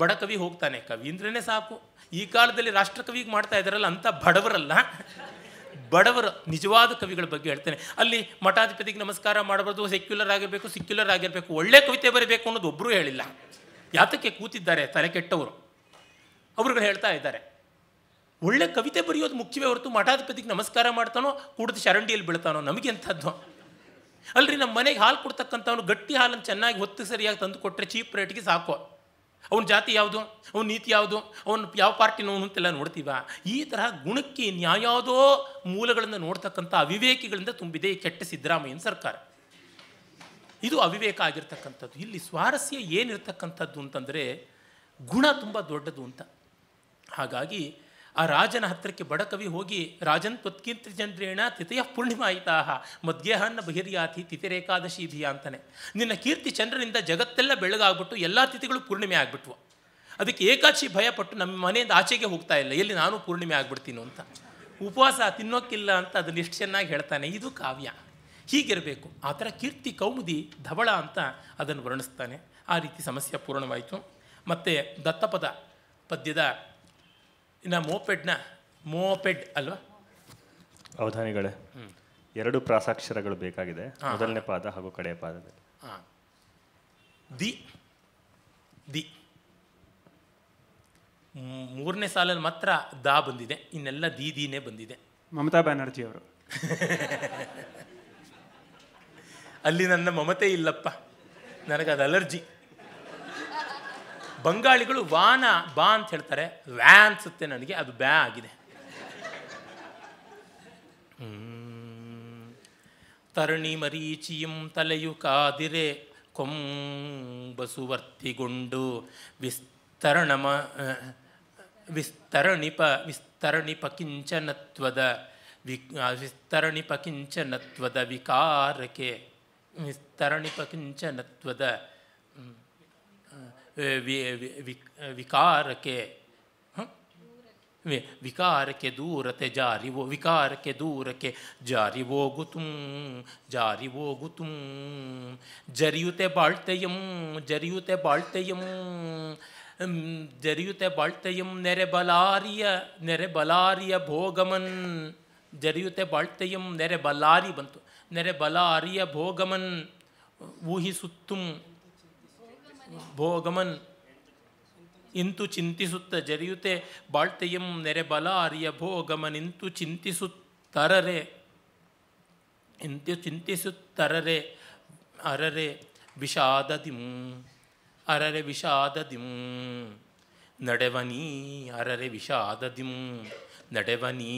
ಬಡ ಕವಿ ಹೋಗ್ತಾನೆ ಕವೀಂದ್ರನೇ ಸಾಕು ಈ ಕಾಲದಲ್ಲಿ ರಾಷ್ಟ್ರಕವಿಗೆ ಮಾಡ್ತಾ ಇದ್ದಾರಲ್ಲ ಅಂಥ ಬಡವರಲ್ಲ ಬಡವರ ನಿಜವಾದ ಕವಿಗಳ ಬಗ್ಗೆ ಹೇಳ್ತೇನೆ ಅಲ್ಲಿ ಮಠಾಧಿಪತಿಗೆ ನಮಸ್ಕಾರ ಮಾಡಬಾರ್ದು ಸೆಕ್ಯುಲರ್ ಆಗಿರಬೇಕು ಸಿಕ್ಯುಲರ್ ಆಗಿರಬೇಕು ಒಳ್ಳೆ ಕವಿತೆ ಬರೀಬೇಕು ಅನ್ನೋದು ಒಬ್ಬರೂ ಹೇಳಿಲ್ಲ ಯಾತಕ್ಕೆ ಕೂತಿದ್ದಾರೆ ತಲೆ ಕೆಟ್ಟವರು ಅವರುಗಳು ಹೇಳ್ತಾ ಇದ್ದಾರೆ ಒಳ್ಳೆ ಕವಿತೆ ಬರೆಯೋದು ಮುಖ್ಯವೇ ಹೊರತು ಮಠಾಧಿಪತಿಗೆ ನಮಸ್ಕಾರ ಮಾಡ್ತಾನೋ ಕುಡಿದು ಶರಂಡಿಯಲ್ಲಿ ಬೀಳ್ತಾನೋ ನಮಗೆ ಅಂಥದ್ದು ಅಲ್ರಿ ನಮ್ಮ ಮನೆಗೆ ಹಾಲು ಕೊಡ್ತಕ್ಕಂಥವ್ನು ಗಟ್ಟಿ ಹಾಲನ್ನು ಚೆನ್ನಾಗಿ ಹೊತ್ತು ಸರಿಯಾಗಿ ತಂದು ಕೊಟ್ಟರೆ ಚೀಪ್ ರೇಟ್ಗೆ ಸಾಕು ಅವನ ಜಾತಿ ಯಾವುದು ಅವನ ನೀತಿ ಯಾವುದು ಅವನ ಯಾವ ಪಾರ್ಟಿನವನು ಅಂತೆಲ್ಲ ನೋಡ್ತೀವ ಈ ತರಹ ಗುಣಕ್ಕೆ ನ್ಯಾಯಾವುದೋ ಮೂಲಗಳನ್ನು ನೋಡ್ತಕ್ಕಂಥ ಅವಿವೇಕಿಗಳಿಂದ ತುಂಬಿದೆ ಈ ಕೆಟ್ಟ ಸಿದ್ದರಾಮಯ್ಯನ ಸರ್ಕಾರ ಇದು ಅವಿವೇಕ ಆಗಿರ್ತಕ್ಕಂಥದ್ದು ಇಲ್ಲಿ ಸ್ವಾರಸ್ಯ ಏನಿರ್ತಕ್ಕಂಥದ್ದು ಅಂತಂದರೆ ಗುಣ ತುಂಬ ದೊಡ್ಡದು ಅಂತ ಹಾಗಾಗಿ ಆ ರಾಜನ ಹತ್ತಿರಕ್ಕೆ ಬಡಕವಿ ಹೋಗಿ ರಾಜನ್ ತ್ವತ್ಕೀರ್ತಿಚಂದ್ರೇಣ ತಿಥೆಯ ಪೂರ್ಣಿಮಾಯಿತಾಹ ಮದ್ಯೇಹನ್ನ ಬಹಿರ್ಯಾತಿ ಧಿಯಾ ಅಂತಾನೆ ನಿನ್ನ ಕೀರ್ತಿ ಚಂದ್ರನಿಂದ ಜಗತ್ತೆಲ್ಲ ಬೆಳಗಾಗ್ಬಿಟ್ಟು ಎಲ್ಲ ತಿಥಿಗಳು ಪೂರ್ಣಿಮೆ ಆಗ್ಬಿಟ್ವು ಅದಕ್ಕೆ ಏಕಾಚಿ ಭಯಪಟ್ಟು ನಮ್ಮ ಮನೆಯಿಂದ ಆಚೆಗೆ ಹೋಗ್ತಾ ಇಲ್ಲ ಎಲ್ಲಿ ನಾನು ಪೂರ್ಣಿಮೆ ಆಗ್ಬಿಡ್ತೀನಿ ಅಂತ ಉಪವಾಸ ತಿನ್ನೋಕ್ಕಿಲ್ಲ ಅಂತ ಅದನ್ನು ಎಷ್ಟು ಚೆನ್ನಾಗಿ ಹೇಳ್ತಾನೆ ಇದು ಕಾವ್ಯ ಹೀಗಿರಬೇಕು ಆ ಥರ ಕೀರ್ತಿ ಕೌಮುದಿ ಧವಳ ಅಂತ ಅದನ್ನು ವರ್ಣಿಸ್ತಾನೆ ಆ ರೀತಿ ಸಮಸ್ಯೆ ಪೂರ್ಣವಾಯಿತು ಮತ್ತು ದತ್ತಪದ ಪದ್ಯದ ಇನ್ನು ಮೋಪೆಡ್ನ ಮೋಪೆಡ್ ಅಲ್ವಾ ಅವಧಾನಿಗಳೇ ಎರಡು ಪ್ರಾಸಾಕ್ಷರಗಳು ಬೇಕಾಗಿದೆ ಮೊದಲನೇ ಪಾದ ಹಾಗೂ ಕಡೆಯ ಪಾದದಲ್ಲಿ ದಿ ದಿ ಮೂರನೇ ಸಾಲಲ್ಲಿ ಮಾತ್ರ ದಾ ಬಂದಿದೆ ಇನ್ನೆಲ್ಲ ದಿ ದಿನೇ ಬಂದಿದೆ ಮಮತಾ ಬ್ಯಾನರ್ಜಿ ಅವರು (laughs) ಅಲ್ಲಿ ನನ್ನ ಮಮತೆ ಇಲ್ಲಪ್ಪ ನನಗದು ಅಲರ್ಜಿ ಬಂಗಾಳಿಗಳು ವಾನ ಬಾ ಅಂತ ಹೇಳ್ತಾರೆ ವ್ಯಾ ಅನ್ಸುತ್ತೆ ನನಗೆ ಅದು ಬ್ಯಾ ಆಗಿದೆ ತರಣಿ ಮರೀಚಿಯಂ ತಲೆಯು ಕಾದಿರೆ ಕೊಂಬಸುವರ್ತಿಗೊಂಡು ವಿಸ್ತರಣಮ ವಿಸ್ತರಣಿಪ ವಿಸ್ತರಣಿಪ ಕಿಂಚನತ್ವದ ವಿ ವಿಸ್ತರಣಿಪ ಕಿಂಚನತ್ವದ ವಿಕಾರಕ್ಕೆ ವಿಸ್ತರಣಿಪ ಕಿಂಚನತ್ವದ विकार के विकार के दूर ते जारी वो विकार के दूर के जारी वो गुतुम जारी वो गुतुम जरियुते यम जरियुते यम जरियुते यम नेरे बलारिया नेरे बलारिया भोगमन जरियुते यम नेरे बलारी बंतु नेरे बलारिया भोगमन वो ही सुत्तुम ಭೋಗಮನ್ ಇಂತು ಚಿಂತಿಸುತ್ತ ಜರಿಯುತ್ತೆ ಬಾಳ್ತೆಯಂ ನೆರೆ ಬಲ ಅರಿಯ ಇಂತು ಚಿಂತಿಸುತ್ತರರೆ ಇಂತು ಚಿಂತಿಸುತ್ತರರೆ ಅರರೆ ವಿಷಾದದಿಂ ಅರರೆ ವಿಷಾದದಿಂ ನಡೆವನೀ ಅರರೆ ವಿಷಾದದಿಂ ನಡೆವನೀ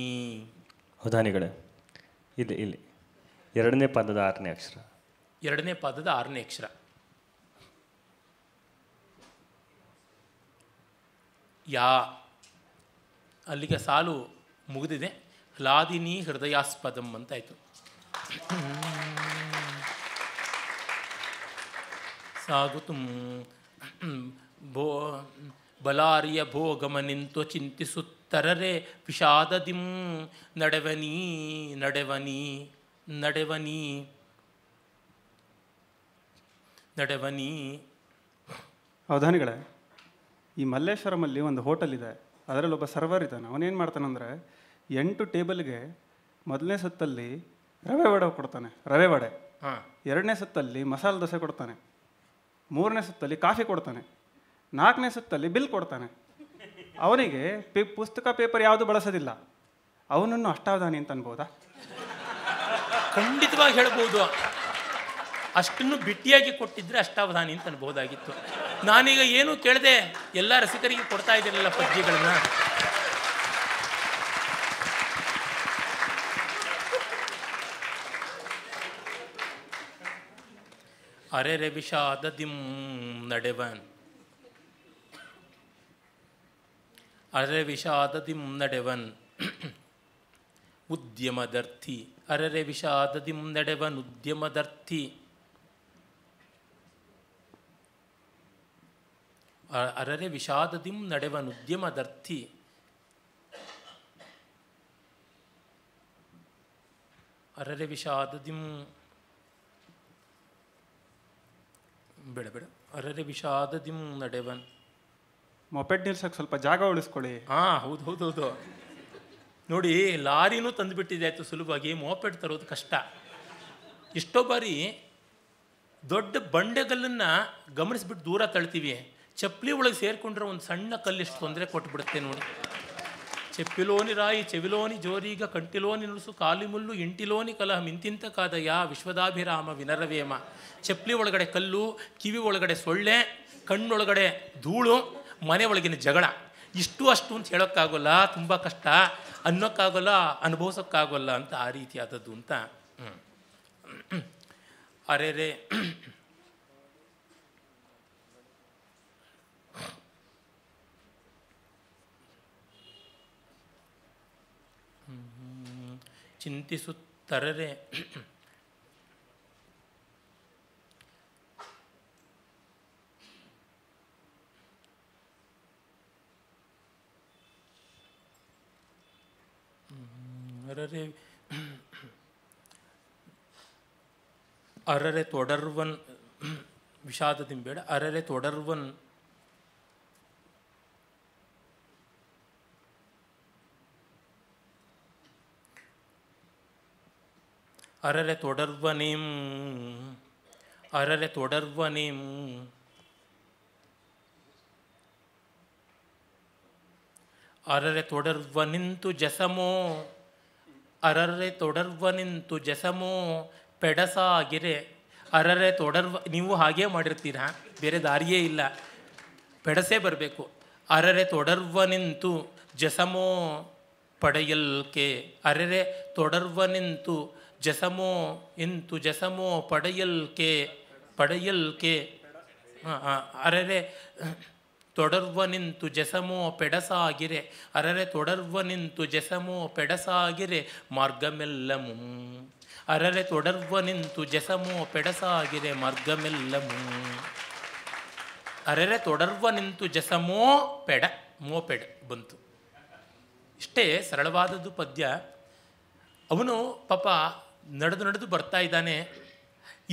ಉದಾಹರಣೆಗಳೇ ಇಲ್ಲಿ ಇಲ್ಲಿ ಎರಡನೇ ಪದದ ಆರನೇ ಅಕ್ಷರ ಎರಡನೇ ಪದದ ಆರನೇ ಅಕ್ಷರ ಯಾ ಅಲ್ಲಿಗೆ ಸಾಲು ಮುಗಿದಿದೆ ಹ್ಲಾದಿನಿ ಹೃದಯಾಸ್ಪದಂ ಅಂತಾಯಿತು ಸಾಗುತು ಭೋ ಬಲಾರಿಯ ಭೋಗಮ ಚಿಂತಿಸುತ್ತರರೆ ವಿಷಾದದಿಂ ನಡೆವನಿ ನಡೆವನಿ ನಡೆವನಿ ನಡೆವನಿ ಅವಧಾನಿಗಳೇ ಈ ಮಲ್ಲೇಶ್ವರಮಲ್ಲಿ ಒಂದು ಹೋಟೆಲ್ ಇದೆ ಅದರಲ್ಲಿ ಒಬ್ಬ ಸರ್ವರ್ ಇದ್ದಾನೆ ಅವನೇನು ಮಾಡ್ತಾನಂದರೆ ಎಂಟು ಟೇಬಲ್ಗೆ ಮೊದಲನೇ ಸುತ್ತಲ್ಲಿ ರವೆ ವಡೆ ಕೊಡ್ತಾನೆ ರವೆ ವಡೆ ಎರಡನೇ ಸುತ್ತಲ್ಲಿ ಮಸಾಲೆ ದೋಸೆ ಕೊಡ್ತಾನೆ ಮೂರನೇ ಸುತ್ತಲ್ಲಿ ಕಾಫಿ ಕೊಡ್ತಾನೆ ನಾಲ್ಕನೇ ಸುತ್ತಲ್ಲಿ ಬಿಲ್ ಕೊಡ್ತಾನೆ ಅವನಿಗೆ ಪೇ ಪುಸ್ತಕ ಪೇಪರ್ ಯಾವುದು ಬಳಸೋದಿಲ್ಲ ಅವನನ್ನು ಅಷ್ಟಾವಧಾನಿ ಅಂತ ಅನ್ಬೋದಾ ಖಂಡಿತವಾಗಿ ಹೇಳ್ಬೋದು ಅಷ್ಟನ್ನು ಬಿಟ್ಟಿಯಾಗಿ ಕೊಟ್ಟಿದ್ರೆ ಅಷ್ಟಾವಧಾನಿ ಅಂತ ಅನ್ಬೋದಾಗಿತ್ತು ನಾನೀಗ ಏನು ಕೇಳದೆ ಎಲ್ಲ ರಸಿಕರಿಗೆ ಕೊಡ್ತಾ ಇದ್ದೀರಲ್ಲ ಅರೆ ಅರೆರೆ ವಿಷಾದ ದಿಂ ನಡೆವನ್ ಅರೆ ವಿಷಾದ ದಿಂ ನಡೆವನ್ ಉದ್ಯಮದರ್ಥಿ ಅರೆರೆ ವಿಷಾದ ದಿಂ ನಡೆವನ್ ಉದ್ಯಮದರ್ಥಿ ಅರರೆ ವಿಷಾದದಿಂ ದರ್ತಿ ಅರರೆ ವಿಷಾದದಿಂ ಬೇಡ ಬೇಡ ಅರರೆ ವಿಷಾದದಿಂ ನಡೆವನ್ ಮೊಪೆಟ್ ನಿಲ್ಸಕ್ಕೆ ಸ್ವಲ್ಪ ಜಾಗ ಉಳಿಸ್ಕೊಳ್ಳಿ ಹಾಂ ಹೌದು ಹೌದು ಹೌದು ನೋಡಿ ಲಾರಿನೂ ತಂದುಬಿಟ್ಟಿದೆ ಆಯಿತು ಸುಲಭವಾಗಿ ಮೋಪೆಟ್ ತರೋದು ಕಷ್ಟ ಎಷ್ಟೋ ಬಾರಿ ದೊಡ್ಡ ಬಂಡೆಗಲ್ಲನ್ನು ಗಮನಿಸ್ಬಿಟ್ಟು ದೂರ ತಳ್ತೀವಿ ಚಪ್ಪಲಿ ಒಳಗೆ ಸೇರಿಕೊಂಡ್ರೆ ಒಂದು ಸಣ್ಣ ಎಷ್ಟು ತೊಂದರೆ ಬಿಡುತ್ತೆ ನೋಡಿ ಚಪ್ಪಿಲೋನಿ ರಾಯಿ ಚೆವಿಲೋನಿ ಜೋರೀಗ ಕಂಟಿಲೋನಿ ನುಣಸು ಕಾಲಿಮುಲ್ಲು ಇಂಟಿಲೋನಿ ಕಲಹ ಮಿಂತಿಂತ ಯಾ ವಿಶ್ವದಾಭಿರಾಮ ವಿನರವೇಮ ಚಪ್ಪಲಿ ಒಳಗಡೆ ಕಲ್ಲು ಕಿವಿ ಒಳಗಡೆ ಸೊಳ್ಳೆ ಕಣ್ಣೊಳಗಡೆ ಧೂಳು ಮನೆ ಒಳಗಿನ ಜಗಳ ಇಷ್ಟು ಅಷ್ಟು ಅಂತ ಹೇಳೋಕ್ಕಾಗೋಲ್ಲ ತುಂಬ ಕಷ್ಟ ಅನ್ನೋಕ್ಕಾಗೋಲ್ಲ ಅನುಭವಿಸೋಕ್ಕಾಗೋಲ್ಲ ಅಂತ ಆ ರೀತಿಯಾದದ್ದು ಅಂತ ಅರೆ ರೇ ಚಿಂತಿಸುತ್ತರರೆ ಅರರೆ ಅರರೆ ತೊಡರ್ವನ್ ವಿಷಾದದಿಂಬೇಡ ಅರರೆ ತೊಡರ್ವನ್ ಅರರೆ ಅರರೆ ತೊಡರ್ವ அரல ಅರರೆ ತೊಡರ್ವ ನಿಂತು ಜಸಮೋ ಅರರೆ ತೊಡರ್ವ ನಿಂತು ಜಸಮೋ ಪೆಡಸಾಗಿರೆ ಅರರೆ ತೊಡರ್ವ ನೀವು ಹಾಗೇ ಮಾಡಿರ್ತೀರಾ ಬೇರೆ ದಾರಿಯೇ ಇಲ್ಲ ಪೆಡಸೇ ಬರಬೇಕು ಅರರೆ ತೊಡರ್ವ ನಿಂತು ಜಸಮೋ ಪಡೆಯಲ್ಕೆ ಅರರೆ ತೊಡರ್ವ ನಿಂತು ಜಸಮೋ ಇಂತು ಜಸಮೋ ಪಡೆಯಲ್ಕೆ ಪಡೆಯಲ್ಕೆ ಅರರೆ ತೊಡರ್ವ ನಿಂತು ಜಸಮೋ ಪೆಡಸಾಗಿರೆ ಅರರೆ ತೊಡರ್ವ ನಿಂತು ಜಸಮೋ ಪೆಡಸಾಗಿರೆ ಮಾರ್ಗಮೆಲ್ಲಮು ಅರರೆ ತೊಡರ್ವ ನಿಂತು ಜಸಮೋ ಪೆಡಸಾಗಿರೆ ಮಾರ್ಗಮೆಲ್ಲಮು ಅರರೆ ತೊಡರ್ವ ನಿಂತು ಜಸಮೋ ಪೆಡ ಮೋ ಪೆಡ ಬಂತು ಇಷ್ಟೇ ಸರಳವಾದದ್ದು ಪದ್ಯ ಅವನು ಪಾಪ ನಡೆದು ನಡೆದು ಬರ್ತಾ ಇದ್ದಾನೆ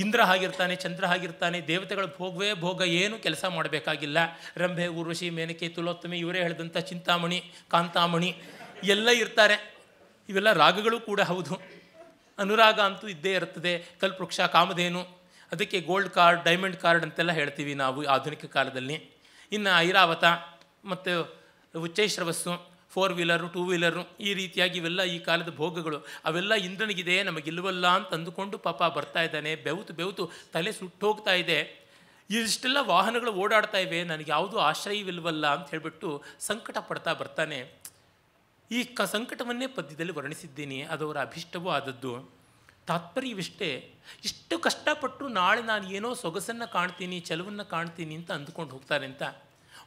ಇಂದ್ರ ಆಗಿರ್ತಾನೆ ಚಂದ್ರ ಆಗಿರ್ತಾನೆ ದೇವತೆಗಳು ಭೋಗವೇ ಭೋಗ ಏನು ಕೆಲಸ ಮಾಡಬೇಕಾಗಿಲ್ಲ ರಂಭೆ ಊರ್ವಶಿ ಮೇನಕೆ ತುಲೋತ್ತಮಿ ಇವರೇ ಹೇಳಿದಂಥ ಚಿಂತಾಮಣಿ ಕಾಂತಾಮಣಿ ಎಲ್ಲ ಇರ್ತಾರೆ ಇವೆಲ್ಲ ರಾಗಗಳು ಕೂಡ ಹೌದು ಅನುರಾಗ ಅಂತೂ ಇದ್ದೇ ಇರ್ತದೆ ಕಲ್ಪವೃಕ್ಷ ಕಾಮಧೇನು ಅದಕ್ಕೆ ಗೋಲ್ಡ್ ಕಾರ್ಡ್ ಡೈಮಂಡ್ ಕಾರ್ಡ್ ಅಂತೆಲ್ಲ ಹೇಳ್ತೀವಿ ನಾವು ಆಧುನಿಕ ಕಾಲದಲ್ಲಿ ಇನ್ನು ಐರಾವತ ಮತ್ತು Uchchaihshravas four wheeler two wheeler ಈ ರೀತಿಯಾಗಿ ಇವೆಲ್ಲ ಈ ಕಾಲದ ಭೋಗಗಳು ಅವೆಲ್ಲ ಇಂದ್ರನಿಗಿದೆ ನಮಗಿಲ್ವಲ್ಲ ಅಂತ ಅಂದುಕೊಂಡು ಪಾಪ ಬರ್ತಾ ಇದ್ದಾನೆ ಬೆವತು ಬೆವತು ತಲೆ ಸುಟ್ಟು ಹೋಗ್ತಾ ಇದೆ ಇದಿಷ್ಟೆಲ್ಲ ವಾಹನಗಳು ಓಡಾಡ್ತಾ ಇವೆ ನನಗೆ ಯಾವುದೂ ಆಶ್ರಯವಿಲ್ವಲ್ಲ ಅಂತ ಹೇಳಿಬಿಟ್ಟು ಸಂಕಟ ಪಡ್ತಾ ಬರ್ತಾನೆ ಈ ಕ ಸಂಕಟವನ್ನೇ ಪದ್ಯದಲ್ಲಿ ವರ್ಣಿಸಿದ್ದೀನಿ ಅದವರ ಅಭಿಷ್ಟವೂ ಆದದ್ದು ತಾತ್ಪರ್ಯವಿಷ್ಟೇ ಇಷ್ಟು ಕಷ್ಟಪಟ್ಟು ನಾಳೆ ನಾನು ಏನೋ ಸೊಗಸನ್ನು ಕಾಣ್ತೀನಿ ಚೆಲುವನ್ನು ಕಾಣ್ತೀನಿ ಅಂತ ಅಂದುಕೊಂಡು ಹೋಗ್ತಾರೆ ಅಂತ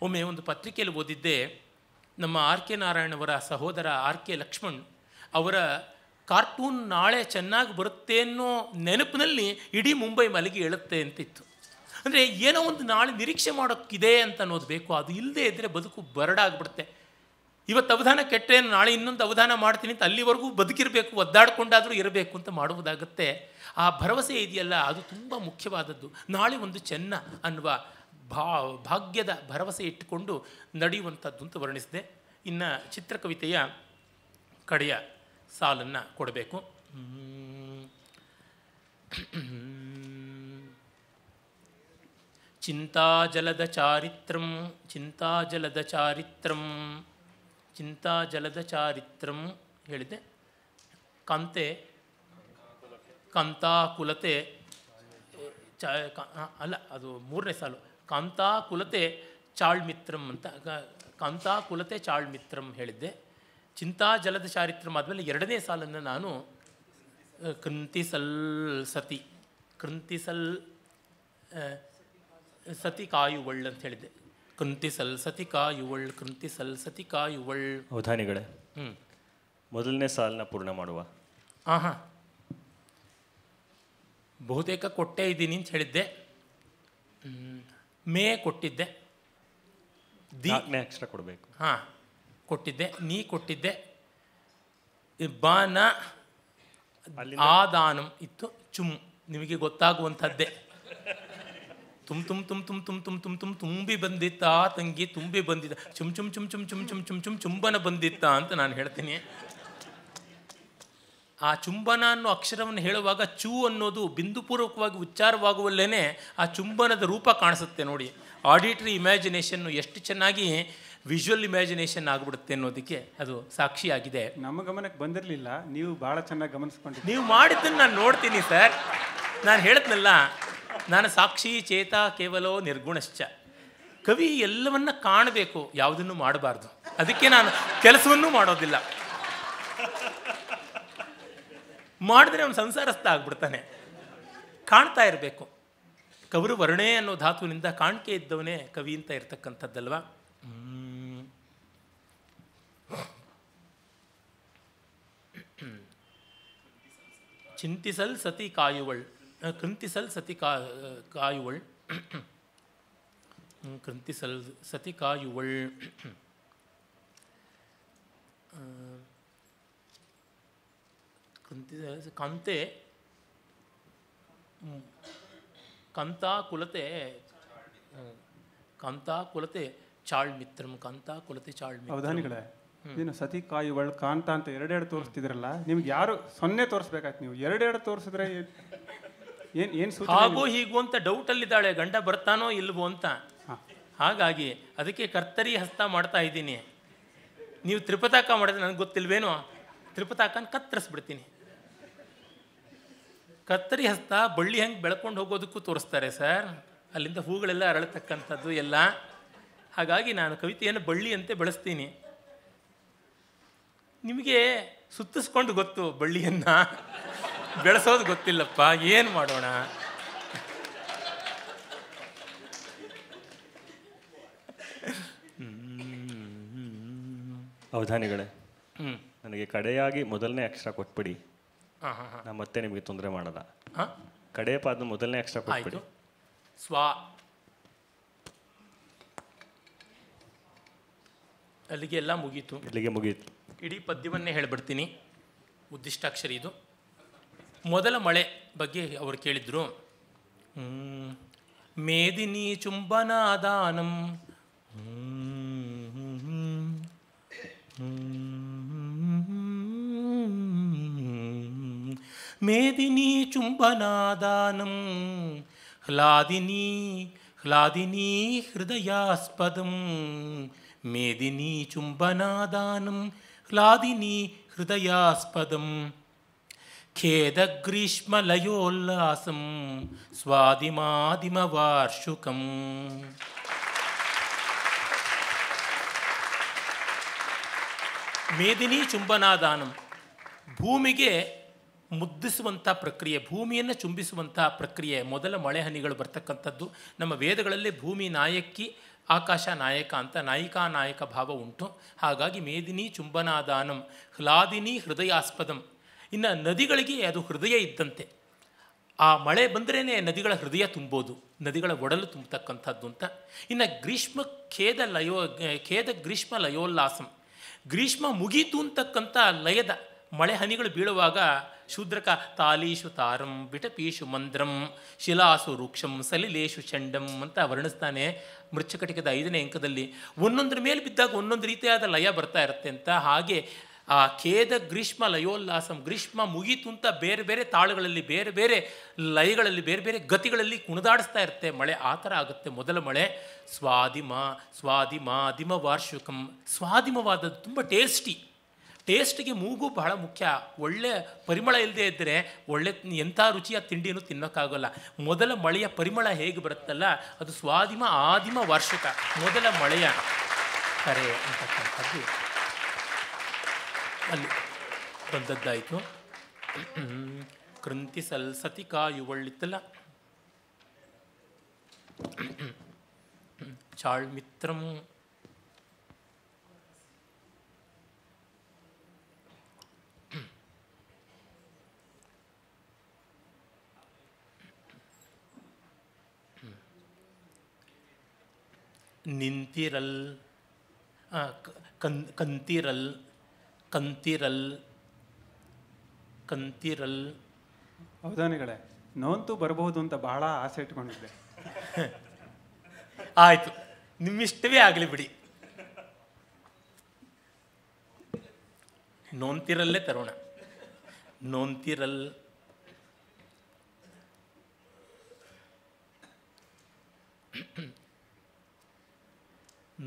ಒಮ್ಮೆ ಒಂದು ಪತ್ರಿಕೆಯಲ್ಲಿ ಓದಿದ್ದೆ ನಮ್ಮ ಆರ್ ಕೆ ನಾರಾಯಣವರ ಸಹೋದರ ಆರ್ ಕೆ ಲಕ್ಷ್ಮಣ್ ಅವರ ಕಾರ್ಟೂನ್ ನಾಳೆ ಚೆನ್ನಾಗಿ ಬರುತ್ತೆ ಅನ್ನೋ ನೆನಪಿನಲ್ಲಿ ಇಡೀ ಮುಂಬೈ ಮಲಗಿ ಹೇಳುತ್ತೆ ಅಂತಿತ್ತು ಅಂದರೆ ಏನೋ ಒಂದು ನಾಳೆ ನಿರೀಕ್ಷೆ ಮಾಡೋಕ್ಕಿದೆ ಅಂತ ಅನ್ನೋದು ಬೇಕು ಅದು ಇಲ್ಲದೇ ಇದ್ದರೆ ಬದುಕು ಬರಡಾಗ್ಬಿಡುತ್ತೆ ಇವತ್ತು ಅವಧಾನ ಕೆಟ್ಟರೆ ನಾಳೆ ಇನ್ನೊಂದು ಅವಧಾನ ಮಾಡ್ತೀನಿ ಅಂತ ಅಲ್ಲಿವರೆಗೂ ಬದುಕಿರಬೇಕು ಒದ್ದಾಡ್ಕೊಂಡಾದರೂ ಇರಬೇಕು ಅಂತ ಮಾಡುವುದಾಗುತ್ತೆ ಆ ಭರವಸೆ ಇದೆಯಲ್ಲ ಅದು ತುಂಬ ಮುಖ್ಯವಾದದ್ದು ನಾಳೆ ಒಂದು ಚೆನ್ನ ಅನ್ನುವ ಭಾ ಭಾಗ್ಯದ ಭರವಸೆ ಇಟ್ಟುಕೊಂಡು ನಡೆಯುವಂಥದ್ದು ಅಂತ ವರ್ಣಿಸಿದೆ ಇನ್ನು ಚಿತ್ರಕವಿತೆಯ ಕಡೆಯ ಸಾಲನ್ನು ಕೊಡಬೇಕು ಚಿಂತಾಜಲದ ಚಾರಿತ್ರಂ ಚಿಂತಾಜಲದ ಚಾರಿತ್ರಂ ಚಿಂತಾಜಲದ ಚಾರಿತ್ರಂ ಹೇಳಿದೆ ಕಂತೆ ಕಂತಾಕುಲತೆ ಚ ಅಲ್ಲ ಅದು ಮೂರನೇ ಸಾಲು ಕಾಂತಾ ಕುಲತೆ ಚಾಳ್ಮಿತ್ರಂ ಅಂತ ಕಾಂತಾ ಕುಲತೆ ಚಾಳ್ಮಿತ್ರಂ ಹೇಳಿದ್ದೆ ಚಿಂತಾ ಜಲದ ಚಾರಿತ್ರಂ ಆದಮೇಲೆ ಎರಡನೇ ಸಾಲನ್ನು ನಾನು ಕೃಂತಿಸಲ್ ಸತಿ ಕೃಂತಿಸಲ್ ಸತಿ ಕಾಯುವಳ್ ಅಂತ ಹೇಳಿದ್ದೆ ಕೃಂತಿಸಲ್ ಸತಿ ಕಾಯುವಳ್ ಸಲ್ ಸತಿ ಕಾಯುವಳ್ ಅವಧಾನಿಗಳೇ ಹ್ಞೂ ಮೊದಲನೇ ಸಾಲನ್ನ ಪೂರ್ಣ ಮಾಡುವ ಹಾಂ ಹಾಂ ಬಹುತೇಕ ಕೊಟ್ಟೆ ಇದ್ದೀನಿ ಅಂತ ಹೇಳಿದ್ದೆ ಮೇ ಕೊಟ್ಟಿದ್ದೆ ದಿ ಎಕ್ಸ್ಟ್ರಾ ಕೊಡಬೇಕು ಹಾಂ ಕೊಟ್ಟಿದ್ದೆ ನೀ ಕೊಟ್ಟಿದ್ದೆ ಬಾನ ಆದಾನಂ ಇತ್ತು ಚುಮ್ ನಿಮಗೆ ಗೊತ್ತಾಗುವಂಥದ್ದೇ ತುಮ್ ತುಮ್ ತುಮ್ ತುಮ್ ತುಮ್ ತುಮ್ ತುಮ್ ತುಮ್ ತುಂಬಿ ಬಂದಿತ್ತ ತಂಗಿ ತುಂಬಿ ಬಂದಿದ್ದ ಚುಮ್ ಚುಮ್ ಚುಮ್ ಚುಮ್ ಚುಮ್ ಚುಮ್ ಚುಮ್ ಚುಮ್ ಚುಂಬನ ಬಂದಿತ್ತ ಅಂತ ನಾನು ಹೇಳ್ತೀನಿ ಆ ಚುಂಬನ ಅನ್ನೋ ಅಕ್ಷರವನ್ನು ಹೇಳುವಾಗ ಚೂ ಅನ್ನೋದು ಬಿಂದುಪೂರ್ವಕವಾಗಿ ಉಚ್ಚಾರವಾಗುವಲ್ಲೇ ಆ ಚುಂಬನದ ರೂಪ ಕಾಣಿಸುತ್ತೆ ನೋಡಿ ಆಡಿಟ್ರಿ ಇಮ್ಯಾಜಿನೇಷನ್ನು ಎಷ್ಟು ಚೆನ್ನಾಗಿ ವಿಜುವಲ್ ಇಮ್ಯಾಜಿನೇಷನ್ ಆಗಿಬಿಡುತ್ತೆ ಅನ್ನೋದಕ್ಕೆ ಅದು ಸಾಕ್ಷಿಯಾಗಿದೆ ನಮ್ಮ ಗಮನಕ್ಕೆ ಬಂದಿರಲಿಲ್ಲ ನೀವು ಭಾಳ ಚೆನ್ನಾಗಿ ಗಮನಿಸ್ಕೊಂಡು ನೀವು ಮಾಡಿದ್ದನ್ನು ನಾನು ನೋಡ್ತೀನಿ ಸರ್ ನಾನು ಹೇಳ್ತನಲ್ಲ ನಾನು ಸಾಕ್ಷಿ ಚೇತ ಕೇವಲೋ ನಿರ್ಗುಣಶ್ಚ ಕವಿ ಎಲ್ಲವನ್ನ ಕಾಣಬೇಕು ಯಾವುದನ್ನು ಮಾಡಬಾರ್ದು ಅದಕ್ಕೆ ನಾನು ಕೆಲಸವನ್ನು ಮಾಡೋದಿಲ್ಲ ಮಾಡಿದ್ರೆ ಅವನು ಸಂಸಾರಸ್ಥ ಆಗ್ಬಿಡ್ತಾನೆ ಕಾಣ್ತಾ ಇರಬೇಕು ಕವರು ವರ್ಣೆ ಅನ್ನೋ ಧಾತುವಿನಿಂದ ಕಾಣಿಕೆ ಇದ್ದವನೇ ಕವಿ ಅಂತ ಇರ್ತಕ್ಕಂಥದ್ದಲ್ವ ಚಿಂತಿಸಲ್ ಸತಿ ಕಾಯುವಳ್ ಕೃಂತಿಸಲ್ ಸತಿ ಕಾ ಕಾಯುವಳ್ ಕೃಂತಿಸಲ್ ಸತಿ ಕಾಯುವಳ್ ಕಂತಿ ಕಂತೆ ಕಂತಾ ಕುಲತೆ ಕಂತಾ ಕುಲತೆ ಚಾಳ್ ಮಿತ್ರಂ ಕಂತಾ ಕುಲತೆ ಚಾಳ್ ಅವಧಾನಿಗಳೇ ಏನು ಸತಿ ಕಾಯುವಳ್ ಕಾಂತ ಅಂತ ಎರಡೆರಡು ತೋರಿಸ್ತಿದ್ರಲ್ಲ ನಿಮ್ಗೆ ಯಾರು ಸೊನ್ನೆ ತೋರಿಸ್ಬೇಕಾಯ್ತು ನೀವು ಎರಡೆರಡು ತೋರಿಸಿದ್ರೆ ಏನು ಏನು ಹಾಗೂ ಹೀಗೂ ಅಂತ ಅಲ್ಲಿದ್ದಾಳೆ ಗಂಡ ಬರ್ತಾನೋ ಇಲ್ವೋ ಅಂತ ಹಾಗಾಗಿ ಅದಕ್ಕೆ ಕರ್ತರಿ ಹಸ್ತ ಮಾಡ್ತಾ ಇದ್ದೀನಿ ನೀವು ತ್ರಿಪತಾಕ ಮಾಡಿದ್ರೆ ನನಗೆ ಗೊತ್ತಿಲ್ವೇನೋ ತ್ರಿಪತಾಕನ ಕತ್ತರಿಸ್ಬಿಡ್ತೀನಿ ಕತ್ತರಿ ಹಸ್ತ ಬಳ್ಳಿ ಹೆಂಗೆ ಬೆಳ್ಕೊಂಡು ಹೋಗೋದಕ್ಕೂ ತೋರಿಸ್ತಾರೆ ಸರ್ ಅಲ್ಲಿಂದ ಹೂಗಳೆಲ್ಲ ಅರಳತಕ್ಕಂಥದ್ದು ಎಲ್ಲ ಹಾಗಾಗಿ ನಾನು ಕವಿತೆಯನ್ನು ಬಳ್ಳಿಯಂತೆ ಬೆಳೆಸ್ತೀನಿ ನಿಮಗೆ ಸುತ್ತಿಸ್ಕೊಂಡು ಗೊತ್ತು ಬಳ್ಳಿಯನ್ನು ಬೆಳೆಸೋದು ಗೊತ್ತಿಲ್ಲಪ್ಪ ಏನು ಮಾಡೋಣ ಅವಧಾನಿಗಳೇ ನನಗೆ ಕಡೆಯಾಗಿ ಮೊದಲನೇ ಅಕ್ಷರ ಕೊಟ್ಬಿಡಿ ನಾ ಮತ್ತೆ ನಿಮಗೆ ತೊಂದರೆ ಮಾಡದ ಕಡೆ ಪಾದ ಮೊದಲನೇ ಎಕ್ಸ್ಟ್ರಾ ಕೊಟ್ಬಿಡಿ ಸ್ವಾ ಅಲ್ಲಿಗೆ ಎಲ್ಲ ಮುಗೀತು ಇಲ್ಲಿಗೆ ಮುಗೀತು ಇಡೀ ಪದ್ಯವನ್ನೇ ಹೇಳ್ಬಿಡ್ತೀನಿ ಉದ್ದಿಷ್ಟಾಕ್ಷರಿ ಇದು ಮೊದಲ ಮಳೆ ಬಗ್ಗೆ ಅವರು ಕೇಳಿದ್ರು ಮೇದಿನಿ ಚುಂಬನಾದಾನಂ ಹ್ಞೂ ಮೇದಿನಿ ಚುಂಬನಾದಾನಂ ಹ್ಲಾದಿನಿ ಹ್ಲಾದಿನಿ ಹೃದಯಾಸ್ಪದಂ ಮೇದಿನಿ ಚುಂಬನಾದಾನಂ ಹ್ಲಾದಿನಿ ಹೃದಯಾಸ್ಪದಂ ಖೇದಗ್ರೀಷ್ಮಲಯೋಲ್ಲಾಸಂ ಸ್ವಾದಿಮಾದಿಮವಾರ್ಷುಕಂ ಮೇದಿನಿ ಚುಂಬನಾದಾನಂ ಭೂಮಿಗೆ ಮುದ್ದಿಸುವಂಥ ಪ್ರಕ್ರಿಯೆ ಭೂಮಿಯನ್ನು ಚುಂಬಿಸುವಂಥ ಪ್ರಕ್ರಿಯೆ ಮೊದಲ ಮಳೆ ಹನಿಗಳು ಬರ್ತಕ್ಕಂಥದ್ದು ನಮ್ಮ ವೇದಗಳಲ್ಲಿ ಭೂಮಿ ನಾಯಕಿ ಆಕಾಶ ನಾಯಕ ಅಂತ ನಾಯಿಕಾ ನಾಯಕ ಭಾವ ಉಂಟು ಹಾಗಾಗಿ ಮೇದಿನಿ ಚುಂಬನಾದಾನಂ ಹ್ಲಾದಿನಿ ಹೃದಯಾಸ್ಪದಂ ಇನ್ನು ನದಿಗಳಿಗೆ ಅದು ಹೃದಯ ಇದ್ದಂತೆ ಆ ಮಳೆ ಬಂದರೇ ನದಿಗಳ ಹೃದಯ ತುಂಬೋದು ನದಿಗಳ ಒಡಲು ತುಂಬತಕ್ಕಂಥದ್ದು ಅಂತ ಇನ್ನು ಗ್ರೀಷ್ಮ ಖೇದ ಲಯೋ ಖೇದ ಗ್ರೀಷ್ಮ ಲಯೋಲ್ಲಾಸಂ ಗ್ರೀಷ್ಮ ಮುಗೀತು ಅಂತಕ್ಕಂಥ ಲಯದ ಮಳೆ ಹನಿಗಳು ಬೀಳುವಾಗ ಶೂದ್ರಕ ತಾಲೀಶು ತಾರಂ ಬಿಟಪೀಶು ಮಂದ್ರಂ ಶಿಲಾಸು ವೃಕ್ಷಂ ಸಲಿಲೇಶು ಚಂಡಂ ಅಂತ ವರ್ಣಿಸ್ತಾನೆ ಮೃಚ್ಛಕಟಿಕದ ಐದನೇ ಅಂಕದಲ್ಲಿ ಒಂದೊಂದ್ರ ಮೇಲೆ ಬಿದ್ದಾಗ ಒಂದೊಂದು ರೀತಿಯಾದ ಲಯ ಬರ್ತಾ ಇರುತ್ತೆ ಅಂತ ಹಾಗೆ ಆ ಖೇದ ಗ್ರೀಷ್ಮ ಲಯೋಲ್ಲಾಸಂ ಗ್ರೀಷ್ಮ ಮುಗೀತು ಅಂತ ಬೇರೆ ಬೇರೆ ತಾಳುಗಳಲ್ಲಿ ಬೇರೆ ಬೇರೆ ಲಯಗಳಲ್ಲಿ ಬೇರೆ ಬೇರೆ ಗತಿಗಳಲ್ಲಿ ಕುಣಿದಾಡಿಸ್ತಾ ಇರುತ್ತೆ ಮಳೆ ಆ ಥರ ಆಗುತ್ತೆ ಮೊದಲ ಮಳೆ ಸ್ವಾದಿಮ ಸ್ವಾದಿಮ ದಿಮ ವಾರ್ಷಿಕಂ ಸ್ವಾದಿಮವಾದದ್ದು ತುಂಬ ಟೇಸ್ಟಿ ಟೇಸ್ಟ್ಗೆ ಮೂಗು ಬಹಳ ಮುಖ್ಯ ಒಳ್ಳೆ ಪರಿಮಳ ಇಲ್ಲದೆ ಇದ್ದರೆ ಒಳ್ಳೆ ಎಂಥ ರುಚಿಯ ತಿಂಡಿಯನ್ನು ತಿನ್ನೋಕ್ಕಾಗಲ್ಲ ಮೊದಲ ಮಳೆಯ ಪರಿಮಳ ಹೇಗೆ ಬರುತ್ತಲ್ಲ ಅದು ಸ್ವಾದಿಮ ಆದಿಮ ವಾರ್ಷಿಕ ಮೊದಲ ಮಳೆಯ ಕರೆ ಅಂತಕ್ಕಂಥದ್ದು ಅಲ್ಲಿ ಬಂದದ್ದಾಯಿತು ಕೃಂತಿ ಸಲ್ಸತಿ ಕಾಯುವಳ್ಳಿತ್ತಲ್ಲ ಚಾಳ್ಮಿತ್ರಂ ನಿಂತಿರಲ್ ಕನ್ ಕಂತಿರಲ್ ಕಂತಿರಲ್ ಕಂತಿರಲ್ ಅವಧಾನಿಗಳೇ ನೋಂತು ಬರಬಹುದು ಅಂತ ಬಹಳ ಆಸೆ ಇಟ್ಕೊಂಡಿದ್ದೆ (laughs) ಆಯಿತು ನಿಮ್ಮಿಷ್ಟವೇ ಆಗಲಿ ಬಿಡಿ ನೋಂತಿರಲ್ಲೇ ತರೋಣ ನೋಂತಿರಲ್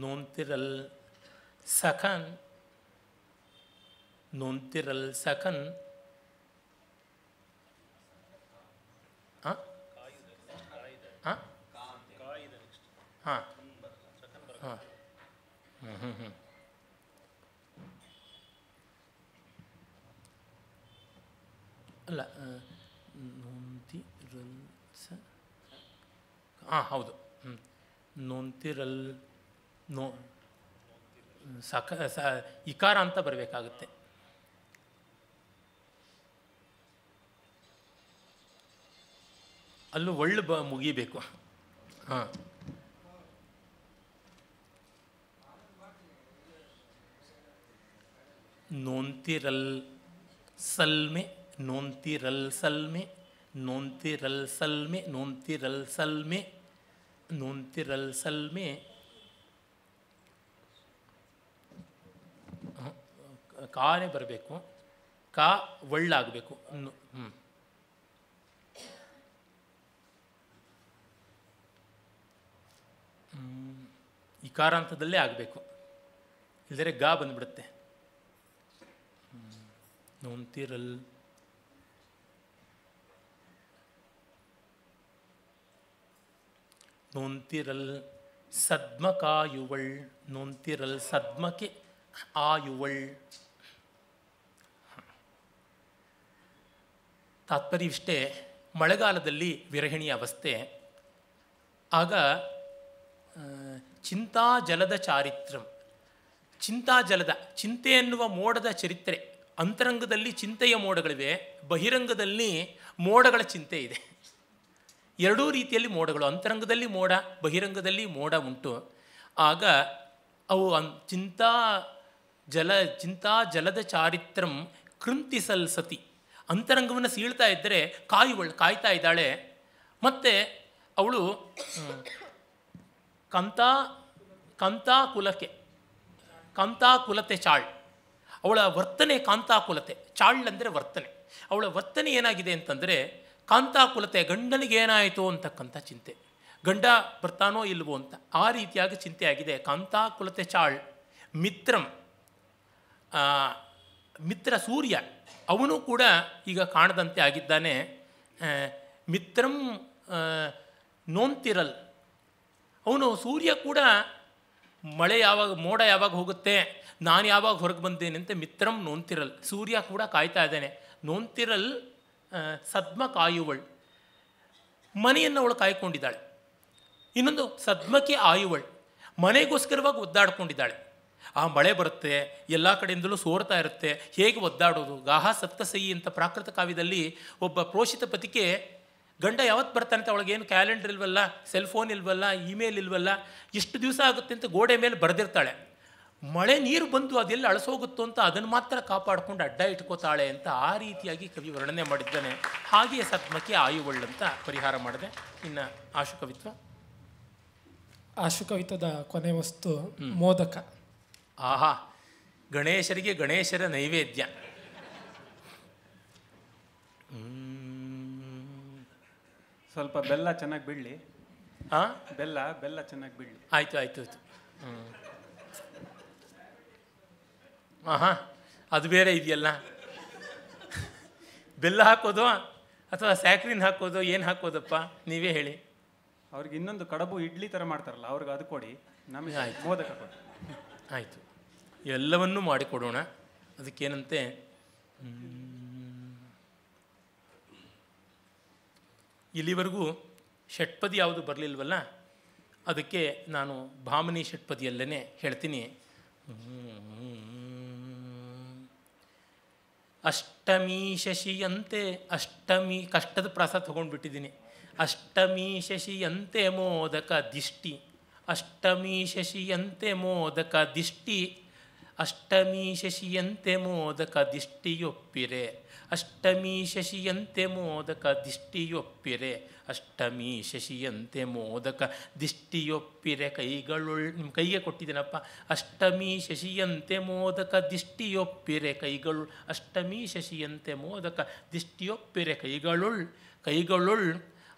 ನೋಂತಿರಲ್ ಸಖನ್ ನೋಂತಿರಲ್ ಸಖನ್ ಹಾಂ ಹಾಂ ಹಾಂ ಹ್ಞೂ ಹ್ಞೂ ಹ್ಞೂ ಅಲ್ಲ ನೋಂತಿರಲ್ ಸ ಹಾಂ ಹೌದು ಹ್ಞೂ ನೋಂತಿರಲ್ ನೋ ಸಕ ಸ ಇಕಾರ ಅಂತ ಬರಬೇಕಾಗುತ್ತೆ ಅಲ್ಲೂ ಒಳ್ಳೆ ಬ ಮುಗಿಬೇಕು ಹಾಂ ನೋಂತಿರಲ್ ಸಲ್ಮೆ ನೋಂತಿರಲ್ ಸಲ್ಮೆ ನೋಂತಿರಲ್ ಸಲ್ಮೆ ನೋಂತಿರಲ್ ಸಲ್ಮೆ ನೋಂತಿರಲ್ ಸಲ್ಮೆ ಕಾನೆ ಬರಬೇಕು ಕಾ ಒಳ್ಳಾಗಬೇಕು ಹ್ಞೂ ಇಕಾರಾಂತದಲ್ಲೇ ಆಗಬೇಕು ಇಲ್ಲದರೆ ಗಾ ಬಂದ್ಬಿಡುತ್ತೆ ನೋಂತಿರಲ್ ನೋಂತಿರಲ್ ಸದ್ಮಕಾಯುವಳ್ ನೋಂತಿರಲ್ ಸದ್ಮಕೆ ಆಯುವಳ್ ಇಷ್ಟೇ ಮಳೆಗಾಲದಲ್ಲಿ ವಿರಹಿಣಿ ಅವಸ್ಥೆ ಆಗ ಚಿಂತಾಜಲದ ಚಾರಿತ್ರಂ ಚಿಂತಾಜಲದ ಚಿಂತೆ ಎನ್ನುವ ಮೋಡದ ಚರಿತ್ರೆ ಅಂತರಂಗದಲ್ಲಿ ಚಿಂತೆಯ ಮೋಡಗಳಿವೆ ಬಹಿರಂಗದಲ್ಲಿ ಮೋಡಗಳ ಚಿಂತೆ ಇದೆ ಎರಡೂ ರೀತಿಯಲ್ಲಿ ಮೋಡಗಳು ಅಂತರಂಗದಲ್ಲಿ ಮೋಡ ಬಹಿರಂಗದಲ್ಲಿ ಮೋಡ ಉಂಟು ಆಗ ಅವು ಅನ್ ಚಿಂತಾ ಜಲ ಚಿಂತಾಜಲದ ಚಾರಿತ್ರಂ ಕೃಂತಿಸಲ್ಸತಿ ಅಂತರಂಗವನ್ನು ಸೀಳ್ತಾ ಇದ್ದರೆ ಕಾಯುವಳು ಕಾಯ್ತಾ ಇದ್ದಾಳೆ ಮತ್ತು ಅವಳು ಕಂತಾ ಕಂತಾ ಕುಲತೆ ಚಾಳ್ ಅವಳ ವರ್ತನೆ ಕುಲತೆ ಚಾಳ್ ಅಂದರೆ ವರ್ತನೆ ಅವಳ ವರ್ತನೆ ಏನಾಗಿದೆ ಅಂತಂದರೆ ಕಾಂತಾಕುಲತೆ ಗಂಡನಿಗೇನಾಯಿತು ಅಂತಕ್ಕಂಥ ಚಿಂತೆ ಗಂಡ ಬರ್ತಾನೋ ಇಲ್ವೋ ಅಂತ ಆ ರೀತಿಯಾಗಿ ಚಿಂತೆ ಆಗಿದೆ ಕುಲತೆ ಚಾಳ್ ಮಿತ್ರಂ ಮಿತ್ರ ಸೂರ್ಯ ಅವನು ಕೂಡ ಈಗ ಕಾಣದಂತೆ ಆಗಿದ್ದಾನೆ ಮಿತ್ರಂ ನೋಂತಿರಲ್ ಅವನು ಸೂರ್ಯ ಕೂಡ ಮಳೆ ಯಾವಾಗ ಮೋಡ ಯಾವಾಗ ಹೋಗುತ್ತೆ ನಾನು ಯಾವಾಗ ಹೊರಗೆ ಬಂದೇನೆ ಅಂತ ಮಿತ್ರಂ ನೋಂತಿರಲ್ ಸೂರ್ಯ ಕೂಡ ಕಾಯ್ತಾ ಇದ್ದಾನೆ ನೋಂತಿರಲ್ ಸದ್ಮ ಕಾಯುವಳ್ ಮನೆಯನ್ನು ಅವಳು ಕಾಯ್ಕೊಂಡಿದ್ದಾಳೆ ಇನ್ನೊಂದು ಸದ್ಮಕ್ಕೆ ಆಯುವಳ್ ಮನೆಗೋಸ್ಕರವಾಗಿ ಒದ್ದಾಡ್ಕೊಂಡಿದ್ದಾಳೆ ಆ ಮಳೆ ಬರುತ್ತೆ ಎಲ್ಲ ಕಡೆಯಿಂದಲೂ ಸೋರ್ತಾ ಇರುತ್ತೆ ಹೇಗೆ ಒದ್ದಾಡೋದು ಗಾಹ ಸಪ್ತಸಹಿ ಅಂತ ಪ್ರಾಕೃತ ಕಾವ್ಯದಲ್ಲಿ ಒಬ್ಬ ಪ್ರೋಷಿತ ಪತಿಕೆ ಗಂಡ ಯಾವತ್ತು ಬರ್ತಾನೆ ಅಂತ ಅವಳಿಗೇನು ಕ್ಯಾಲೆಂಡರ್ ಇಲ್ವಲ್ಲ ಸೆಲ್ ಫೋನ್ ಇಲ್ವಲ್ಲ ಇಮೇಲ್ ಇಲ್ವಲ್ಲ ಎಷ್ಟು ದಿವಸ ಆಗುತ್ತೆ ಅಂತ ಗೋಡೆ ಮೇಲೆ ಬರೆದಿರ್ತಾಳೆ ಮಳೆ ನೀರು ಬಂದು ಅದೆಲ್ಲ ಅಳಸೋಗುತ್ತೋ ಅಂತ ಅದನ್ನು ಮಾತ್ರ ಕಾಪಾಡಿಕೊಂಡು ಅಡ್ಡ ಇಟ್ಕೋತಾಳೆ ಅಂತ ಆ ರೀತಿಯಾಗಿ ಕವಿ ವರ್ಣನೆ ಮಾಡಿದ್ದಾನೆ ಹಾಗೆಯೇ ಸತ್ಮಕ್ಕೆ ಅಂತ ಪರಿಹಾರ ಮಾಡಿದೆ ಇನ್ನು ಆಶು ಕವಿತ್ವ ಆಶು ಕವಿತದ ಕೊನೆ ವಸ್ತು ಮೋದಕ ಆಹಾ ಗಣೇಶರಿಗೆ ಗಣೇಶರ ನೈವೇದ್ಯ ಸ್ವಲ್ಪ ಬೆಲ್ಲ ಚೆನ್ನಾಗಿ ಬೀಳಲಿ ಹಾಂ ಬೆಲ್ಲ ಬೆಲ್ಲ ಚೆನ್ನಾಗಿ ಬೀಳಲಿ ಆಯಿತು ಆಯಿತು ಆಯಿತು ಹ್ಞೂ ಹಾಂ ಅದು ಬೇರೆ ಇದೆಯಲ್ಲ ಬೆಲ್ಲ ಹಾಕೋದು ಅಥವಾ ಸ್ಯಾಕ್ರಿನ್ ಹಾಕೋದು ಏನು ಹಾಕೋದಪ್ಪ ನೀವೇ ಹೇಳಿ ಅವ್ರಿಗೆ ಇನ್ನೊಂದು ಕಡಬು ಇಡ್ಲಿ ಥರ ಮಾಡ್ತಾರಲ್ಲ ಅವ್ರಿಗೆ ಅದು ಕೊಡಿ ನಮಗೆ ಆಯ್ತು ಮೋದಕ ಕೊಡಿ ಆಯಿತು ಎಲ್ಲವನ್ನೂ ಮಾಡಿಕೊಡೋಣ ಅದಕ್ಕೇನಂತೆ ಇಲ್ಲಿವರೆಗೂ ಷಟ್ಪದಿ ಯಾವುದು ಬರಲಿಲ್ವಲ್ಲ ಅದಕ್ಕೆ ನಾನು ಭಾಮನಿ ಷಟ್ಪದಿಯಲ್ಲೇ ಹೇಳ್ತೀನಿ ಅಷ್ಟಮಿ ಶಶಿಯಂತೆ ಅಷ್ಟಮಿ ಕಷ್ಟದ ಪ್ರಾಸ ತೊಗೊಂಡ್ಬಿಟ್ಟಿದ್ದೀನಿ ಅಷ್ಟಮಿ ಶಶಿಯಂತೆ ಮೋದಕ ದಿಷ್ಟಿ ಅಷ್ಟಮಿ ಶಶಿಯಂತೆ ಮೋದಕ ದಿಷ್ಟಿ ಅಷ್ಟಮಿ ಶಶಿಯಂತೆ ಮೋದಕ ದಿಷ್ಟಿಯೊಪ್ಪಿರೆ ಅಷ್ಟಮಿ ಶಶಿಯಂತೆ ಮೋದಕ ದಿಷ್ಟಿಯೊಪ್ಪಿರೆ ಅಷ್ಟಮಿ ಶಶಿಯಂತೆ ಮೋದಕ ದಿಷ್ಟಿಯೊಪ್ಪಿರೆ ಕೈಗಳುಳ್ ನಿಮ್ಮ ಕೈಗೆ ಕೊಟ್ಟಿದ್ದೀನಪ್ಪ ಅಷ್ಟಮಿ ಶಶಿಯಂತೆ ಮೋದಕ ದಿಷ್ಟಿಯೊಪ್ಪಿರೆ ಕೈಗಳು ಅಷ್ಟಮಿ ಶಶಿಯಂತೆ ಮೋದಕ ದಿಷ್ಟಿಯೊಪ್ಪಿರೆ ಕೈಗಳುಳ್ ಕೈಗಳುಳ್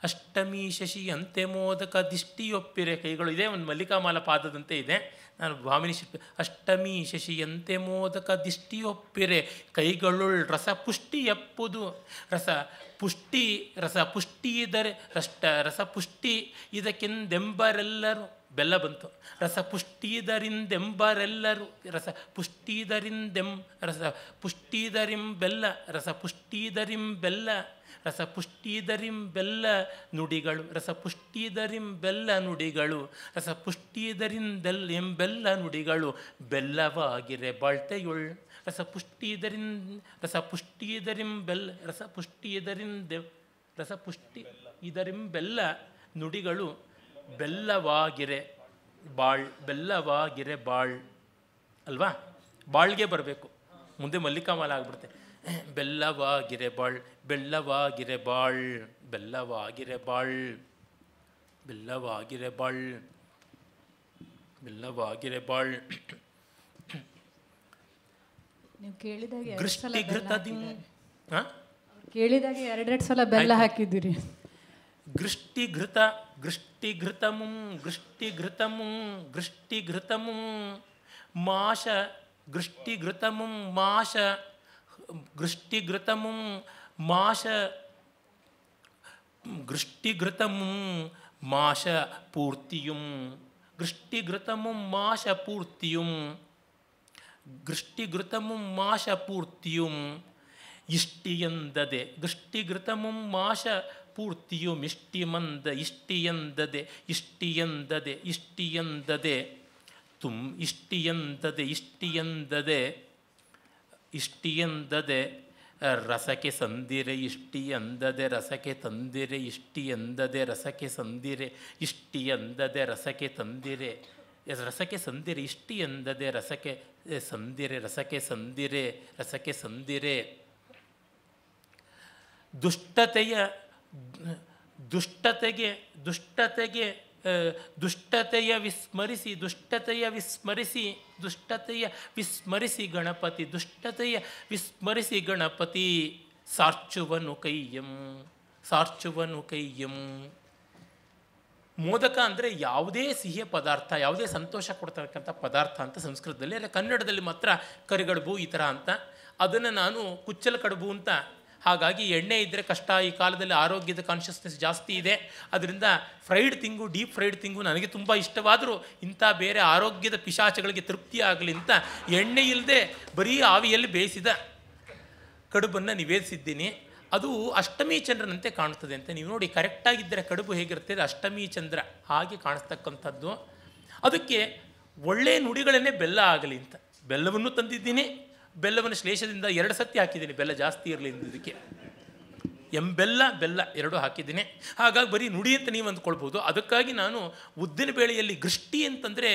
ಅಷ್ಟಮಿ ಶಶಿಯಂತೆ ಮೋದಕ ದಿಷ್ಟಿಯೊಪ್ಪಿರೆ ಕೈಗಳು ಇದೆ ಒಂದು ಮಲ್ಲಿಕಾಮಾಲ ಪಾದದಂತೆ ಇದೆ ನಾನು ಭಾಮಿನಿ ಶಿಲ್ಪಿ ಅಷ್ಟಮಿ ಶಶಿಯಂತೆ ಮೋದಕ ದಿಷ್ಟಿಯೊಪ್ಪಿರೆ ಕೈಗಳುಳ್ ರಸ ಪುಷ್ಟಿ ಎಪ್ಪುದು ರಸ ಪುಷ್ಟಿ ರಸ ಪುಷ್ಟಿ ಇದರೆ ರಷ್ಟ ರಸ ಪುಷ್ಟಿ ಇದಕ್ಕೆಂದೆಂಬರೆಲ್ಲರೂ ಬೆಲ್ಲ ಬಂತು ರಸ ಪುಷ್ಟಿದರಿಂದೆಂಬರೆಲ್ಲರೂ ರಸ ಪುಷ್ಟಿದರಿಂದೆಂ ರಸ ಪುಷ್ಟಿದರಿಂ ಬೆಲ್ಲ ರಸ ಪುಷ್ಟಿದರಿಂ ಬೆಲ್ಲ ರಸಪುಷ್ಟಿದರಿಂ ಬೆಲ್ಲ ನುಡಿಗಳು ರಸಪುಷ್ಟಿದರಿಂ ಬೆಲ್ಲ ನುಡಿಗಳು ಇದರಿಂದ ಬೆಲ್ ಎಂಬೆಲ್ಲ ನುಡಿಗಳು ಬೆಲ್ಲವಾಗಿರೆ ಬಾಳ್ತೆಯುಳ್ ರಸಪುಷ್ಟಿದರಿಂ ರಸಪುಷ್ಟಿದರಿಂ ಬೆಲ್ಲ ರಸಪುಷ್ಟೀದರಿಂ ರಸಪುಷ್ಟಿ ಇದರಿಂ ಬೆಲ್ಲ ನುಡಿಗಳು ಬೆಲ್ಲವಾಗಿರೆ ಬಾಳ್ ಬೆಲ್ಲವಾಗಿರೆ ಬಾಳ್ ಅಲ್ವಾ ಬಾಳ್ಗೆ ಬರಬೇಕು ಮುಂದೆ ಮಲ್ಲಿಕಾಮಾಲ ಆಗಿಬಿಡುತ್ತೆ ಬಾಳ್ ಬೆಲ್ಲವಾಗಿರೆಬಾಳ್ ಬೆಲ್ಲವಾಗಿರೆಬಾಳ್ ಬೆಲ್ಲವಾಗಿರೆಬಾಳ್ ಬೆಲ್ಲವಾಗಿರೆಬಾಳ್ ಬೆಲ್ಲವಾಗಿರೆ ಬಾಳ್ ಕೇಳಿದಾಗ ಬಾಳ್ ಕೇಳಿದಾಗ ಎರಡೆರಡು ಸಲ ಬೆಲ್ಲ ಹಾಕಿದ್ದೀರಿ ಗೃಷ್ಟಿ ಘೃತಮು ಗೃಷ್ಟಿಘೃತಮುಂ ಗೃಷ್ಟಿಘೃತಮುಂ ಮಾಶ ಗೃಷ್ಟಿಘೃತಮುಂ ಮಾಶ గృష్టిఘృతము మాష గృష్టిఘృతము మాష పూర్తియుం గృష్టిఘృతము మాష పూర్తియుం గృష్టిఘృతము మాష పూర్తియుం ಇಷ್ಟಿಯಂದದೆ ಗೃಷ್ಟಿಘೃತಮುಂ ಮಾಶ ಪೂರ್ತಿಯು ಇಷ್ಟಿಮಂದ ಇಷ್ಟಿಯಂದದೆ ಇಷ್ಟಿಯಂದದೆ ಇಷ್ಟಿಯಂದದೆ ತುಂ ಇಷ್ಟಿಯಂದದೆ ಇಷ್ಟಿಯಂದದೆ ಎಂದದೆ ರಸಕ್ಕೆ ಸಂದಿರೆ ಎಂದದೆ ರಸಕ್ಕೆ ತಂದಿರೆ ಎಂದದೆ ರಸಕ್ಕೆ ಸಂದಿರೆ ಎಂದದೆ ರಸಕ್ಕೆ ತಂದಿರೆ ರಸಕ್ಕೆ ಸಂದಿರೆ ಎಂದದೆ ರಸಕ್ಕೆ ಸಂದಿರೆ ರಸಕ್ಕೆ ಸಂದಿರೆ ರಸಕ್ಕೆ ಸಂದಿರೆ ದುಷ್ಟತೆಯ ದುಷ್ಟತೆಗೆ ದುಷ್ಟತೆಗೆ ದುಷ್ಟತೆಯ ವಿಸ್ಮರಿಸಿ ದುಷ್ಟತೆಯ ವಿಸ್ಮರಿಸಿ ದುಷ್ಟತೆಯ ವಿಸ್ಮರಿಸಿ ಗಣಪತಿ ದುಷ್ಟತೆಯ ವಿಸ್ಮರಿಸಿ ಗಣಪತಿ ಸಾರ್ಚುವನು ಕೈಯಂ ಸಾರ್ಚುವನು ಕೈಯಂ ಮೋದಕ ಅಂದರೆ ಯಾವುದೇ ಸಿಹಿಯ ಪದಾರ್ಥ ಯಾವುದೇ ಸಂತೋಷ ಕೊಡ್ತಕ್ಕಂಥ ಪದಾರ್ಥ ಅಂತ ಸಂಸ್ಕೃತದಲ್ಲಿ ಅಲ್ಲ ಕನ್ನಡದಲ್ಲಿ ಮಾತ್ರ ಕರಿಗಡುಬು ಈ ಥರ ಅಂತ ಅದನ್ನು ನಾನು ಕುಚ್ಚಲ ಕಡುಬು ಅಂತ ಹಾಗಾಗಿ ಎಣ್ಣೆ ಇದ್ದರೆ ಕಷ್ಟ ಈ ಕಾಲದಲ್ಲಿ ಆರೋಗ್ಯದ ಕಾನ್ಷಿಯಸ್ನೆಸ್ ಜಾಸ್ತಿ ಇದೆ ಅದರಿಂದ fried thing deep fried thing ನನಗೆ ತುಂಬ ಇಷ್ಟವಾದರೂ ಇಂಥ ಬೇರೆ ಆರೋಗ್ಯದ ಪಿಶಾಚಗಳಿಗೆ ತೃಪ್ತಿ ಆಗಲಿ ಅಂತ ಎಣ್ಣೆ ಇಲ್ಲದೆ ಬರೀ ಆವಿಯಲ್ಲಿ ಬೇಯಿಸಿದ ಕಡುಬನ್ನು ನಿವೇದಿಸಿದ್ದೀನಿ ಅದು ಅಷ್ಟಮಿ ಚಂದ್ರನಂತೆ ಕಾಣ್ತದೆ ಅಂತ ನೀವು ನೋಡಿ ಕರೆಕ್ಟಾಗಿದ್ದರೆ ಕಡುಬು ಹೇಗಿರುತ್ತೆ ಅಷ್ಟಮಿ ಚಂದ್ರ ಹಾಗೆ ಕಾಣಿಸ್ತಕ್ಕಂಥದ್ದು ಅದಕ್ಕೆ ಒಳ್ಳೆಯ ನುಡಿಗಳನ್ನೇ ಬೆಲ್ಲ ಆಗಲಿ ಅಂತ ಬೆಲ್ಲವನ್ನು ತಂದಿದ್ದೀನಿ ಬೆಲ್ಲವನ್ನು ಶ್ಲೇಷದಿಂದ ಎರಡು ಸತಿ ಹಾಕಿದ್ದೀನಿ ಬೆಲ್ಲ ಜಾಸ್ತಿ ಇರಲಿ ಇದಕ್ಕೆ ಎಂಬೆಲ್ಲ ಬೆಲ್ಲ ಎರಡು ಹಾಕಿದ್ದೀನಿ ಹಾಗಾಗಿ ಬರೀ ನುಡಿ ಅಂತ ನೀವು ಅಂದ್ಕೊಳ್ಬೋದು ಅದಕ್ಕಾಗಿ ನಾನು ಉದ್ದಿನ ಬೇಳೆಯಲ್ಲಿ ಗೃಷ್ಟಿ ಅಂತಂದರೆ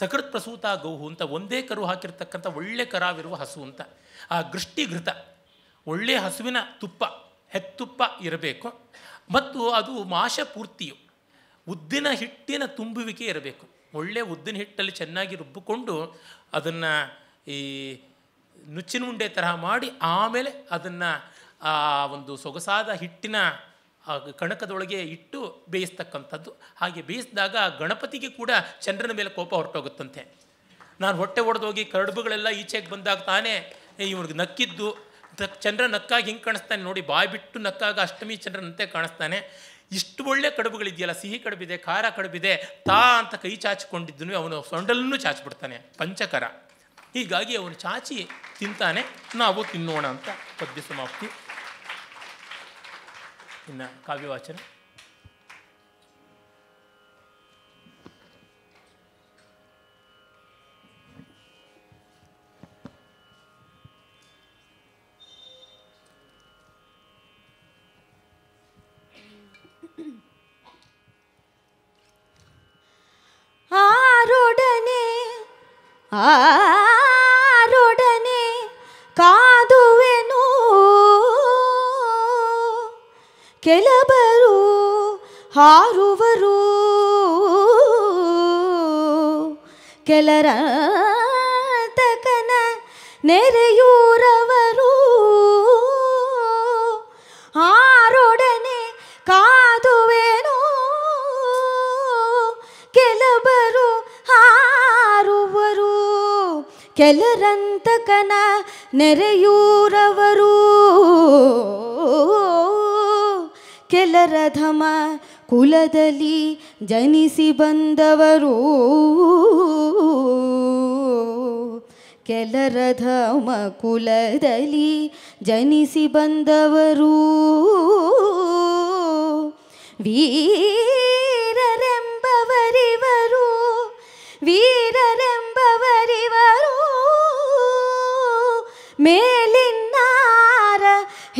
ಸಕೃತ್ ಪ್ರಸೂತ ಗೌಹು ಅಂತ ಒಂದೇ ಕರು ಹಾಕಿರ್ತಕ್ಕಂಥ ಒಳ್ಳೆ ಕರಾವಿರುವ ಹಸು ಅಂತ ಆ ಗೃಷ್ಟಿ ಘೃತ ಒಳ್ಳೆಯ ಹಸುವಿನ ತುಪ್ಪ ಹೆತ್ತುಪ್ಪ ಇರಬೇಕು ಮತ್ತು ಅದು ಮಾಷ ಪೂರ್ತಿಯು ಉದ್ದಿನ ಹಿಟ್ಟಿನ ತುಂಬುವಿಕೆ ಇರಬೇಕು ಒಳ್ಳೆ ಉದ್ದಿನ ಹಿಟ್ಟಲ್ಲಿ ಚೆನ್ನಾಗಿ ರುಬ್ಬಿಕೊಂಡು ಅದನ್ನು ಈ ನುಚ್ಚಿನ ಉಂಡೆ ತರಹ ಮಾಡಿ ಆಮೇಲೆ ಅದನ್ನು ಆ ಒಂದು ಸೊಗಸಾದ ಹಿಟ್ಟಿನ ಕಣಕದೊಳಗೆ ಇಟ್ಟು ಬೇಯಿಸ್ತಕ್ಕಂಥದ್ದು ಹಾಗೆ ಬೇಯಿಸಿದಾಗ ಗಣಪತಿಗೆ ಕೂಡ ಚಂದ್ರನ ಮೇಲೆ ಕೋಪ ಹೊರಟೋಗುತ್ತಂತೆ ನಾನು ಹೊಟ್ಟೆ ಹೋಗಿ ಕಡುಬುಗಳೆಲ್ಲ ಈಚೆಗೆ ಬಂದಾಗ ತಾನೇ ಇವ್ರಿಗೆ ನಕ್ಕಿದ್ದು ಚಂದ್ರ ನಕ್ಕಾಗಿ ಹಿಂಗೆ ಕಾಣಿಸ್ತಾನೆ ನೋಡಿ ಬಾಯಿ ಬಿಟ್ಟು ನಕ್ಕಾಗ ಅಷ್ಟಮಿ ಚಂದ್ರನಂತೆ ಕಾಣಿಸ್ತಾನೆ ಇಷ್ಟು ಒಳ್ಳೆ ಕಡುಬುಗಳಿದೆಯಲ್ಲ ಸಿಹಿ ಕಡುಬಿದೆ ಖಾರ ಕಡುಬಿದೆ ತಾ ಅಂತ ಕೈ ಚಾಚಿಕೊಂಡಿದ್ದನು ಅವನು ಸೊಂಡಲನ್ನು ಚಾಚಿಬಿಡ್ತಾನೆ ಪಂಚಕರ ಹೀಗಾಗಿ ಅವನು ಚಾಚಿ ತಿಂತಾನೆ ನಾವು ತಿನ್ನೋಣ ಅಂತ ಪದ್ಯ ಸಮಾಪ್ತಿ ಇನ್ನು ಕಾವ್ಯವಾಚನ ಆರೋಡನೆ ಆರೊಡನೆ ಕಾದುವೆನು ಕೆಲಬರು ಹಾರುವರು ಕೆಲರ ತಕನ ನೆರೆಯೂರವರು ಕೆಲರಂತಕನ ನೆರೆಯೂರವರು ಕೆಲರಧಮ ಕುಲದಲ್ಲಿ ಜನಿಸಿ ಬಂದವರು ಕೆಲರಧಮ ಕುಲದಲ್ಲಿ ಜನಿಸಿ ಬಂದವರು ವೀ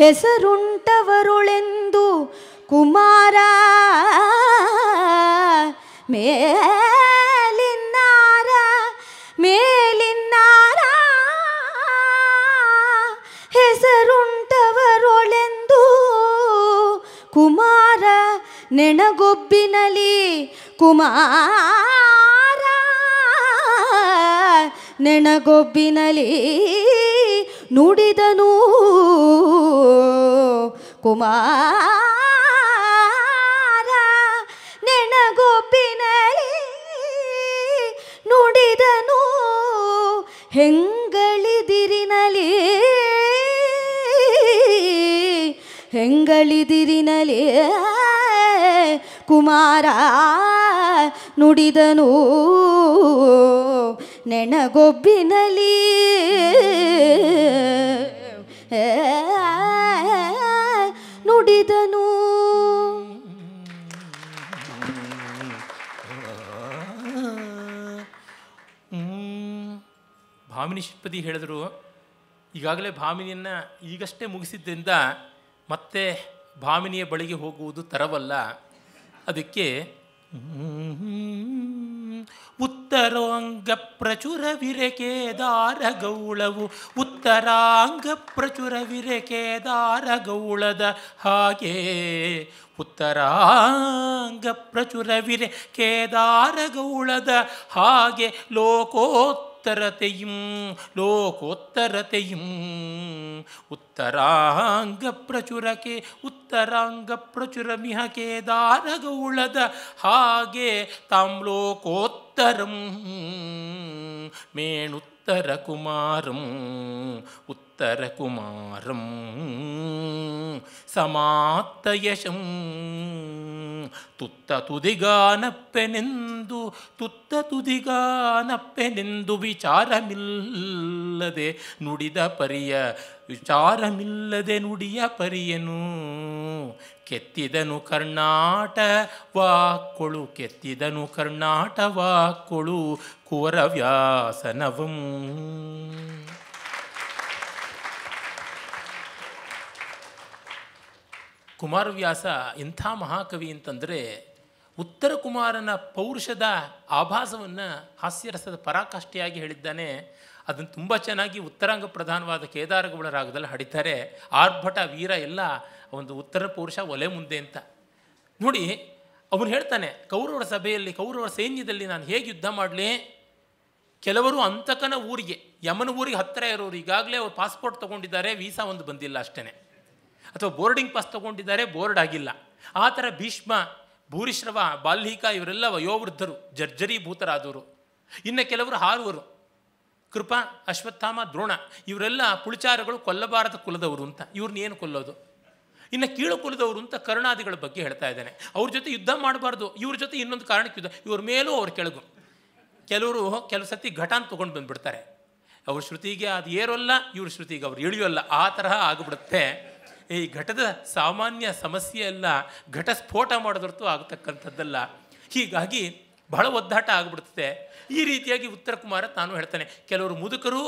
ಹೆಸರುಂಟವರುಳೆಂದು ಕುಮಾರ ಮೇಲಿನ್ನಾರ ಮೇಲಿನ್ನಾರ ಹೆಸರುಂಟವರುಳೆಂದು ಕುಮಾರ ನೆನಗೊಬ್ಬಿನಲಿ ಕುಮಾರ ನೆನಗೊಬ್ಬಿನಲಿ ನುಡಿದನು ಕುಮಾರ ನೆನಗೊಪ್ಪಿನಲ್ಲಿ ನುಡಿದನು ಹೆಂಗಳಿದಿರಿನಲಿ ಹೆಂಗಳಿದಿರಿನಲಿ ಕುಮಾರ ನುಡಿದನು ನೆನಗೊಬ್ಬಿನಲಿ ನುಡಿದನು ಭಾಮಿನಿ ಷಟ್ಪದಿ ಹೇಳಿದ್ರು ಈಗಾಗಲೇ ಭಾಮಿನಿಯನ್ನು ಈಗಷ್ಟೇ ಮುಗಿಸಿದ್ದರಿಂದ ಮತ್ತೆ ಭಾಮಿನಿಯ ಬಳಿಗೆ ಹೋಗುವುದು ತರವಲ್ಲ ಅದಕ್ಕೆ ಉತ್ತರಾಂಗ ಪ್ರಚುರ ಗೌಳವು ಉತ್ತರಾಂಗ ಪ್ರಚುರ ಗೌಳದ ಹಾಗೆ ಉತ್ತರಾಂಗ ಪ್ರಚುರವಿರೆ ಗೌಳದ ಹಾಗೆ ಲೋಕೋತ್ತ ಲೋಕೋತ್ತರತೆಯಂ ಲೋಕೋತ್ತರತೆಯಂ ಉತ್ತರಾಂಗ ಪ್ರಚುರಕೆ ಉತ್ತರಾಂಗ ಪ್ರಚುರ ಪ್ರಚುರಮಿಹ ಉಳದ ಹಾಗೆ ಲೋಕೋತ್ತರಂ ಮೇಣುತ್ತರ ಕುಮಾರಂ ತುತ್ತ ತುದಿಗಾನಪ್ಪೆನೆಂದು ತುತ್ತ ತುದಿಗಾನಪ್ಪೆನೆಂದು ವಿಚಾರಮಿಲ್ಲದೆ ನುಡಿದ ಪರಿಯ ವಿಚಾರಮಿಲ್ಲದೆ ನುಡಿಯ ಪರಿಯನು ಕೆತ್ತಿದನು ಕರ್ನಾಟ ವಾಕ್ಕೊಳು ಕೆತ್ತಿದನು ಕರ್ನಾಟ ವಾಕ್ಕೊಳು ಕುವರವ್ಯಾಸನವಂ ಕುಮಾರವ್ಯಾಸ ಇಂಥ ಮಹಾಕವಿ ಅಂತಂದರೆ ಉತ್ತರ ಕುಮಾರನ ಪೌರುಷದ ಆಭಾಸವನ್ನು ಹಾಸ್ಯರಸದ ಪರಾಕಾಷ್ಠೆಯಾಗಿ ಹೇಳಿದ್ದಾನೆ ಅದನ್ನು ತುಂಬ ಚೆನ್ನಾಗಿ ಉತ್ತರಾಂಗ ಪ್ರಧಾನವಾದ ಕೇದಾರಗೌಡ ರಾಗದಲ್ಲಿ ಹಡಿತಾರೆ ಆರ್ಭಟ ವೀರ ಎಲ್ಲ ಒಂದು ಉತ್ತರ ಪೌರುಷ ಒಲೆ ಮುಂದೆ ಅಂತ ನೋಡಿ ಅವನು ಹೇಳ್ತಾನೆ ಕೌರವರ ಸಭೆಯಲ್ಲಿ ಕೌರವರ ಸೈನ್ಯದಲ್ಲಿ ನಾನು ಹೇಗೆ ಯುದ್ಧ ಮಾಡಲಿ ಕೆಲವರು ಅಂತಕನ ಊರಿಗೆ ಯಮನ ಊರಿಗೆ ಹತ್ತಿರ ಇರೋರು ಈಗಾಗಲೇ ಅವ್ರು ಪಾಸ್ಪೋರ್ಟ್ ತೊಗೊಂಡಿದ್ದಾರೆ ವೀಸಾ ಒಂದು ಬಂದಿಲ್ಲ ಅಷ್ಟೇ ಅಥವಾ ಬೋರ್ಡಿಂಗ್ ಪಾಸ್ ತೊಗೊಂಡಿದ್ದಾರೆ ಬೋರ್ಡ್ ಆಗಿಲ್ಲ ಆ ಥರ ಭೀಷ್ಮ ಭೂರಿಶ್ರವ ಬಾಲ್ಹಿಕ ಇವರೆಲ್ಲ ವಯೋವೃದ್ಧರು ಜರ್ಜರೀಭೂತರಾದವರು ಇನ್ನು ಕೆಲವರು ಹಾರುವರು ಕೃಪಾ ಅಶ್ವತ್ಥಾಮ ದ್ರೋಣ ಇವರೆಲ್ಲ ಪುಳಿಚಾರಗಳು ಕೊಲ್ಲಬಾರದ ಕುಲದವರು ಅಂತ ಏನು ಕೊಲ್ಲೋದು ಇನ್ನು ಕೀಳು ಕುಲದವರು ಅಂತ ಕರುಣಾದಿಗಳ ಬಗ್ಗೆ ಹೇಳ್ತಾ ಇದ್ದಾನೆ ಅವ್ರ ಜೊತೆ ಯುದ್ಧ ಮಾಡಬಾರ್ದು ಇವ್ರ ಜೊತೆ ಇನ್ನೊಂದು ಕಾರಣಕ್ಕೆ ಯುದ್ಧ ಇವ್ರ ಮೇಲೂ ಅವ್ರ ಕೆಳಗು ಕೆಲವರು ಕೆಲವು ಸತಿ ಘಟಾನ್ ತೊಗೊಂಡು ಬಂದುಬಿಡ್ತಾರೆ ಅವ್ರ ಶ್ರುತಿಗೆ ಅದು ಏರೋಲ್ಲ ಇವ್ರ ಶ್ರುತಿಗೆ ಅವ್ರು ಇಳಿಯೋಲ್ಲ ಆ ತರಹ ಆಗಿಬಿಡುತ್ತೆ ಈ ಘಟದ ಸಾಮಾನ್ಯ ಸಮಸ್ಯೆ ಎಲ್ಲ ಸ್ಫೋಟ ಮಾಡೋದ್ರತು ಆಗತಕ್ಕಂಥದ್ದಲ್ಲ ಹೀಗಾಗಿ ಬಹಳ ಒದ್ದಾಟ ಆಗಿಬಿಡ್ತದೆ ಈ ರೀತಿಯಾಗಿ ಉತ್ತರ ಕುಮಾರ ತಾನು ಹೇಳ್ತಾನೆ ಕೆಲವರು ಮುದುಕರು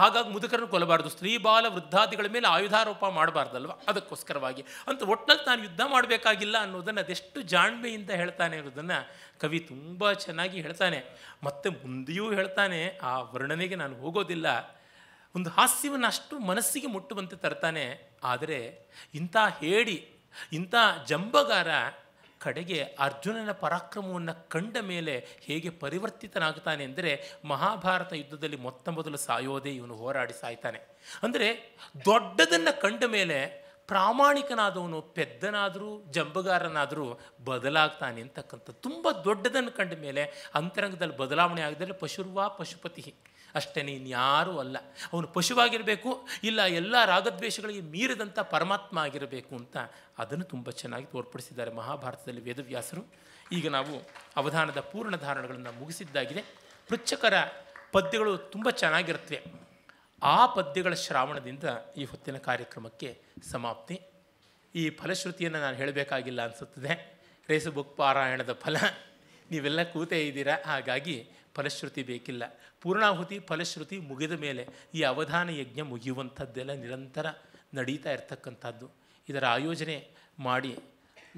ಹಾಗಾಗಿ ಮುದುಕರನ್ನು ಕೊಲ್ಲಬಾರ್ದು ಸ್ತ್ರೀ ಬಾಲ ವೃದ್ಧಾದಿಗಳ ಮೇಲೆ ಆಯುಧಾರೋಪ ಮಾಡಬಾರ್ದಲ್ವ ಅದಕ್ಕೋಸ್ಕರವಾಗಿ ಅಂತ ಒಟ್ಟಿನಲ್ಲಿ ತಾನು ಯುದ್ಧ ಮಾಡಬೇಕಾಗಿಲ್ಲ ಅನ್ನೋದನ್ನು ಅದೆಷ್ಟು ಜಾಣ್ಮೆಯಿಂದ ಹೇಳ್ತಾನೆ ಅನ್ನೋದನ್ನು ಕವಿ ತುಂಬ ಚೆನ್ನಾಗಿ ಹೇಳ್ತಾನೆ ಮತ್ತು ಮುಂದೆಯೂ ಹೇಳ್ತಾನೆ ಆ ವರ್ಣನೆಗೆ ನಾನು ಹೋಗೋದಿಲ್ಲ ಒಂದು ಹಾಸ್ಯವನ್ನು ಅಷ್ಟು ಮನಸ್ಸಿಗೆ ಮುಟ್ಟುವಂತೆ ತರ್ತಾನೆ ಆದರೆ ಇಂಥ ಹೇಳಿ ಇಂಥ ಜಂಬಗಾರ ಕಡೆಗೆ ಅರ್ಜುನನ ಪರಾಕ್ರಮವನ್ನು ಕಂಡ ಮೇಲೆ ಹೇಗೆ ಪರಿವರ್ತಿತನಾಗ್ತಾನೆ ಅಂದರೆ ಮಹಾಭಾರತ ಯುದ್ಧದಲ್ಲಿ ಮೊತ್ತ ಮೊದಲು ಸಾಯೋದೇ ಇವನು ಹೋರಾಡಿ ಸಾಯ್ತಾನೆ ಅಂದರೆ ದೊಡ್ಡದನ್ನು ಕಂಡ ಮೇಲೆ ಪ್ರಾಮಾಣಿಕನಾದವನು ಪೆದ್ದನಾದರೂ ಜಂಬಗಾರನಾದರೂ ಬದಲಾಗ್ತಾನೆ ಅಂತಕ್ಕಂಥ ತುಂಬ ದೊಡ್ಡದನ್ನು ಕಂಡ ಮೇಲೆ ಅಂತರಂಗದಲ್ಲಿ ಬದಲಾವಣೆ ಆಗಿದರೆ ಪಶುರ್ವಾ ಪಶುಪತಿ ಅಷ್ಟೇ ಇನ್ಯಾರೂ ಅಲ್ಲ ಅವನು ಪಶುವಾಗಿರಬೇಕು ಇಲ್ಲ ಎಲ್ಲ ರಾಗದ್ವೇಷಗಳಿಗೆ ಮೀರಿದಂಥ ಪರಮಾತ್ಮ ಆಗಿರಬೇಕು ಅಂತ ಅದನ್ನು ತುಂಬ ಚೆನ್ನಾಗಿ ತೋರ್ಪಡಿಸಿದ್ದಾರೆ ಮಹಾಭಾರತದಲ್ಲಿ ವೇದವ್ಯಾಸರು ಈಗ ನಾವು ಅವಧಾನದ ಪೂರ್ಣ ಧಾರಣೆಗಳನ್ನು ಮುಗಿಸಿದ್ದಾಗಿದೆ ಪೃಚ್ಛಕರ ಪದ್ಯಗಳು ತುಂಬ ಚೆನ್ನಾಗಿರುತ್ತವೆ ಆ ಪದ್ಯಗಳ ಶ್ರಾವಣದಿಂದ ಈ ಹೊತ್ತಿನ ಕಾರ್ಯಕ್ರಮಕ್ಕೆ ಸಮಾಪ್ತಿ ಈ ಫಲಶ್ರುತಿಯನ್ನು ನಾನು ಹೇಳಬೇಕಾಗಿಲ್ಲ ಅನಿಸುತ್ತದೆ ರೇಸುಬುಕ್ ಪಾರಾಯಣದ ಫಲ ನೀವೆಲ್ಲ ಕೂತೇ ಇದ್ದೀರಾ ಹಾಗಾಗಿ ಫಲಶ್ರುತಿ ಬೇಕಿಲ್ಲ ಪೂರ್ಣಾಹುತಿ ಫಲಶ್ರುತಿ ಮುಗಿದ ಮೇಲೆ ಈ ಅವಧಾನ ಯಜ್ಞ ಮುಗಿಯುವಂಥದ್ದೆಲ್ಲ ನಿರಂತರ ನಡೀತಾ ಇರ್ತಕ್ಕಂಥದ್ದು ಇದರ ಆಯೋಜನೆ ಮಾಡಿ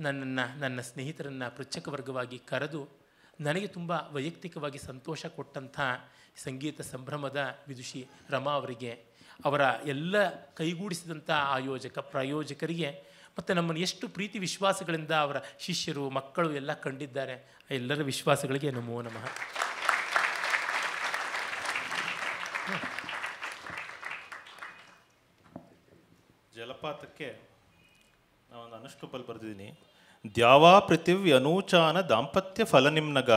ನನ್ನನ್ನು ನನ್ನ ಸ್ನೇಹಿತರನ್ನು ವರ್ಗವಾಗಿ ಕರೆದು ನನಗೆ ತುಂಬ ವೈಯಕ್ತಿಕವಾಗಿ ಸಂತೋಷ ಕೊಟ್ಟಂಥ ಸಂಗೀತ ಸಂಭ್ರಮದ ವಿದುಷಿ ರಮಾ ಅವರಿಗೆ ಅವರ ಎಲ್ಲ ಕೈಗೂಡಿಸಿದಂಥ ಆಯೋಜಕ ಪ್ರಾಯೋಜಕರಿಗೆ ಮತ್ತು ನಮ್ಮನ್ನು ಎಷ್ಟು ಪ್ರೀತಿ ವಿಶ್ವಾಸಗಳಿಂದ ಅವರ ಶಿಷ್ಯರು ಮಕ್ಕಳು ಎಲ್ಲ ಕಂಡಿದ್ದಾರೆ ಎಲ್ಲರ ವಿಶ್ವಾಸಗಳಿಗೆ ನಮೋ ನಮಃ ಜಲಪಾತಕ್ಕೆ ನಾವೊಂದು ಅನುಷ್ಠೂಪಲ್ಲಿ ಬರೆದಿದ್ದೀನಿ ದ್ಯಾವಾ ಪೃಥಿವಿ ಅನೂಚಾನ ದಾಂಪತ್ಯ ಫಲ ನಿಮ್ನಗ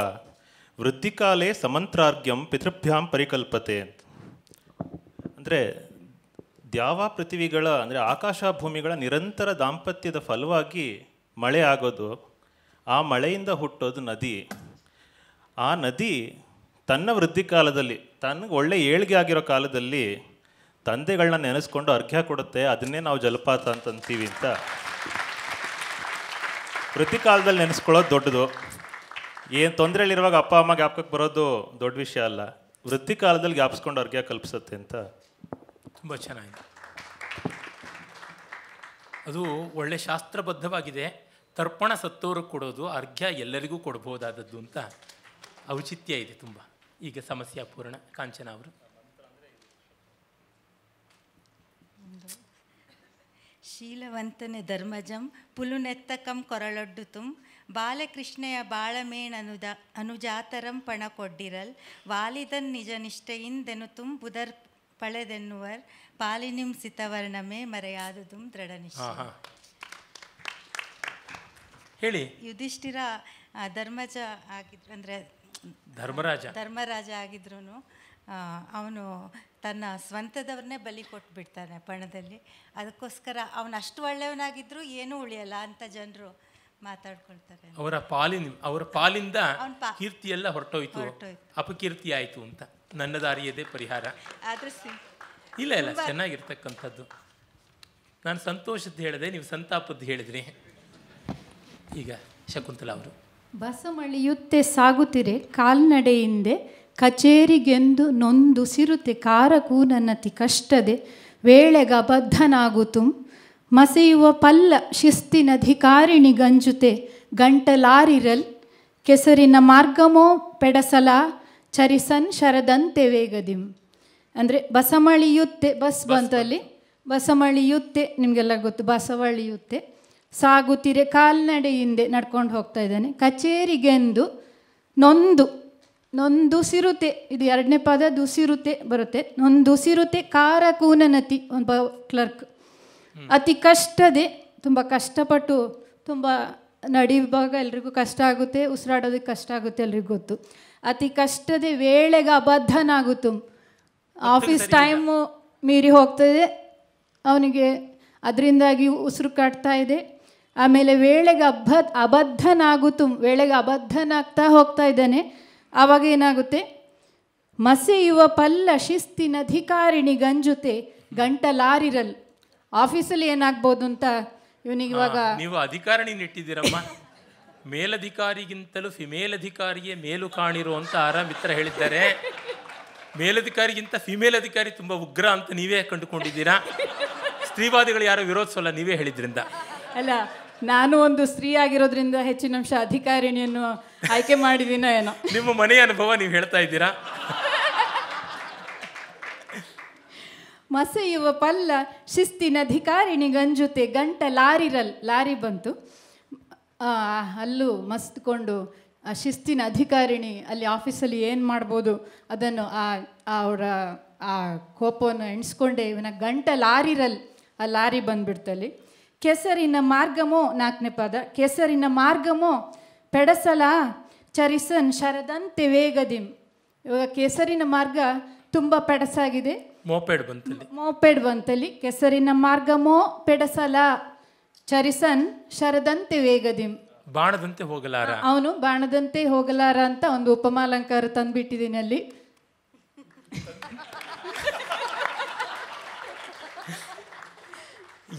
ವೃದ್ಧಿಕಾಲೇ ಸಮಂತ್ರಾರ್ಘ್ಯಂ ಪಿತೃಭ್ಯಾಂ ಪರಿಕಲ್ಪತೆ ಅಂತ ಅಂದರೆ ದ್ಯಾವ ಪೃಥಿವಿಗಳ ಅಂದರೆ ಆಕಾಶ ಭೂಮಿಗಳ ನಿರಂತರ ದಾಂಪತ್ಯದ ಫಲವಾಗಿ ಮಳೆ ಆಗೋದು ಆ ಮಳೆಯಿಂದ ಹುಟ್ಟೋದು ನದಿ ಆ ನದಿ ತನ್ನ ವೃದ್ಧಿಕಾಲದಲ್ಲಿ ತನಗೆ ಒಳ್ಳೆ ಏಳ್ಗೆ ಆಗಿರೋ ಕಾಲದಲ್ಲಿ ತಂದೆಗಳನ್ನ ನೆನೆಸ್ಕೊಂಡು ಅರ್ಘ್ಯ ಕೊಡುತ್ತೆ ಅದನ್ನೇ ನಾವು ಜಲಪಾತ ಅಂತ ಅಂತೀವಿ ಅಂತ ಪ್ರತಿ ಕಾಲದಲ್ಲಿ ನೆನೆಸ್ಕೊಳ್ಳೋದು ದೊಡ್ಡದು ಏನು ತೊಂದರೆಯಲ್ಲಿರುವಾಗ ಅಪ್ಪ ಅಮ್ಮ ಜ್ಞಾಪಕಕ್ಕೆ ಬರೋದು ದೊಡ್ಡ ವಿಷಯ ಅಲ್ಲ ವೃತ್ತಿ ಕಾಲದಲ್ಲಿ ಜ್ಞಾಪಿಸ್ಕೊಂಡು ಅರ್ಘ್ಯ ಕಲ್ಪಿಸುತ್ತೆ ಅಂತ ತುಂಬ ಚೆನ್ನಾಗಿದೆ ಅದು ಒಳ್ಳೆ ಶಾಸ್ತ್ರಬದ್ಧವಾಗಿದೆ ತರ್ಪಣ ಸತ್ತೋರು ಕೊಡೋದು ಅರ್ಘ್ಯ ಎಲ್ಲರಿಗೂ ಕೊಡ್ಬೋದಾದದ್ದು ಅಂತ ಔಚಿತ್ಯ ಇದೆ ತುಂಬ ಈಗ ಸಮಸ್ಯೆ ಪೂರ್ಣ ಕಾಂಚನ ಅವರು ಶೀಲವಂತನೆ ಧರ್ಮಜಂ ಪುಲುನೆತ್ತಕಂ ತುಂ ಬಾಲಕೃಷ್ಣೆಯ ಬಾಳಮೇಣ ಅನುದ ಅನುಜಾತರಂ ಪಣ ಕೊಡ್ಡಿರಲ್ ವಾಲಿದನ್ ನಿಜ ತುಂ ಬುಧರ್ ಪಳೆದೆನ್ನುವರ್ ಪಾಲಿನಿಂ ಸಿತವರ್ಣಮೇ ಮರೆಯಾದುದುಂ ದೃಢನಿಷ್ಠ ಹೇಳಿ ಯುಧಿಷ್ಠಿರ ಧರ್ಮಜ ಆಗಿದ್ರು ಅಂದರೆ ಧರ್ಮರಾಜ ಧರ್ಮರಾಜ ಆಗಿದ್ರು ಅವನು ತನ್ನ ಸ್ವಂತದವ್ರನ್ನೇ ಬಲಿ ಕೊಟ್ಬಿಡ್ತಾನೆ ಪಣದಲ್ಲಿ ಅದಕ್ಕೋಸ್ಕರ ಅವನು ಅಷ್ಟು ಒಳ್ಳೆಯವನಾಗಿದ್ರು ಏನೂ ಉಳಿಯಲ್ಲ ಅಂತ ಜನರು ಮಾತಾಡ್ಕೊಳ್ತಾರೆ ಅವರ ಪಾಲಿನ ಅವರ ಪಾಲಿಂದ ಕೀರ್ತಿ ಎಲ್ಲ ಹೊರಟೋಯ್ತು ಅಪಕೀರ್ತಿ ಆಯಿತು ಅಂತ ನನ್ನ ದಾರಿಯದೇ ಪರಿಹಾರ ಆದರೆ ಇಲ್ಲ ಇಲ್ಲ ಚೆನ್ನಾಗಿರ್ತಕ್ಕಂಥದ್ದು ನಾನು ಸಂತೋಷದ್ದು ಹೇಳಿದೆ ನೀವು ಸಂತಾಪದ್ದು ಹೇಳಿದ್ರಿ ಈಗ ಶಕುಂತಲಾ ಅವರು ಬಸಮಳಿಯುತ್ತೆ ಸಾಗುತ್ತಿರೆ ಕಾಲ್ನಡೆಯಿಂದೆ ಕಚೇರಿಗೆಂದು ನೊಂದು ಸಿರುತೆ ಕಾರಕೂನನತಿ ಕಷ್ಟದೆ ವೇಳೆಗಬದ್ಧನಾಗುತ್ತುಂ ಮಸೆಯುವ ಪಲ್ಲ ಶಿಸ್ತಿನಧಿಕಾರಿಣಿ ಗಂಜುತೆ ಗಂಟಲಾರಿರಲ್ ಕೆಸರಿನ ಮಾರ್ಗಮೋ ಪೆಡಸಲ ಚರಿಸನ್ ಶರದಂತೆ ವೇಗದಿಂ ಅಂದರೆ ಬಸಮಳಿಯುತ್ತೆ ಬಸ್ ಬಂತಲ್ಲಿ ಬಸಮಳಿಯುತ್ತೆ ನಿಮಗೆಲ್ಲ ಗೊತ್ತು ಬಸವಳಿಯುತ್ತೆ ಸಾಗುತ್ತಿರೆ ಹಿಂದೆ ನಡ್ಕೊಂಡು ಹೋಗ್ತಾ ಇದ್ದಾನೆ ಕಚೇರಿಗೆಂದು ನೊಂದು ನೊಂದುಸಿರುತೆ ಇದು ಎರಡನೇ ಪದ ದುಸಿರುತೆ ಬರುತ್ತೆ ನೊಂದುಸಿರುತೆ ಕಾರ ಕೂನನತಿ ಒಬ್ಬ ಕ್ಲರ್ಕ್ ಅತಿ ಕಷ್ಟದೆ ತುಂಬ ಕಷ್ಟಪಟ್ಟು ತುಂಬ ನಡೀವಾಗ ಎಲ್ರಿಗೂ ಕಷ್ಟ ಆಗುತ್ತೆ ಉಸಿರಾಡೋದಕ್ಕೆ ಕಷ್ಟ ಆಗುತ್ತೆ ಎಲ್ರಿಗೂ ಗೊತ್ತು ಅತಿ ಕಷ್ಟದೆ ವೇಳೆಗೆ ಅಬದ್ಧನಾಗುತ್ತು ಆಫೀಸ್ ಟೈಮು ಮೀರಿ ಹೋಗ್ತದೆ ಅವನಿಗೆ ಅದರಿಂದಾಗಿ ಉಸಿರು ಕಟ್ತಾಯಿದೆ ಇದೆ ಆಮೇಲೆ ವೇಳೆಗೆ ಅಬ್ಬ ಅಬದ್ಧನಾಗುತ್ತು ವೇಳೆಗೆ ಅಬದ್ಧನಾಗ್ತಾ ಹೋಗ್ತಾ ಇದ್ದಾನೆ ಆವಾಗ ಏನಾಗುತ್ತೆ ಮಸೆಯುವ ಪಲ್ಲ ಶಿಸ್ತಿನ ಅಧಿಕಾರಿಣಿ ಗಂಜುತೆ ಗಂಟಲಾರಿರಲ್ ಆಫೀಸಲ್ಲಿ ಏನಾಗ್ಬೋದು ಅಂತ ಇವನಿಗಿವಾಗ ನೀವು ಅಧಿಕಾರಿಣಿ ನೆಟ್ಟಿದ್ದೀರಮ್ಮ ಮೇಲಧಿಕಾರಿಗಿಂತಲೂ ಫಿಮೇಲ್ ಅಧಿಕಾರಿಯೇ ಮೇಲು ಕಾಣಿರುವಂತ ಆರಾಮ್ ಮಿತ್ರ ಹೇಳಿದ್ದಾರೆ ಮೇಲಧಿಕಾರಿಗಿಂತ ಫಿಮೇಲ್ ಅಧಿಕಾರಿ ತುಂಬ ಉಗ್ರ ಅಂತ ನೀವೇ ಕಂಡುಕೊಂಡಿದ್ದೀರಾ ಸ್ತ್ರೀವಾದಿಗಳು ಯಾರು ವಿರೋಧಿಸೋಲ್ಲ ನೀವೇ ಹೇಳಿದ್ರಿಂದ ಅಲ್ಲ ನಾನು ಒಂದು ಸ್ತ್ರೀ ಆಗಿರೋದ್ರಿಂದ ಹೆಚ್ಚಿನ ಅಂಶ ಅಧಿಕಾರಿಣಿಯನ್ನು ಆಯ್ಕೆ ಮಾಡಿದೀನೋ ಏನೋ ನಿಮ್ಮ ಮನೆಯ ಅನುಭವ ನೀವು ಹೇಳ್ತಾ ಇದ್ದೀರಾ ಮಸೆಯುವ ಪಲ್ಲ ಶಿಸ್ತಿನ ಅಧಿಕಾರಿಣಿ ಗಂಜುತೆ ಗಂಟ ಲಾರಿರಲ್ ಲಾರಿ ಬಂತು ಅಲ್ಲೂ ಮಸ್ತ್ಕೊಂಡು ಆ ಶಿಸ್ತಿನ ಅಧಿಕಾರಿಣಿ ಅಲ್ಲಿ ಆಫೀಸಲ್ಲಿ ಏನು ಮಾಡ್ಬೋದು ಅದನ್ನು ಆ ಅವರ ಆ ಕೋಪವನ್ನು ಎಣಿಸ್ಕೊಂಡೆ ಇವನ ಗಂಟ ಲಾರಿರಲ್ ಆ ಲಾರಿ ಬಂದ್ಬಿಡ್ತಲ್ಲಿ ಕೆಸರಿನ ಮಾರ್ಗಮೋ ನಾಲ್ಕನೇ ಪದ ಕೆಸರಿನ ಮಾರ್ಗಮೋ ಪೆಡಸಲ ಚರಿಸನ್ ಶರದಂತೆ ವೇಗದಿಂ ಇವಾಗ ಕೆಸರಿನ ಮಾರ್ಗ ತುಂಬ ಪೆಡಸಾಗಿದೆ ಮೋಪೆಡ್ ಬಂತಲ್ಲಿ ಮೋಪೆಡ್ ಬಂತಲ್ಲಿ ಕೆಸರಿನ ಮಾರ್ಗಮೋ ಪೆಡಸಲ ಚರಿಸನ್ ಶರದಂತೆ ವೇಗದಿಂ ಬಾಣದಂತೆ ಹೋಗಲಾರ ಅವನು ಬಾಣದಂತೆ ಹೋಗಲಾರ ಅಂತ ಒಂದು ಉಪಮಾಲಂಕಾರ ತಂದ್ಬಿಟ್ಟಿದ್ದೀನಿ ಅಲ್ಲಿ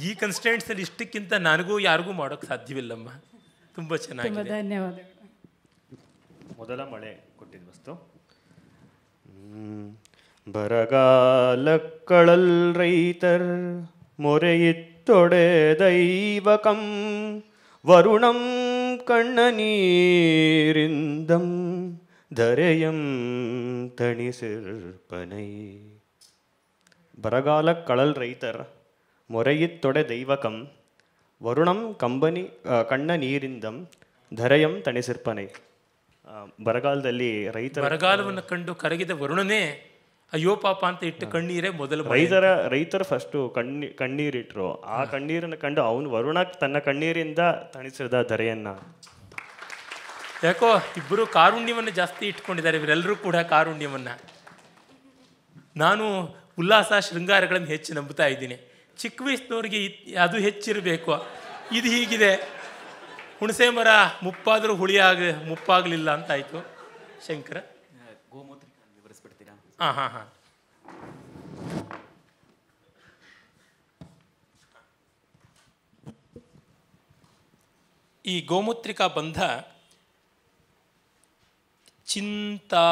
ಈ ಕನ್ಸ್ಟೆಂಟ್ಸಲ್ಲಿ ಇಷ್ಟಕ್ಕಿಂತ ನನಗೂ ಯಾರಿಗೂ ಮಾಡೋಕ್ ಸಾಧ್ಯವಿಲ್ಲಮ್ಮ ತುಂಬ ಚೆನ್ನಾಗಿ ಧನ್ಯವಾದ ಮೊದಲ ಮಳೆ ಕೊಟ್ಟಿದ್ದ ವಸ್ತು ಬರಗಾಲಕ್ಕಳಲ್ ರೈತರ್ ಮೊರೆಯಿತ್ತೊಡೆ ದೈವಕಂ ವರುಣಂ ಕಣ್ಣ ನೀರಿಂದಂ ಧರೆಯಂ ತಣಿಸಿರ್ಪನೈ ಬರಗಾಲ ಕಳಲ್ ರೈತರ್ ಮೊರೆಯಿತ್ತೊಡೆ ದೈವಕಂ ವರುಣಂ ಕಂಬನಿ ಕಣ್ಣ ನೀರಿಂದಂ ಧರೆಯಂ ತಣಿಸಿರ್ಪನೆ ಬರಗಾಲದಲ್ಲಿ ರೈತರ ಬರಗಾಲವನ್ನು ಕಂಡು ಕರಗಿದ ವರುಣನೇ ಅಯ್ಯೋ ಪಾಪ ಅಂತ ಇಟ್ಟು ಕಣ್ಣೀರೇ ಮೊದಲು ರೈತರ ರೈತರು ಫಸ್ಟು ಕಣ್ಣಿ ಕಣ್ಣೀರಿಟ್ರು ಆ ಕಣ್ಣೀರನ್ನು ಕಂಡು ಅವನು ವರುಣ ತನ್ನ ಕಣ್ಣೀರಿಂದ ತಣಿಸಿದ ಧರೆಯನ್ನ ಯಾಕೋ ಇಬ್ಬರು ಕಾರುಣ್ಯವನ್ನು ಜಾಸ್ತಿ ಇಟ್ಕೊಂಡಿದ್ದಾರೆ ಇವರೆಲ್ಲರೂ ಕೂಡ ಕಾರುಣ್ಯವನ್ನು ನಾನು ಉಲ್ಲಾಸ ಶೃಂಗಾರಗಳನ್ನು ಹೆಚ್ಚು ನಂಬುತ್ತಾ ಇದ್ದೀನಿ ಚಿಕ್ಕ ವಯಸ್ಸಿನವ್ರಿಗೆ ಅದು ಹೆಚ್ಚಿರಬೇಕು ಇದು ಹೀಗಿದೆ ಹುಣಸೆ ಮರ ಮುಪ್ಪಾದರೂ ಹುಳಿಯಾಗ ಮುಪ್ಪಾಗಲಿಲ್ಲ ಅಂತಾಯಿತು ಶಂಕರ ಗೋಮೂತ್ರ ವಿವರಿಸ್ಬಿಡ್ತೀರಾ ಹಾಂ ಹಾಂ ಹಾಂ ಈ ಗೋಮೂತ್ರಿಕಾ ಬಂಧ ಚಿಂತಾ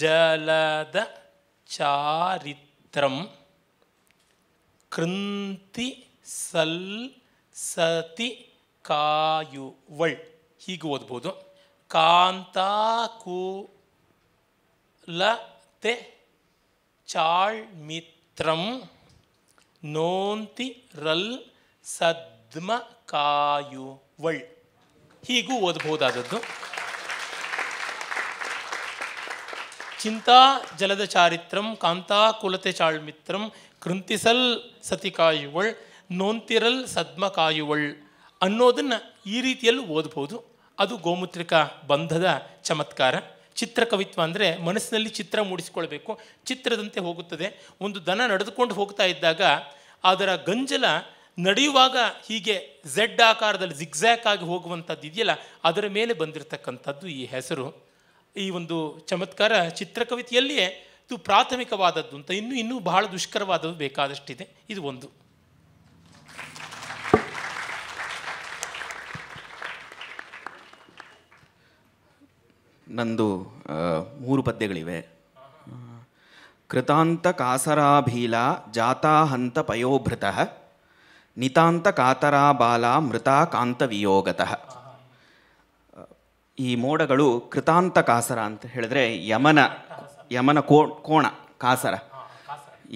ಜಲದ ಚಾರಿತ್ರಂ ಕೃಂತಿ ಸಲ್ ಸತಿ ಕಾಯುವಳ್ ಹೀಗೆ ಓದ್ಬೋದು ಚಾಳ್ ಚಾಳ್ಮಿತ್ರಂ ನೋಂತಿ ರಲ್ ಸದ್ಮ ಕಾಯುವಳ್ ಹೀಗೂ ಓದ್ಬೋದಾದದ್ದು ಚಿಂತಾ ಜಲದ ಚಾರಿತ್ರಂ ಕಾಂತಾಕುಲತೆ ಚಾಳ್ಮಿತ್ರಂ ಕೃಂತಿಸಲ್ ಸತಿ ಕಾಯುವಳ್ ನೋಂತಿರಲ್ ಸದ್ಮ ಕಾಯುವಳ್ ಅನ್ನೋದನ್ನು ಈ ರೀತಿಯಲ್ಲೂ ಓದ್ಬೋದು ಅದು ಗೋಮೂತ್ರಿಕ ಬಂಧದ ಚಮತ್ಕಾರ ಚಿತ್ರಕವಿತ್ವ ಅಂದರೆ ಮನಸ್ಸಿನಲ್ಲಿ ಚಿತ್ರ ಮೂಡಿಸಿಕೊಳ್ಬೇಕು ಚಿತ್ರದಂತೆ ಹೋಗುತ್ತದೆ ಒಂದು ದನ ನಡೆದುಕೊಂಡು ಹೋಗ್ತಾ ಇದ್ದಾಗ ಅದರ ಗಂಜಲ ನಡೆಯುವಾಗ ಹೀಗೆ ಝೆಡ್ ಆಕಾರದಲ್ಲಿ ಜಿಗ್ಜ್ಯಾಕ್ ಆಗಿ ಹೋಗುವಂಥದ್ದು ಇದೆಯಲ್ಲ ಅದರ ಮೇಲೆ ಬಂದಿರತಕ್ಕಂಥದ್ದು ಈ ಹೆಸರು ಈ ಒಂದು ಚಮತ್ಕಾರ ಚಿತ್ರಕವಿತೆಯಲ್ಲಿಯೇ ಇದು ಪ್ರಾಥಮಿಕವಾದದ್ದು ಅಂತ ಇನ್ನೂ ಇನ್ನೂ ಬಹಳ ದುಷ್ಕರವಾದದ್ದು ಬೇಕಾದಷ್ಟಿದೆ ಇದು ಒಂದು ನಂದು ಮೂರು ಪದ್ಯಗಳಿವೆ ಕೃತಾಂತ ಕಾಸರಾಭೀಲ ಜಾತಾಹಂತ ಪಯೋಭೃತ ನಿತಾಂತ ಕಾತರಾ ಬಾಲ ಮೃತಾ ಕಾಂತ ಈ ಮೋಡಗಳು ಕೃತಾಂತ ಕಾಸರ ಅಂತ ಹೇಳಿದ್ರೆ ಯಮನ ಯಮನ ಕೋ ಕೋಣ ಕಾಸರ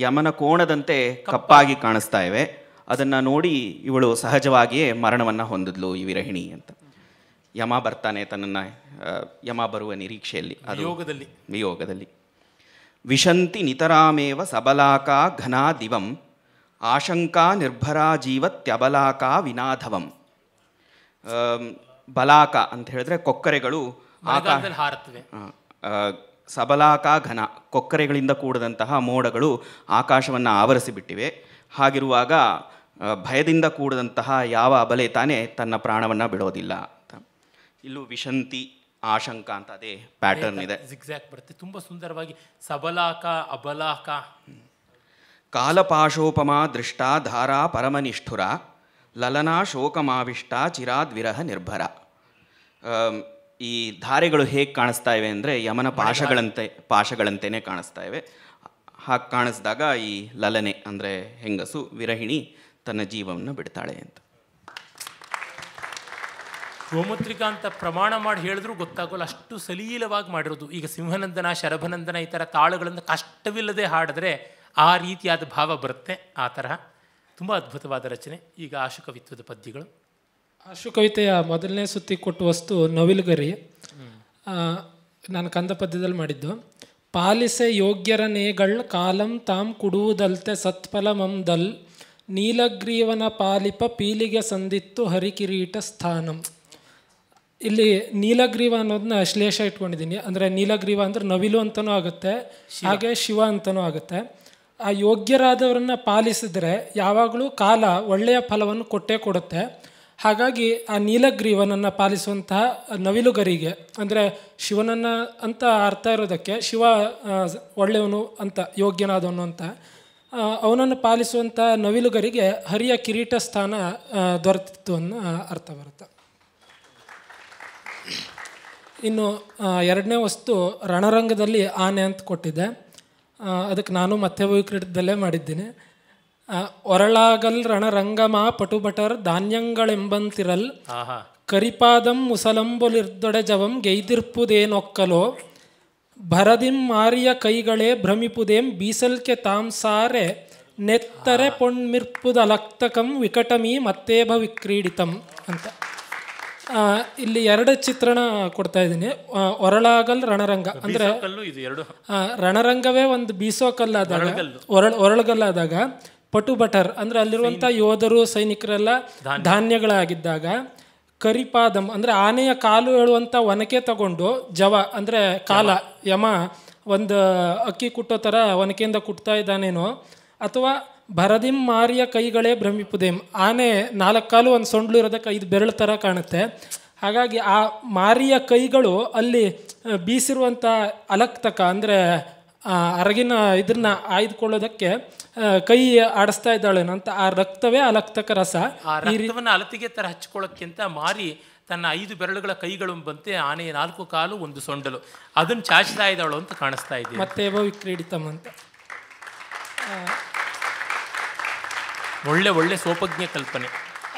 ಯಮನ ಕೋಣದಂತೆ ಕಪ್ಪಾಗಿ ಕಾಣಿಸ್ತಾ ಇವೆ ಅದನ್ನು ನೋಡಿ ಇವಳು ಸಹಜವಾಗಿಯೇ ಮರಣವನ್ನು ಹೊಂದಿದ್ಲು ಈ ವಿರಹಿಣಿ ಅಂತ ಯಮ ಬರ್ತಾನೆ ತನ್ನ ಯಮ ಬರುವ ನಿರೀಕ್ಷೆಯಲ್ಲಿ ವಿಯೋಗದಲ್ಲಿ ವಿಶಂತಿ ನಿತರಾಮೇವ ಸಬಲಾಕಾ ಘನಾ ದಿವಂ ಆಶಂಕಾ ನಿರ್ಭರಾ ಜೀವತ್ಯಬಲಾಕಾ ವಿನಾಧವಂ ಬಲಾಕ ಅಂತ ಹೇಳಿದ್ರೆ ಕೊಕ್ಕರೆಗಳು ಹಾರುತ್ತವೆ ಸಬಲಾಕಾ ಘನ ಕೊಕ್ಕರೆಗಳಿಂದ ಕೂಡದಂತಹ ಮೋಡಗಳು ಆಕಾಶವನ್ನು ಆವರಿಸಿಬಿಟ್ಟಿವೆ ಹಾಗಿರುವಾಗ ಭಯದಿಂದ ಕೂಡದಂತಹ ಯಾವ ಅಬಲೆ ತಾನೇ ತನ್ನ ಪ್ರಾಣವನ್ನು ಬಿಡೋದಿಲ್ಲ ಅಂತ ಇಲ್ಲೂ ವಿಶಂತಿ ಆಶಂಕ ಅಂತ ಅದೇ ಪ್ಯಾಟರ್ನ್ ಇದೆ ಬರುತ್ತೆ ತುಂಬ ಸುಂದರವಾಗಿ ಸಬಲಾಕ ಅಬಲಾಕ ಕಾಲಪಾಶೋಪಮ ದೃಷ್ಟ ಧಾರಾ ಪರಮನಿಷ್ಠುರ ಲಲನಾ ಶೋಕಮಾವಿಷ್ಟ ಚಿರಾದ್ವಿರಹ ನಿರ್ಭರ ಈ ಧಾರೆಗಳು ಹೇಗೆ ಕಾಣಿಸ್ತಾ ಇವೆ ಅಂದರೆ ಯಮನ ಪಾಶಗಳಂತೆ ಪಾಶಗಳಂತೆಯೇ ಕಾಣಿಸ್ತಾ ಇವೆ ಹಾಗೆ ಕಾಣಿಸಿದಾಗ ಈ ಲಲನೆ ಅಂದರೆ ಹೆಂಗಸು ವಿರಹಿಣಿ ತನ್ನ ಜೀವವನ್ನು ಬಿಡ್ತಾಳೆ ಅಂತ ಗೋಮೂತ್ರಿಕಾ ಅಂತ ಪ್ರಮಾಣ ಮಾಡಿ ಹೇಳಿದ್ರು ಗೊತ್ತಾಗೋಲ್ಲ ಅಷ್ಟು ಸಲೀಲವಾಗಿ ಮಾಡಿರೋದು ಈಗ ಸಿಂಹನಂದನ ಶರಭನಂದನ ಈ ಥರ ತಾಳುಗಳನ್ನು ಕಷ್ಟವಿಲ್ಲದೆ ಹಾಡಿದ್ರೆ ಆ ರೀತಿಯಾದ ಭಾವ ಬರುತ್ತೆ ಆ ಥರ ತುಂಬ ಅದ್ಭುತವಾದ ರಚನೆ ಈಗ ಆಶುಕವಿತ್ವದ ಪದ್ಯಗಳು ಕವಿತೆಯ ಮೊದಲನೇ ಸುತ್ತಿ ಕೊಟ್ಟ ವಸ್ತು ನವಿಲುಗರಿ ನಾನು ಕಂದ ಪದ್ಯದಲ್ಲಿ ಮಾಡಿದ್ದು ಪಾಲಿಸೆ ಯೋಗ್ಯರ ನೇಗಳ್ ಕಾಲಂ ತಾಮ್ ಕುಡುವುದಲ್ತೆ ಸತ್ಫಲ ಮಂದಲ್ ನೀಲಗ್ರೀವನ ಪಾಲಿಪ ಪೀಲಿಗೆ ಸಂದಿತ್ತು ಹರಿಕಿರೀಟ ಸ್ಥಾನಂ ಇಲ್ಲಿ ನೀಲಗ್ರೀವ ಅನ್ನೋದನ್ನ ಶ್ಲೇಷ ಇಟ್ಕೊಂಡಿದ್ದೀನಿ ಅಂದರೆ ನೀಲಗ್ರೀವ ಅಂದರೆ ನವಿಲು ಅಂತನೂ ಆಗುತ್ತೆ ಹಾಗೆ ಶಿವ ಅಂತಲೂ ಆಗುತ್ತೆ ಆ ಯೋಗ್ಯರಾದವರನ್ನ ಪಾಲಿಸಿದ್ರೆ ಯಾವಾಗಲೂ ಕಾಲ ಒಳ್ಳೆಯ ಫಲವನ್ನು ಕೊಟ್ಟೇ ಕೊಡುತ್ತೆ ಹಾಗಾಗಿ ಆ ನೀಲಗ್ರೀವನನ್ನು ಪಾಲಿಸುವಂತಹ ನವಿಲುಗರಿಗೆ ಅಂದರೆ ಶಿವನನ್ನು ಅಂತ ಅರ್ಥ ಇರೋದಕ್ಕೆ ಶಿವ ಒಳ್ಳೆಯವನು ಅಂತ ಯೋಗ್ಯನಾದವನು ಅಂತ ಅವನನ್ನು ಪಾಲಿಸುವಂಥ ನವಿಲುಗರಿಗೆ ಹರಿಯ ಕಿರೀಟ ಸ್ಥಾನ ದೊರೆತಿತ್ತು ಅನ್ನೋ ಅರ್ಥ ಬರುತ್ತೆ ಇನ್ನು ಎರಡನೇ ವಸ್ತು ರಣರಂಗದಲ್ಲಿ ಆನೆ ಅಂತ ಕೊಟ್ಟಿದ್ದೆ ಅದಕ್ಕೆ ನಾನು ಮತ್ತೆ ಕ್ರೀಡದಲ್ಲೇ ಮಾಡಿದ್ದೀನಿ ಒರಳಾಗಲ್ ರಣರಂಗಮ ಪಟುಭಟರ್ ಧಾನ್ಯಂಗಳೆಂಬಂತಿರಲ್ ಕರಿಪಾದಂ ಜವಂ ಗೈದಿರ್ಪುದೇನೊಕ್ಕಲೋ ಭರದಿಂ ಮಾರಿಯ ಕೈಗಳೇ ಭ್ರಮಿಪುದೇಂ ಬೀಸಲ್ಕೆ ತಾಂ ಸಾರೆ ನೆತ್ತರೆ ಪೊಣ್ಮಿರ್ಪುದಲಕ್ತಕಂ ಲಕ್ತಕಂ ವಿಕಟಮಿ ಮತ್ತೇಭ ವಿಕ್ರೀಡಿತಂ ಅಂತ ಇಲ್ಲಿ ಎರಡು ಚಿತ್ರಣ ಕೊಡ್ತಾ ಇದ್ದೀನಿ ಒರಳಾಗಲ್ ರಣರಂಗ ಅಂದರೆ ರಣರಂಗವೇ ಒಂದು ಬೀಸೋಕಲ್ಲಾದಾಗ ಕಲ್ಲಾದಾಗ ಒರಳ್ ಒರಳಗಲ್ಲಾದಾಗ ಪಟು ಭಟರ್ ಅಂದರೆ ಅಲ್ಲಿರುವಂಥ ಯೋಧರು ಸೈನಿಕರೆಲ್ಲ ಧಾನ್ಯಗಳಾಗಿದ್ದಾಗ ಕರಿಪಾದಂ ಅಂದರೆ ಆನೆಯ ಕಾಲು ಹೇಳುವಂಥ ಒನಕೆ ತಗೊಂಡು ಜವ ಅಂದರೆ ಕಾಲ ಯಮ ಒಂದು ಅಕ್ಕಿ ಕುಟ್ಟೋ ಥರ ಒನಕೆಯಿಂದ ಕುಟ್ತಾ ಇದ್ದಾನೇನೋ ಅಥವಾ ಭರದಿಂ ಮಾರಿಯ ಕೈಗಳೇ ಭ್ರಮಿಪುದೇಮ್ ಆನೆ ನಾಲ್ಕು ಕಾಲು ಒಂದು ಸೊಂಡ್ಲು ಇರೋದಕ್ಕೆ ಐದು ಬೆರಳು ಥರ ಕಾಣುತ್ತೆ ಹಾಗಾಗಿ ಆ ಮಾರಿಯ ಕೈಗಳು ಅಲ್ಲಿ ಬೀಸಿರುವಂಥ ಅಲಕ್ತಕ ಅಂದರೆ ಅರಗಿನ ಇದನ್ನ ಆಯ್ದುಕೊಳ್ಳೋದಕ್ಕೆ ಕೈ ಆಡಿಸ್ತಾ ಇದ್ದಾಳೆ ಅಂತ ಆ ರಕ್ತವೇ ಅಲಕ್ತಕ ರಸ ಅಲತಿಗೆ ತರ ಹಚ್ಕೊಳ್ಳೋಕ್ಕಿಂತ ಮಾರಿ ತನ್ನ ಐದು ಬೆರಳುಗಳ ಕೈಗಳು ಬಂತೆ ಆನೆಯ ನಾಲ್ಕು ಕಾಲು ಒಂದು ಸೊಂಡಲು ಅದನ್ನು ಚಾಚ್ತಾ ಇದ್ದಾಳು ಅಂತ ಕಾಣಿಸ್ತಾ ಇದೆ ಮತ್ತೆ ವಿಕ್ರೀಡಿತಮ್ ಅಂತ ಒಳ್ಳೆ ಒಳ್ಳೆ ಸೋಪಜ್ಞ ಕಲ್ಪನೆ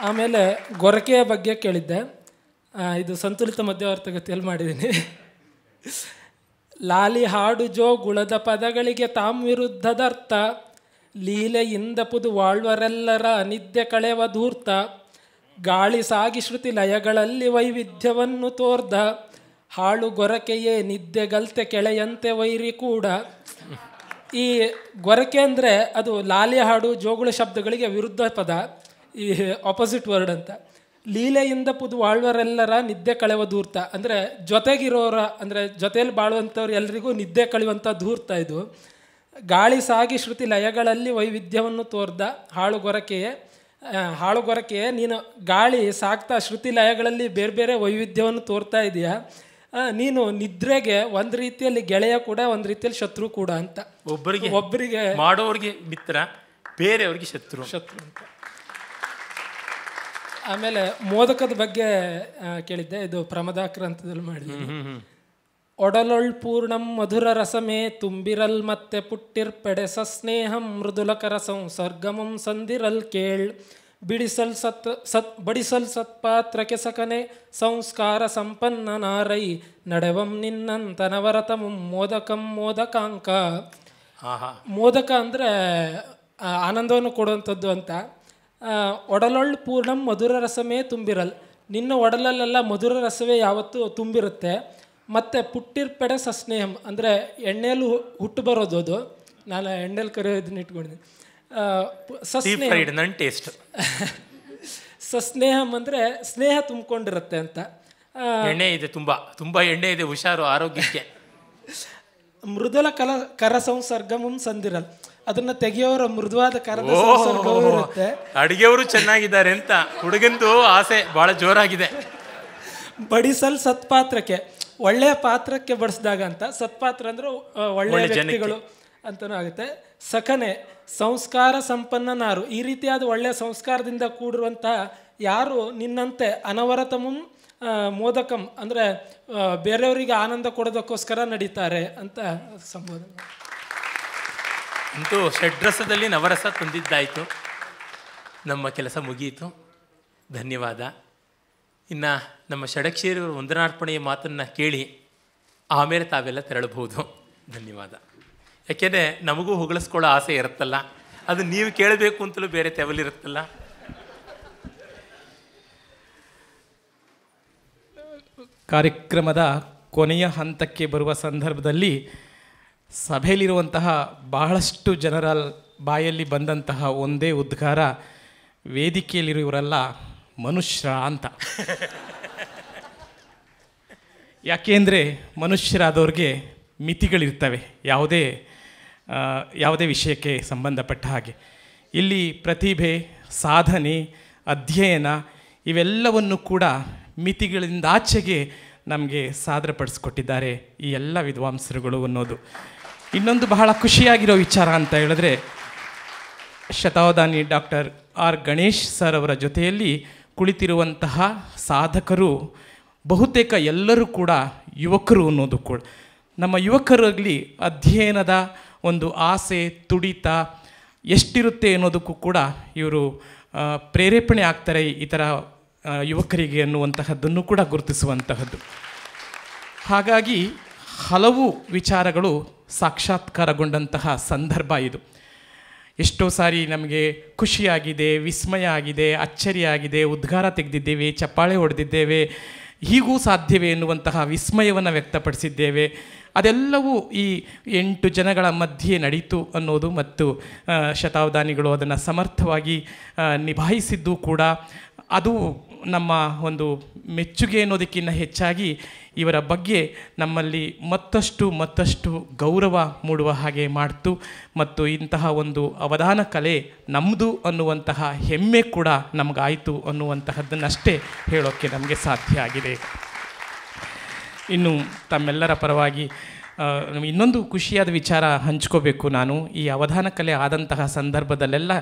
ಆಮೇಲೆ ಗೊರಕೆಯ ಬಗ್ಗೆ ಕೇಳಿದ್ದೆ ಇದು ಸಂತುಲಿತ ಮಧ್ಯವರ್ತಗತಿಯಲ್ಲಿ ಮಾಡಿದ್ದೀನಿ ಲಾಲಿ ಹಾಡು ಜೋಗುಳದ ಪದಗಳಿಗೆ ತಾಮ್ ವಿರುದ್ಧದರ್ಥ ಲೀಲೆ ಪುದು ವಾಳ್ವರೆಲ್ಲರ ಅನಿದ್ಯ ಕಳೆವ ಧೂರ್ತ ಗಾಳಿ ಸಾಗಿ ಶ್ರುತಿ ಲಯಗಳಲ್ಲಿ ವೈವಿಧ್ಯವನ್ನು ತೋರ್ದ ಹಾಳು ಗೊರಕೆಯೇ ನಿದ್ದೆ ಗಲ್ತೆ ಕೆಳೆಯಂತೆ ವೈರಿ ಕೂಡ ಈ ಗೊರಕೆ ಅಂದರೆ ಅದು ಲಾಲಿ ಹಾಡು ಜೋಗುಳ ಶಬ್ದಗಳಿಗೆ ವಿರುದ್ಧ ಪದ ಈ ಆಪೋಸಿಟ್ ವರ್ಡ್ ಅಂತ ಲೀಲೆಯಿಂದ ಪುದು ಬಾಳುವರೆಲ್ಲರ ನಿದ್ದೆ ಕಳೆವ ದೂರ್ತ ಅಂದರೆ ಜೊತೆಗಿರೋರ ಅಂದರೆ ಜೊತೆಯಲ್ಲಿ ಬಾಳುವಂಥವ್ರು ಎಲ್ರಿಗೂ ನಿದ್ದೆ ಕಳೆಯುವಂಥ ದೂರ್ತ ಇದು ಗಾಳಿ ಸಾಗಿ ಶ್ರುತಿ ಲಯಗಳಲ್ಲಿ ವೈವಿಧ್ಯವನ್ನು ತೋರ್ದ ಹಾಳುಗೊರಕೆಯೇ ಹಾಳುಗೊರಕೆಯೇ ನೀನು ಗಾಳಿ ಸಾಕ್ತಾ ಶ್ರುತಿ ಲಯಗಳಲ್ಲಿ ಬೇರೆ ಬೇರೆ ವೈವಿಧ್ಯವನ್ನು ತೋರ್ತಾ ಇದೆಯಾ ನೀನು ನಿದ್ರೆಗೆ ಒಂದು ರೀತಿಯಲ್ಲಿ ಗೆಳೆಯ ಕೂಡ ಒಂದು ರೀತಿಯಲ್ಲಿ ಶತ್ರು ಕೂಡ ಅಂತ ಒಬ್ಬರಿಗೆ ಒಬ್ಬರಿಗೆ ಮಾಡೋರಿಗೆ ಮಿತ್ರ ಬೇರೆಯವ್ರಿಗೆ ಶತ್ರು ಶತ್ರು ಅಂತ ಆಮೇಲೆ ಮೋದಕದ ಬಗ್ಗೆ ಕೇಳಿದ್ದೆ ಇದು ಗ್ರಂಥದಲ್ಲಿ ಮಾಡಿ ಒಡಲೊಳ್ ಪೂರ್ಣಂ ಮಧುರ ರಸಮೇ ತುಂಬಿರಲ್ ಮತ್ತೆ ಪುಟ್ಟಿರ್ ಪೆಡೆಸ ಸ್ನೇಹಂ ಮೃದುಲಕರ ಸಂಸರ್ಗಮಂ ಸಂದಿರಲ್ ಕೇಳ್ ಬಿಡಿಸಲ್ ಸತ್ ಸತ್ ಬಡಿಸಲ್ ಸತ್ಪಾತ್ರ ಕೆಸಕನೆ ಸಂಸ್ಕಾರ ಸಂಪನ್ನ ನಾರೈ ನಡೆವಂ ನಿನ್ನಂತನವರತಂ ಮೋದಕಂ ಮೋದಕಾಂಕ ಮೋದಕ ಅಂದರೆ ಆನಂದವನ್ನು ಕೊಡುವಂಥದ್ದು ಅಂತ ಒಡಲೊಳ್ ಪೂರ್ಣಂ ಮಧುರ ರಸಮೇ ತುಂಬಿರಲ್ ನಿನ್ನ ಒಡಲಲ್ಲೆಲ್ಲ ಮಧುರ ರಸವೇ ಯಾವತ್ತೂ ತುಂಬಿರುತ್ತೆ ಮತ್ತು ಪುಟ್ಟಿರ್ಪಡೆ ಸಸ್ನೇಹಂ ಅಂದರೆ ಎಣ್ಣೆಯಲ್ಲೂ ಹುಟ್ಟು ಬರೋದು ಅದು ನಾನು ಎಣ್ಣೆಲಿ ಕರೆಯೋದನ್ನ ಇಟ್ಕೊಂಡಿದ್ದೀನಿ ಸಸ್ನೇಹ ಟೇಸ್ಟ್ ಸಸ್ನೇಹಂ (laughs) ಅಂದರೆ ಸ್ನೇಹ ತುಂಬಿಕೊಂಡಿರುತ್ತೆ ಅಂತ ಎಣ್ಣೆ ಇದೆ ತುಂಬ ತುಂಬ ಎಣ್ಣೆ ಇದೆ ಹುಷಾರು ಆರೋಗ್ಯಕ್ಕೆ ಮೃದುಲ ಕಲ ಕರ ಸಂಸರ್ಗಮಂ ಸಂದಿರಲ್ ಅದನ್ನ ತೆಗೆಯೋರ ಮೃದುವಾದ ಕಾರಣ ಅಡಿಗೆಯವರು ಚೆನ್ನಾಗಿದ್ದಾರೆ ಅಂತ ಹುಡುಗಂದು ಆಸೆ ಬಹಳ ಜೋರಾಗಿದೆ ಬಡಿಸಲ್ ಸತ್ಪಾತ್ರಕ್ಕೆ ಒಳ್ಳೆಯ ಪಾತ್ರಕ್ಕೆ ಬಡಿಸಿದಾಗ ಅಂತ ಸತ್ಪಾತ್ರ ಅಂದ್ರೆ ಒಳ್ಳೆಯ ವ್ಯಕ್ತಿಗಳು ಅಂತಾನು ಆಗುತ್ತೆ ಸಖನೆ ಸಂಸ್ಕಾರ ಸಂಪನ್ನನಾರು ಈ ರೀತಿಯಾದ ಒಳ್ಳೆಯ ಸಂಸ್ಕಾರದಿಂದ ಕೂಡಿರುವಂತಹ ಯಾರು ನಿನ್ನಂತೆ ಅನವರತಮ್ ಮೋದಕಂ ಅಂದ್ರೆ ಬೇರೆಯವರಿಗೆ ಆನಂದ ಕೊಡೋದಕ್ಕೋಸ್ಕರ ನಡೀತಾರೆ ಅಂತ ಸಂಬೋಧನೆ ಅಂತೂ ಷಡ್ರಸದಲ್ಲಿ ನವರಸ ತುಂಬಿದ್ದಾಯಿತು ನಮ್ಮ ಕೆಲಸ ಮುಗಿಯಿತು ಧನ್ಯವಾದ ಇನ್ನು ನಮ್ಮ ಷಡಕ್ಷೇರಿಯವರ ವಂದನಾರ್ಪಣೆಯ ಮಾತನ್ನು ಕೇಳಿ ಆಮೇಲೆ ತಾವೆಲ್ಲ ತೆರಳಬಹುದು ಧನ್ಯವಾದ ಯಾಕೆಂದರೆ ನಮಗೂ ಹೊಗಳಿಸ್ಕೊಳ್ಳೋ ಆಸೆ ಇರುತ್ತಲ್ಲ ಅದು ನೀವು ಕೇಳಬೇಕು ಅಂತಲೂ ಬೇರೆ ತೆವಲಿರುತ್ತಲ್ಲ ಕಾರ್ಯಕ್ರಮದ ಕೊನೆಯ ಹಂತಕ್ಕೆ ಬರುವ ಸಂದರ್ಭದಲ್ಲಿ ಸಭೆಯಲ್ಲಿರುವಂತಹ ಬಹಳಷ್ಟು ಜನರ ಬಾಯಲ್ಲಿ ಬಂದಂತಹ ಒಂದೇ ಉದ್ಗಾರ ವೇದಿಕೆಯಲ್ಲಿರುವವರೆಲ್ಲ ಮನುಷ್ಯ ಅಂತ ಯಾಕೆಂದರೆ ಮನುಷ್ಯರಾದವ್ರಿಗೆ ಮಿತಿಗಳಿರ್ತವೆ ಯಾವುದೇ ಯಾವುದೇ ವಿಷಯಕ್ಕೆ ಸಂಬಂಧಪಟ್ಟ ಹಾಗೆ ಇಲ್ಲಿ ಪ್ರತಿಭೆ ಸಾಧನೆ ಅಧ್ಯಯನ ಇವೆಲ್ಲವನ್ನು ಕೂಡ ಮಿತಿಗಳಿಂದಾಚೆಗೆ ನಮಗೆ ಸಾದರಪಡಿಸ್ಕೊಟ್ಟಿದ್ದಾರೆ ಈ ಎಲ್ಲ ವಿದ್ವಾಂಸರುಗಳು ಅನ್ನೋದು ಇನ್ನೊಂದು ಬಹಳ ಖುಷಿಯಾಗಿರೋ ವಿಚಾರ ಅಂತ ಹೇಳಿದ್ರೆ ಶತಾವಧಾನಿ ಡಾಕ್ಟರ್ ಆರ್ ಗಣೇಶ್ ಸರ್ ಅವರ ಜೊತೆಯಲ್ಲಿ ಕುಳಿತಿರುವಂತಹ ಸಾಧಕರು ಬಹುತೇಕ ಎಲ್ಲರೂ ಕೂಡ ಯುವಕರು ಅನ್ನೋದು ಕೂಡ ನಮ್ಮ ಯುವಕರಲ್ಲಿ ಅಧ್ಯಯನದ ಒಂದು ಆಸೆ ತುಡಿತ ಎಷ್ಟಿರುತ್ತೆ ಅನ್ನೋದಕ್ಕೂ ಕೂಡ ಇವರು ಪ್ರೇರೇಪಣೆ ಆಗ್ತಾರೆ ಈ ಥರ ಯುವಕರಿಗೆ ಅನ್ನುವಂತಹದ್ದನ್ನು ಕೂಡ ಗುರುತಿಸುವಂತಹದ್ದು ಹಾಗಾಗಿ ಹಲವು ವಿಚಾರಗಳು ಸಾಕ್ಷಾತ್ಕಾರಗೊಂಡಂತಹ ಸಂದರ್ಭ ಇದು ಎಷ್ಟೋ ಸಾರಿ ನಮಗೆ ಖುಷಿಯಾಗಿದೆ ವಿಸ್ಮಯ ಆಗಿದೆ ಅಚ್ಚರಿಯಾಗಿದೆ ಉದ್ಗಾರ ತೆಗೆದಿದ್ದೇವೆ ಚಪ್ಪಾಳೆ ಹೊಡೆದಿದ್ದೇವೆ ಹೀಗೂ ಸಾಧ್ಯವೇ ಎನ್ನುವಂತಹ ವಿಸ್ಮಯವನ್ನು ವ್ಯಕ್ತಪಡಿಸಿದ್ದೇವೆ ಅದೆಲ್ಲವೂ ಈ ಎಂಟು ಜನಗಳ ಮಧ್ಯೆ ನಡೀತು ಅನ್ನೋದು ಮತ್ತು ಶತಾವಧಾನಿಗಳು ಅದನ್ನು ಸಮರ್ಥವಾಗಿ ನಿಭಾಯಿಸಿದ್ದು ಕೂಡ ಅದು ನಮ್ಮ ಒಂದು ಮೆಚ್ಚುಗೆ ಅನ್ನೋದಕ್ಕಿಂತ ಹೆಚ್ಚಾಗಿ ಇವರ ಬಗ್ಗೆ ನಮ್ಮಲ್ಲಿ ಮತ್ತಷ್ಟು ಮತ್ತಷ್ಟು ಗೌರವ ಮೂಡುವ ಹಾಗೆ ಮಾಡ್ತು ಮತ್ತು ಇಂತಹ ಒಂದು ಅವಧಾನ ಕಲೆ ನಮ್ಮದು ಅನ್ನುವಂತಹ ಹೆಮ್ಮೆ ಕೂಡ ನಮಗಾಯಿತು ಅನ್ನುವಂತಹದ್ದನ್ನಷ್ಟೇ ಹೇಳೋಕ್ಕೆ ನಮಗೆ ಸಾಧ್ಯ ಆಗಿದೆ ಇನ್ನು ತಮ್ಮೆಲ್ಲರ ಪರವಾಗಿ ಇನ್ನೊಂದು ಖುಷಿಯಾದ ವಿಚಾರ ಹಂಚ್ಕೋಬೇಕು ನಾನು ಈ ಅವಧಾನ ಕಲೆ ಆದಂತಹ ಸಂದರ್ಭದಲ್ಲೆಲ್ಲ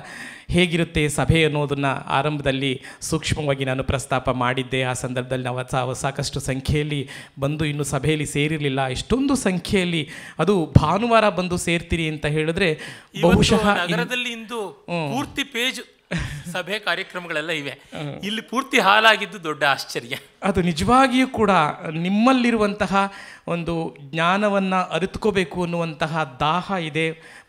ಹೇಗಿರುತ್ತೆ ಸಭೆ ಅನ್ನೋದನ್ನು ಆರಂಭದಲ್ಲಿ ಸೂಕ್ಷ್ಮವಾಗಿ ನಾನು ಪ್ರಸ್ತಾಪ ಮಾಡಿದ್ದೆ ಆ ಸಂದರ್ಭದಲ್ಲಿ ನಾವು ಸಾಕಷ್ಟು ಸಂಖ್ಯೆಯಲ್ಲಿ ಬಂದು ಇನ್ನೂ ಸಭೆಯಲ್ಲಿ ಸೇರಿರಲಿಲ್ಲ ಇಷ್ಟೊಂದು ಸಂಖ್ಯೆಯಲ್ಲಿ ಅದು ಭಾನುವಾರ ಬಂದು ಸೇರ್ತೀರಿ ಅಂತ ಹೇಳಿದ್ರೆ ಬಹುಶಃ ಪೂರ್ತಿ ಪೇಜ್ (laughs) ಸಭೆ ಕಾರ್ಯಕ್ರಮಗಳೆಲ್ಲ ಇವೆ ಇಲ್ಲಿ ಪೂರ್ತಿ ಹಾಲಾಗಿದ್ದು ದೊಡ್ಡ ಆಶ್ಚರ್ಯ ಅದು ನಿಜವಾಗಿಯೂ ಕೂಡ ನಿಮ್ಮಲ್ಲಿರುವಂತಹ ಒಂದು ಜ್ಞಾನವನ್ನು ಅರಿತುಕೋಬೇಕು ಅನ್ನುವಂತಹ ದಾಹ ಇದೆ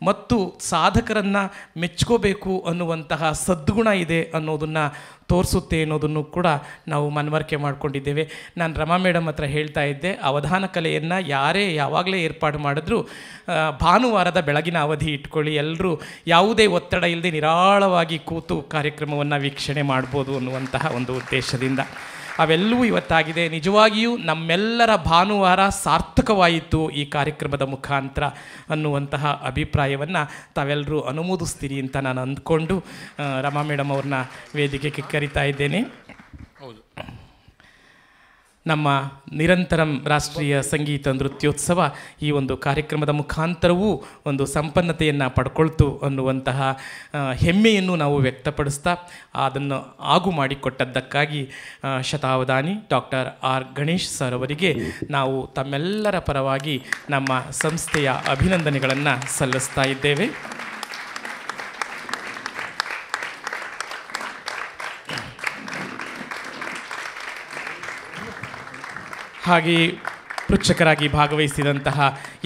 ಮತ್ತು ಸಾಧಕರನ್ನು ಮೆಚ್ಕೋಬೇಕು ಅನ್ನುವಂತಹ ಸದ್ಗುಣ ಇದೆ ಅನ್ನೋದನ್ನು ತೋರಿಸುತ್ತೆ ಅನ್ನೋದನ್ನು ಕೂಡ ನಾವು ಮನವರಿಕೆ ಮಾಡಿಕೊಂಡಿದ್ದೇವೆ ನಾನು ರಮಾ ಮೇಡಮ್ ಹತ್ರ ಹೇಳ್ತಾ ಇದ್ದೆ ಅವಧಾನ ಕಲೆಯನ್ನು ಯಾರೇ ಯಾವಾಗಲೇ ಏರ್ಪಾಡು ಮಾಡಿದ್ರೂ ಭಾನುವಾರದ ಬೆಳಗಿನ ಅವಧಿ ಇಟ್ಕೊಳ್ಳಿ ಎಲ್ಲರೂ ಯಾವುದೇ ಒತ್ತಡ ಇಲ್ಲದೆ ನಿರಾಳವಾಗಿ ಕೂತು ಕಾರ್ಯಕ್ರಮವನ್ನು ವೀಕ್ಷಣೆ ಮಾಡ್ಬೋದು ಅನ್ನುವಂತಹ ಒಂದು ಉದ್ದೇಶದಿಂದ ಅವೆಲ್ಲವೂ ಇವತ್ತಾಗಿದೆ ನಿಜವಾಗಿಯೂ ನಮ್ಮೆಲ್ಲರ ಭಾನುವಾರ ಸಾರ್ಥಕವಾಯಿತು ಈ ಕಾರ್ಯಕ್ರಮದ ಮುಖಾಂತರ ಅನ್ನುವಂತಹ ಅಭಿಪ್ರಾಯವನ್ನು ತಾವೆಲ್ಲರೂ ಅನುಮೋದಿಸ್ತೀರಿ ಅಂತ ನಾನು ಅಂದ್ಕೊಂಡು ರಮಾ ಮೇಡಮ್ ಅವ್ರನ್ನ ವೇದಿಕೆಗೆ ಕರಿತಾ ಇದ್ದೇನೆ ನಮ್ಮ ನಿರಂತರಂ ರಾಷ್ಟ್ರೀಯ ಸಂಗೀತ ನೃತ್ಯೋತ್ಸವ ಈ ಒಂದು ಕಾರ್ಯಕ್ರಮದ ಮುಖಾಂತರವೂ ಒಂದು ಸಂಪನ್ನತೆಯನ್ನು ಪಡ್ಕೊಳ್ತು ಅನ್ನುವಂತಹ ಹೆಮ್ಮೆಯನ್ನು ನಾವು ವ್ಯಕ್ತಪಡಿಸ್ತಾ ಅದನ್ನು ಆಗು ಮಾಡಿಕೊಟ್ಟದ್ದಕ್ಕಾಗಿ ಶತಾವಧಾನಿ ಡಾಕ್ಟರ್ ಆರ್ ಗಣೇಶ್ ಸರ್ ಅವರಿಗೆ ನಾವು ತಮ್ಮೆಲ್ಲರ ಪರವಾಗಿ ನಮ್ಮ ಸಂಸ್ಥೆಯ ಅಭಿನಂದನೆಗಳನ್ನು ಸಲ್ಲಿಸ್ತಾ ಇದ್ದೇವೆ ಹಾಗೆ ಪೃಚ್ಛಕರಾಗಿ ಭಾಗವಹಿಸಿದಂತಹ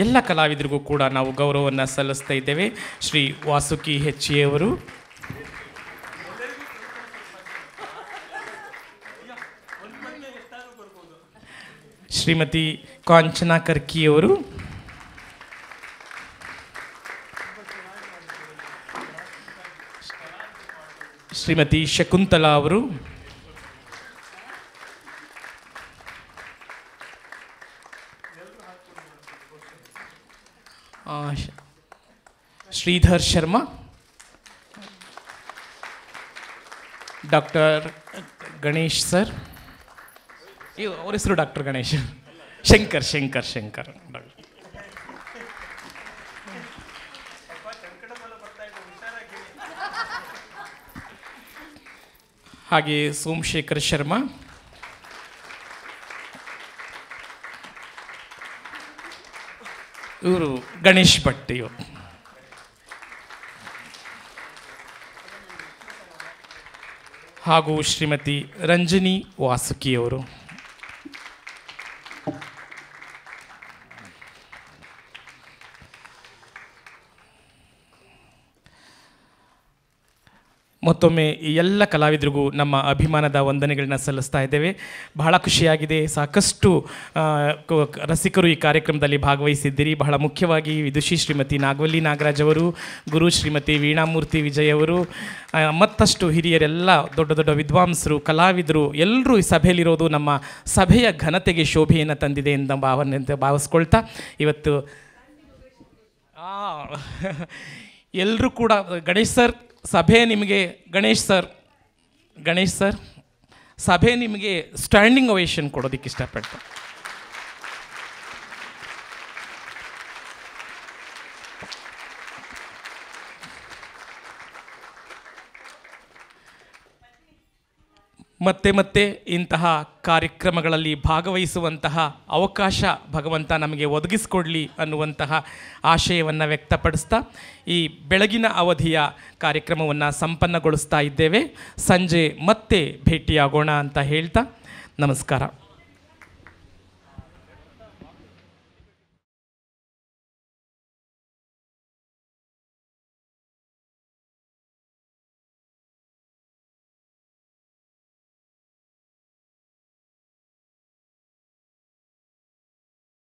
ಎಲ್ಲ ಕಲಾವಿದರಿಗೂ ಕೂಡ ನಾವು ಗೌರವವನ್ನು ಸಲ್ಲಿಸ್ತಾ ಇದ್ದೇವೆ ಶ್ರೀ ವಾಸುಕಿ ಹೆಚ್ಚಿಯವರು ಶ್ರೀಮತಿ ಕಾಂಚನಾ ಕರ್ಕಿಯವರು ಶ್ರೀಮತಿ ಶಕುಂತಲಾ ಅವರು श्रीधर शर्मा डॉक्टर गणेश सर और इस डॉक्टर गणेश शंकर शंकर शंकर सोमशेखर शर्मा ಇವರು ಗಣೇಶ್ ಭಟ್ಟಿ ಹಾಗೂ ಶ್ರೀಮತಿ ರಂಜನಿ ವಾಸುಕಿಯವರು ಮತ್ತೊಮ್ಮೆ ಈ ಎಲ್ಲ ಕಲಾವಿದರಿಗೂ ನಮ್ಮ ಅಭಿಮಾನದ ವಂದನೆಗಳನ್ನ ಸಲ್ಲಿಸ್ತಾ ಇದ್ದೇವೆ ಬಹಳ ಖುಷಿಯಾಗಿದೆ ಸಾಕಷ್ಟು ರಸಿಕರು ಈ ಕಾರ್ಯಕ್ರಮದಲ್ಲಿ ಭಾಗವಹಿಸಿದ್ದೀರಿ ಬಹಳ ಮುಖ್ಯವಾಗಿ ವಿದುಷಿ ಶ್ರೀಮತಿ ನಾಗವಲ್ಲಿ ನಾಗರಾಜ್ ಅವರು ಗುರು ಶ್ರೀಮತಿ ವೀಣಾಮೂರ್ತಿ ವಿಜಯ್ ಅವರು ಮತ್ತಷ್ಟು ಹಿರಿಯರೆಲ್ಲ ದೊಡ್ಡ ದೊಡ್ಡ ವಿದ್ವಾಂಸರು ಕಲಾವಿದರು ಎಲ್ಲರೂ ಈ ಸಭೆಯಲ್ಲಿರೋದು ನಮ್ಮ ಸಭೆಯ ಘನತೆಗೆ ಶೋಭೆಯನ್ನು ತಂದಿದೆ ಎಂದು ಭಾವನೆ ಭಾವಿಸ್ಕೊಳ್ತಾ ಇವತ್ತು (laughs) ಎಲ್ಲರೂ ಕೂಡ ಗಣೇಶ್ ಸರ್ ಸಭೆ ನಿಮಗೆ ಗಣೇಶ್ ಸರ್ ಗಣೇಶ್ ಸರ್ ಸಭೆ ನಿಮಗೆ ಸ್ಟ್ಯಾಂಡಿಂಗ್ ಅವೇಷನ್ ಕೊಡೋದಕ್ಕೆ ಇಷ್ಟಪಡ್ತೀನಿ ಮತ್ತೆ ಮತ್ತೆ ಇಂತಹ ಕಾರ್ಯಕ್ರಮಗಳಲ್ಲಿ ಭಾಗವಹಿಸುವಂತಹ ಅವಕಾಶ ಭಗವಂತ ನಮಗೆ ಒದಗಿಸಿಕೊಡಲಿ ಅನ್ನುವಂತಹ ಆಶಯವನ್ನು ವ್ಯಕ್ತಪಡಿಸ್ತಾ ಈ ಬೆಳಗಿನ ಅವಧಿಯ ಕಾರ್ಯಕ್ರಮವನ್ನು ಸಂಪನ್ನಗೊಳಿಸ್ತಾ ಇದ್ದೇವೆ ಸಂಜೆ ಮತ್ತೆ ಭೇಟಿಯಾಗೋಣ ಅಂತ ಹೇಳ್ತಾ ನಮಸ್ಕಾರ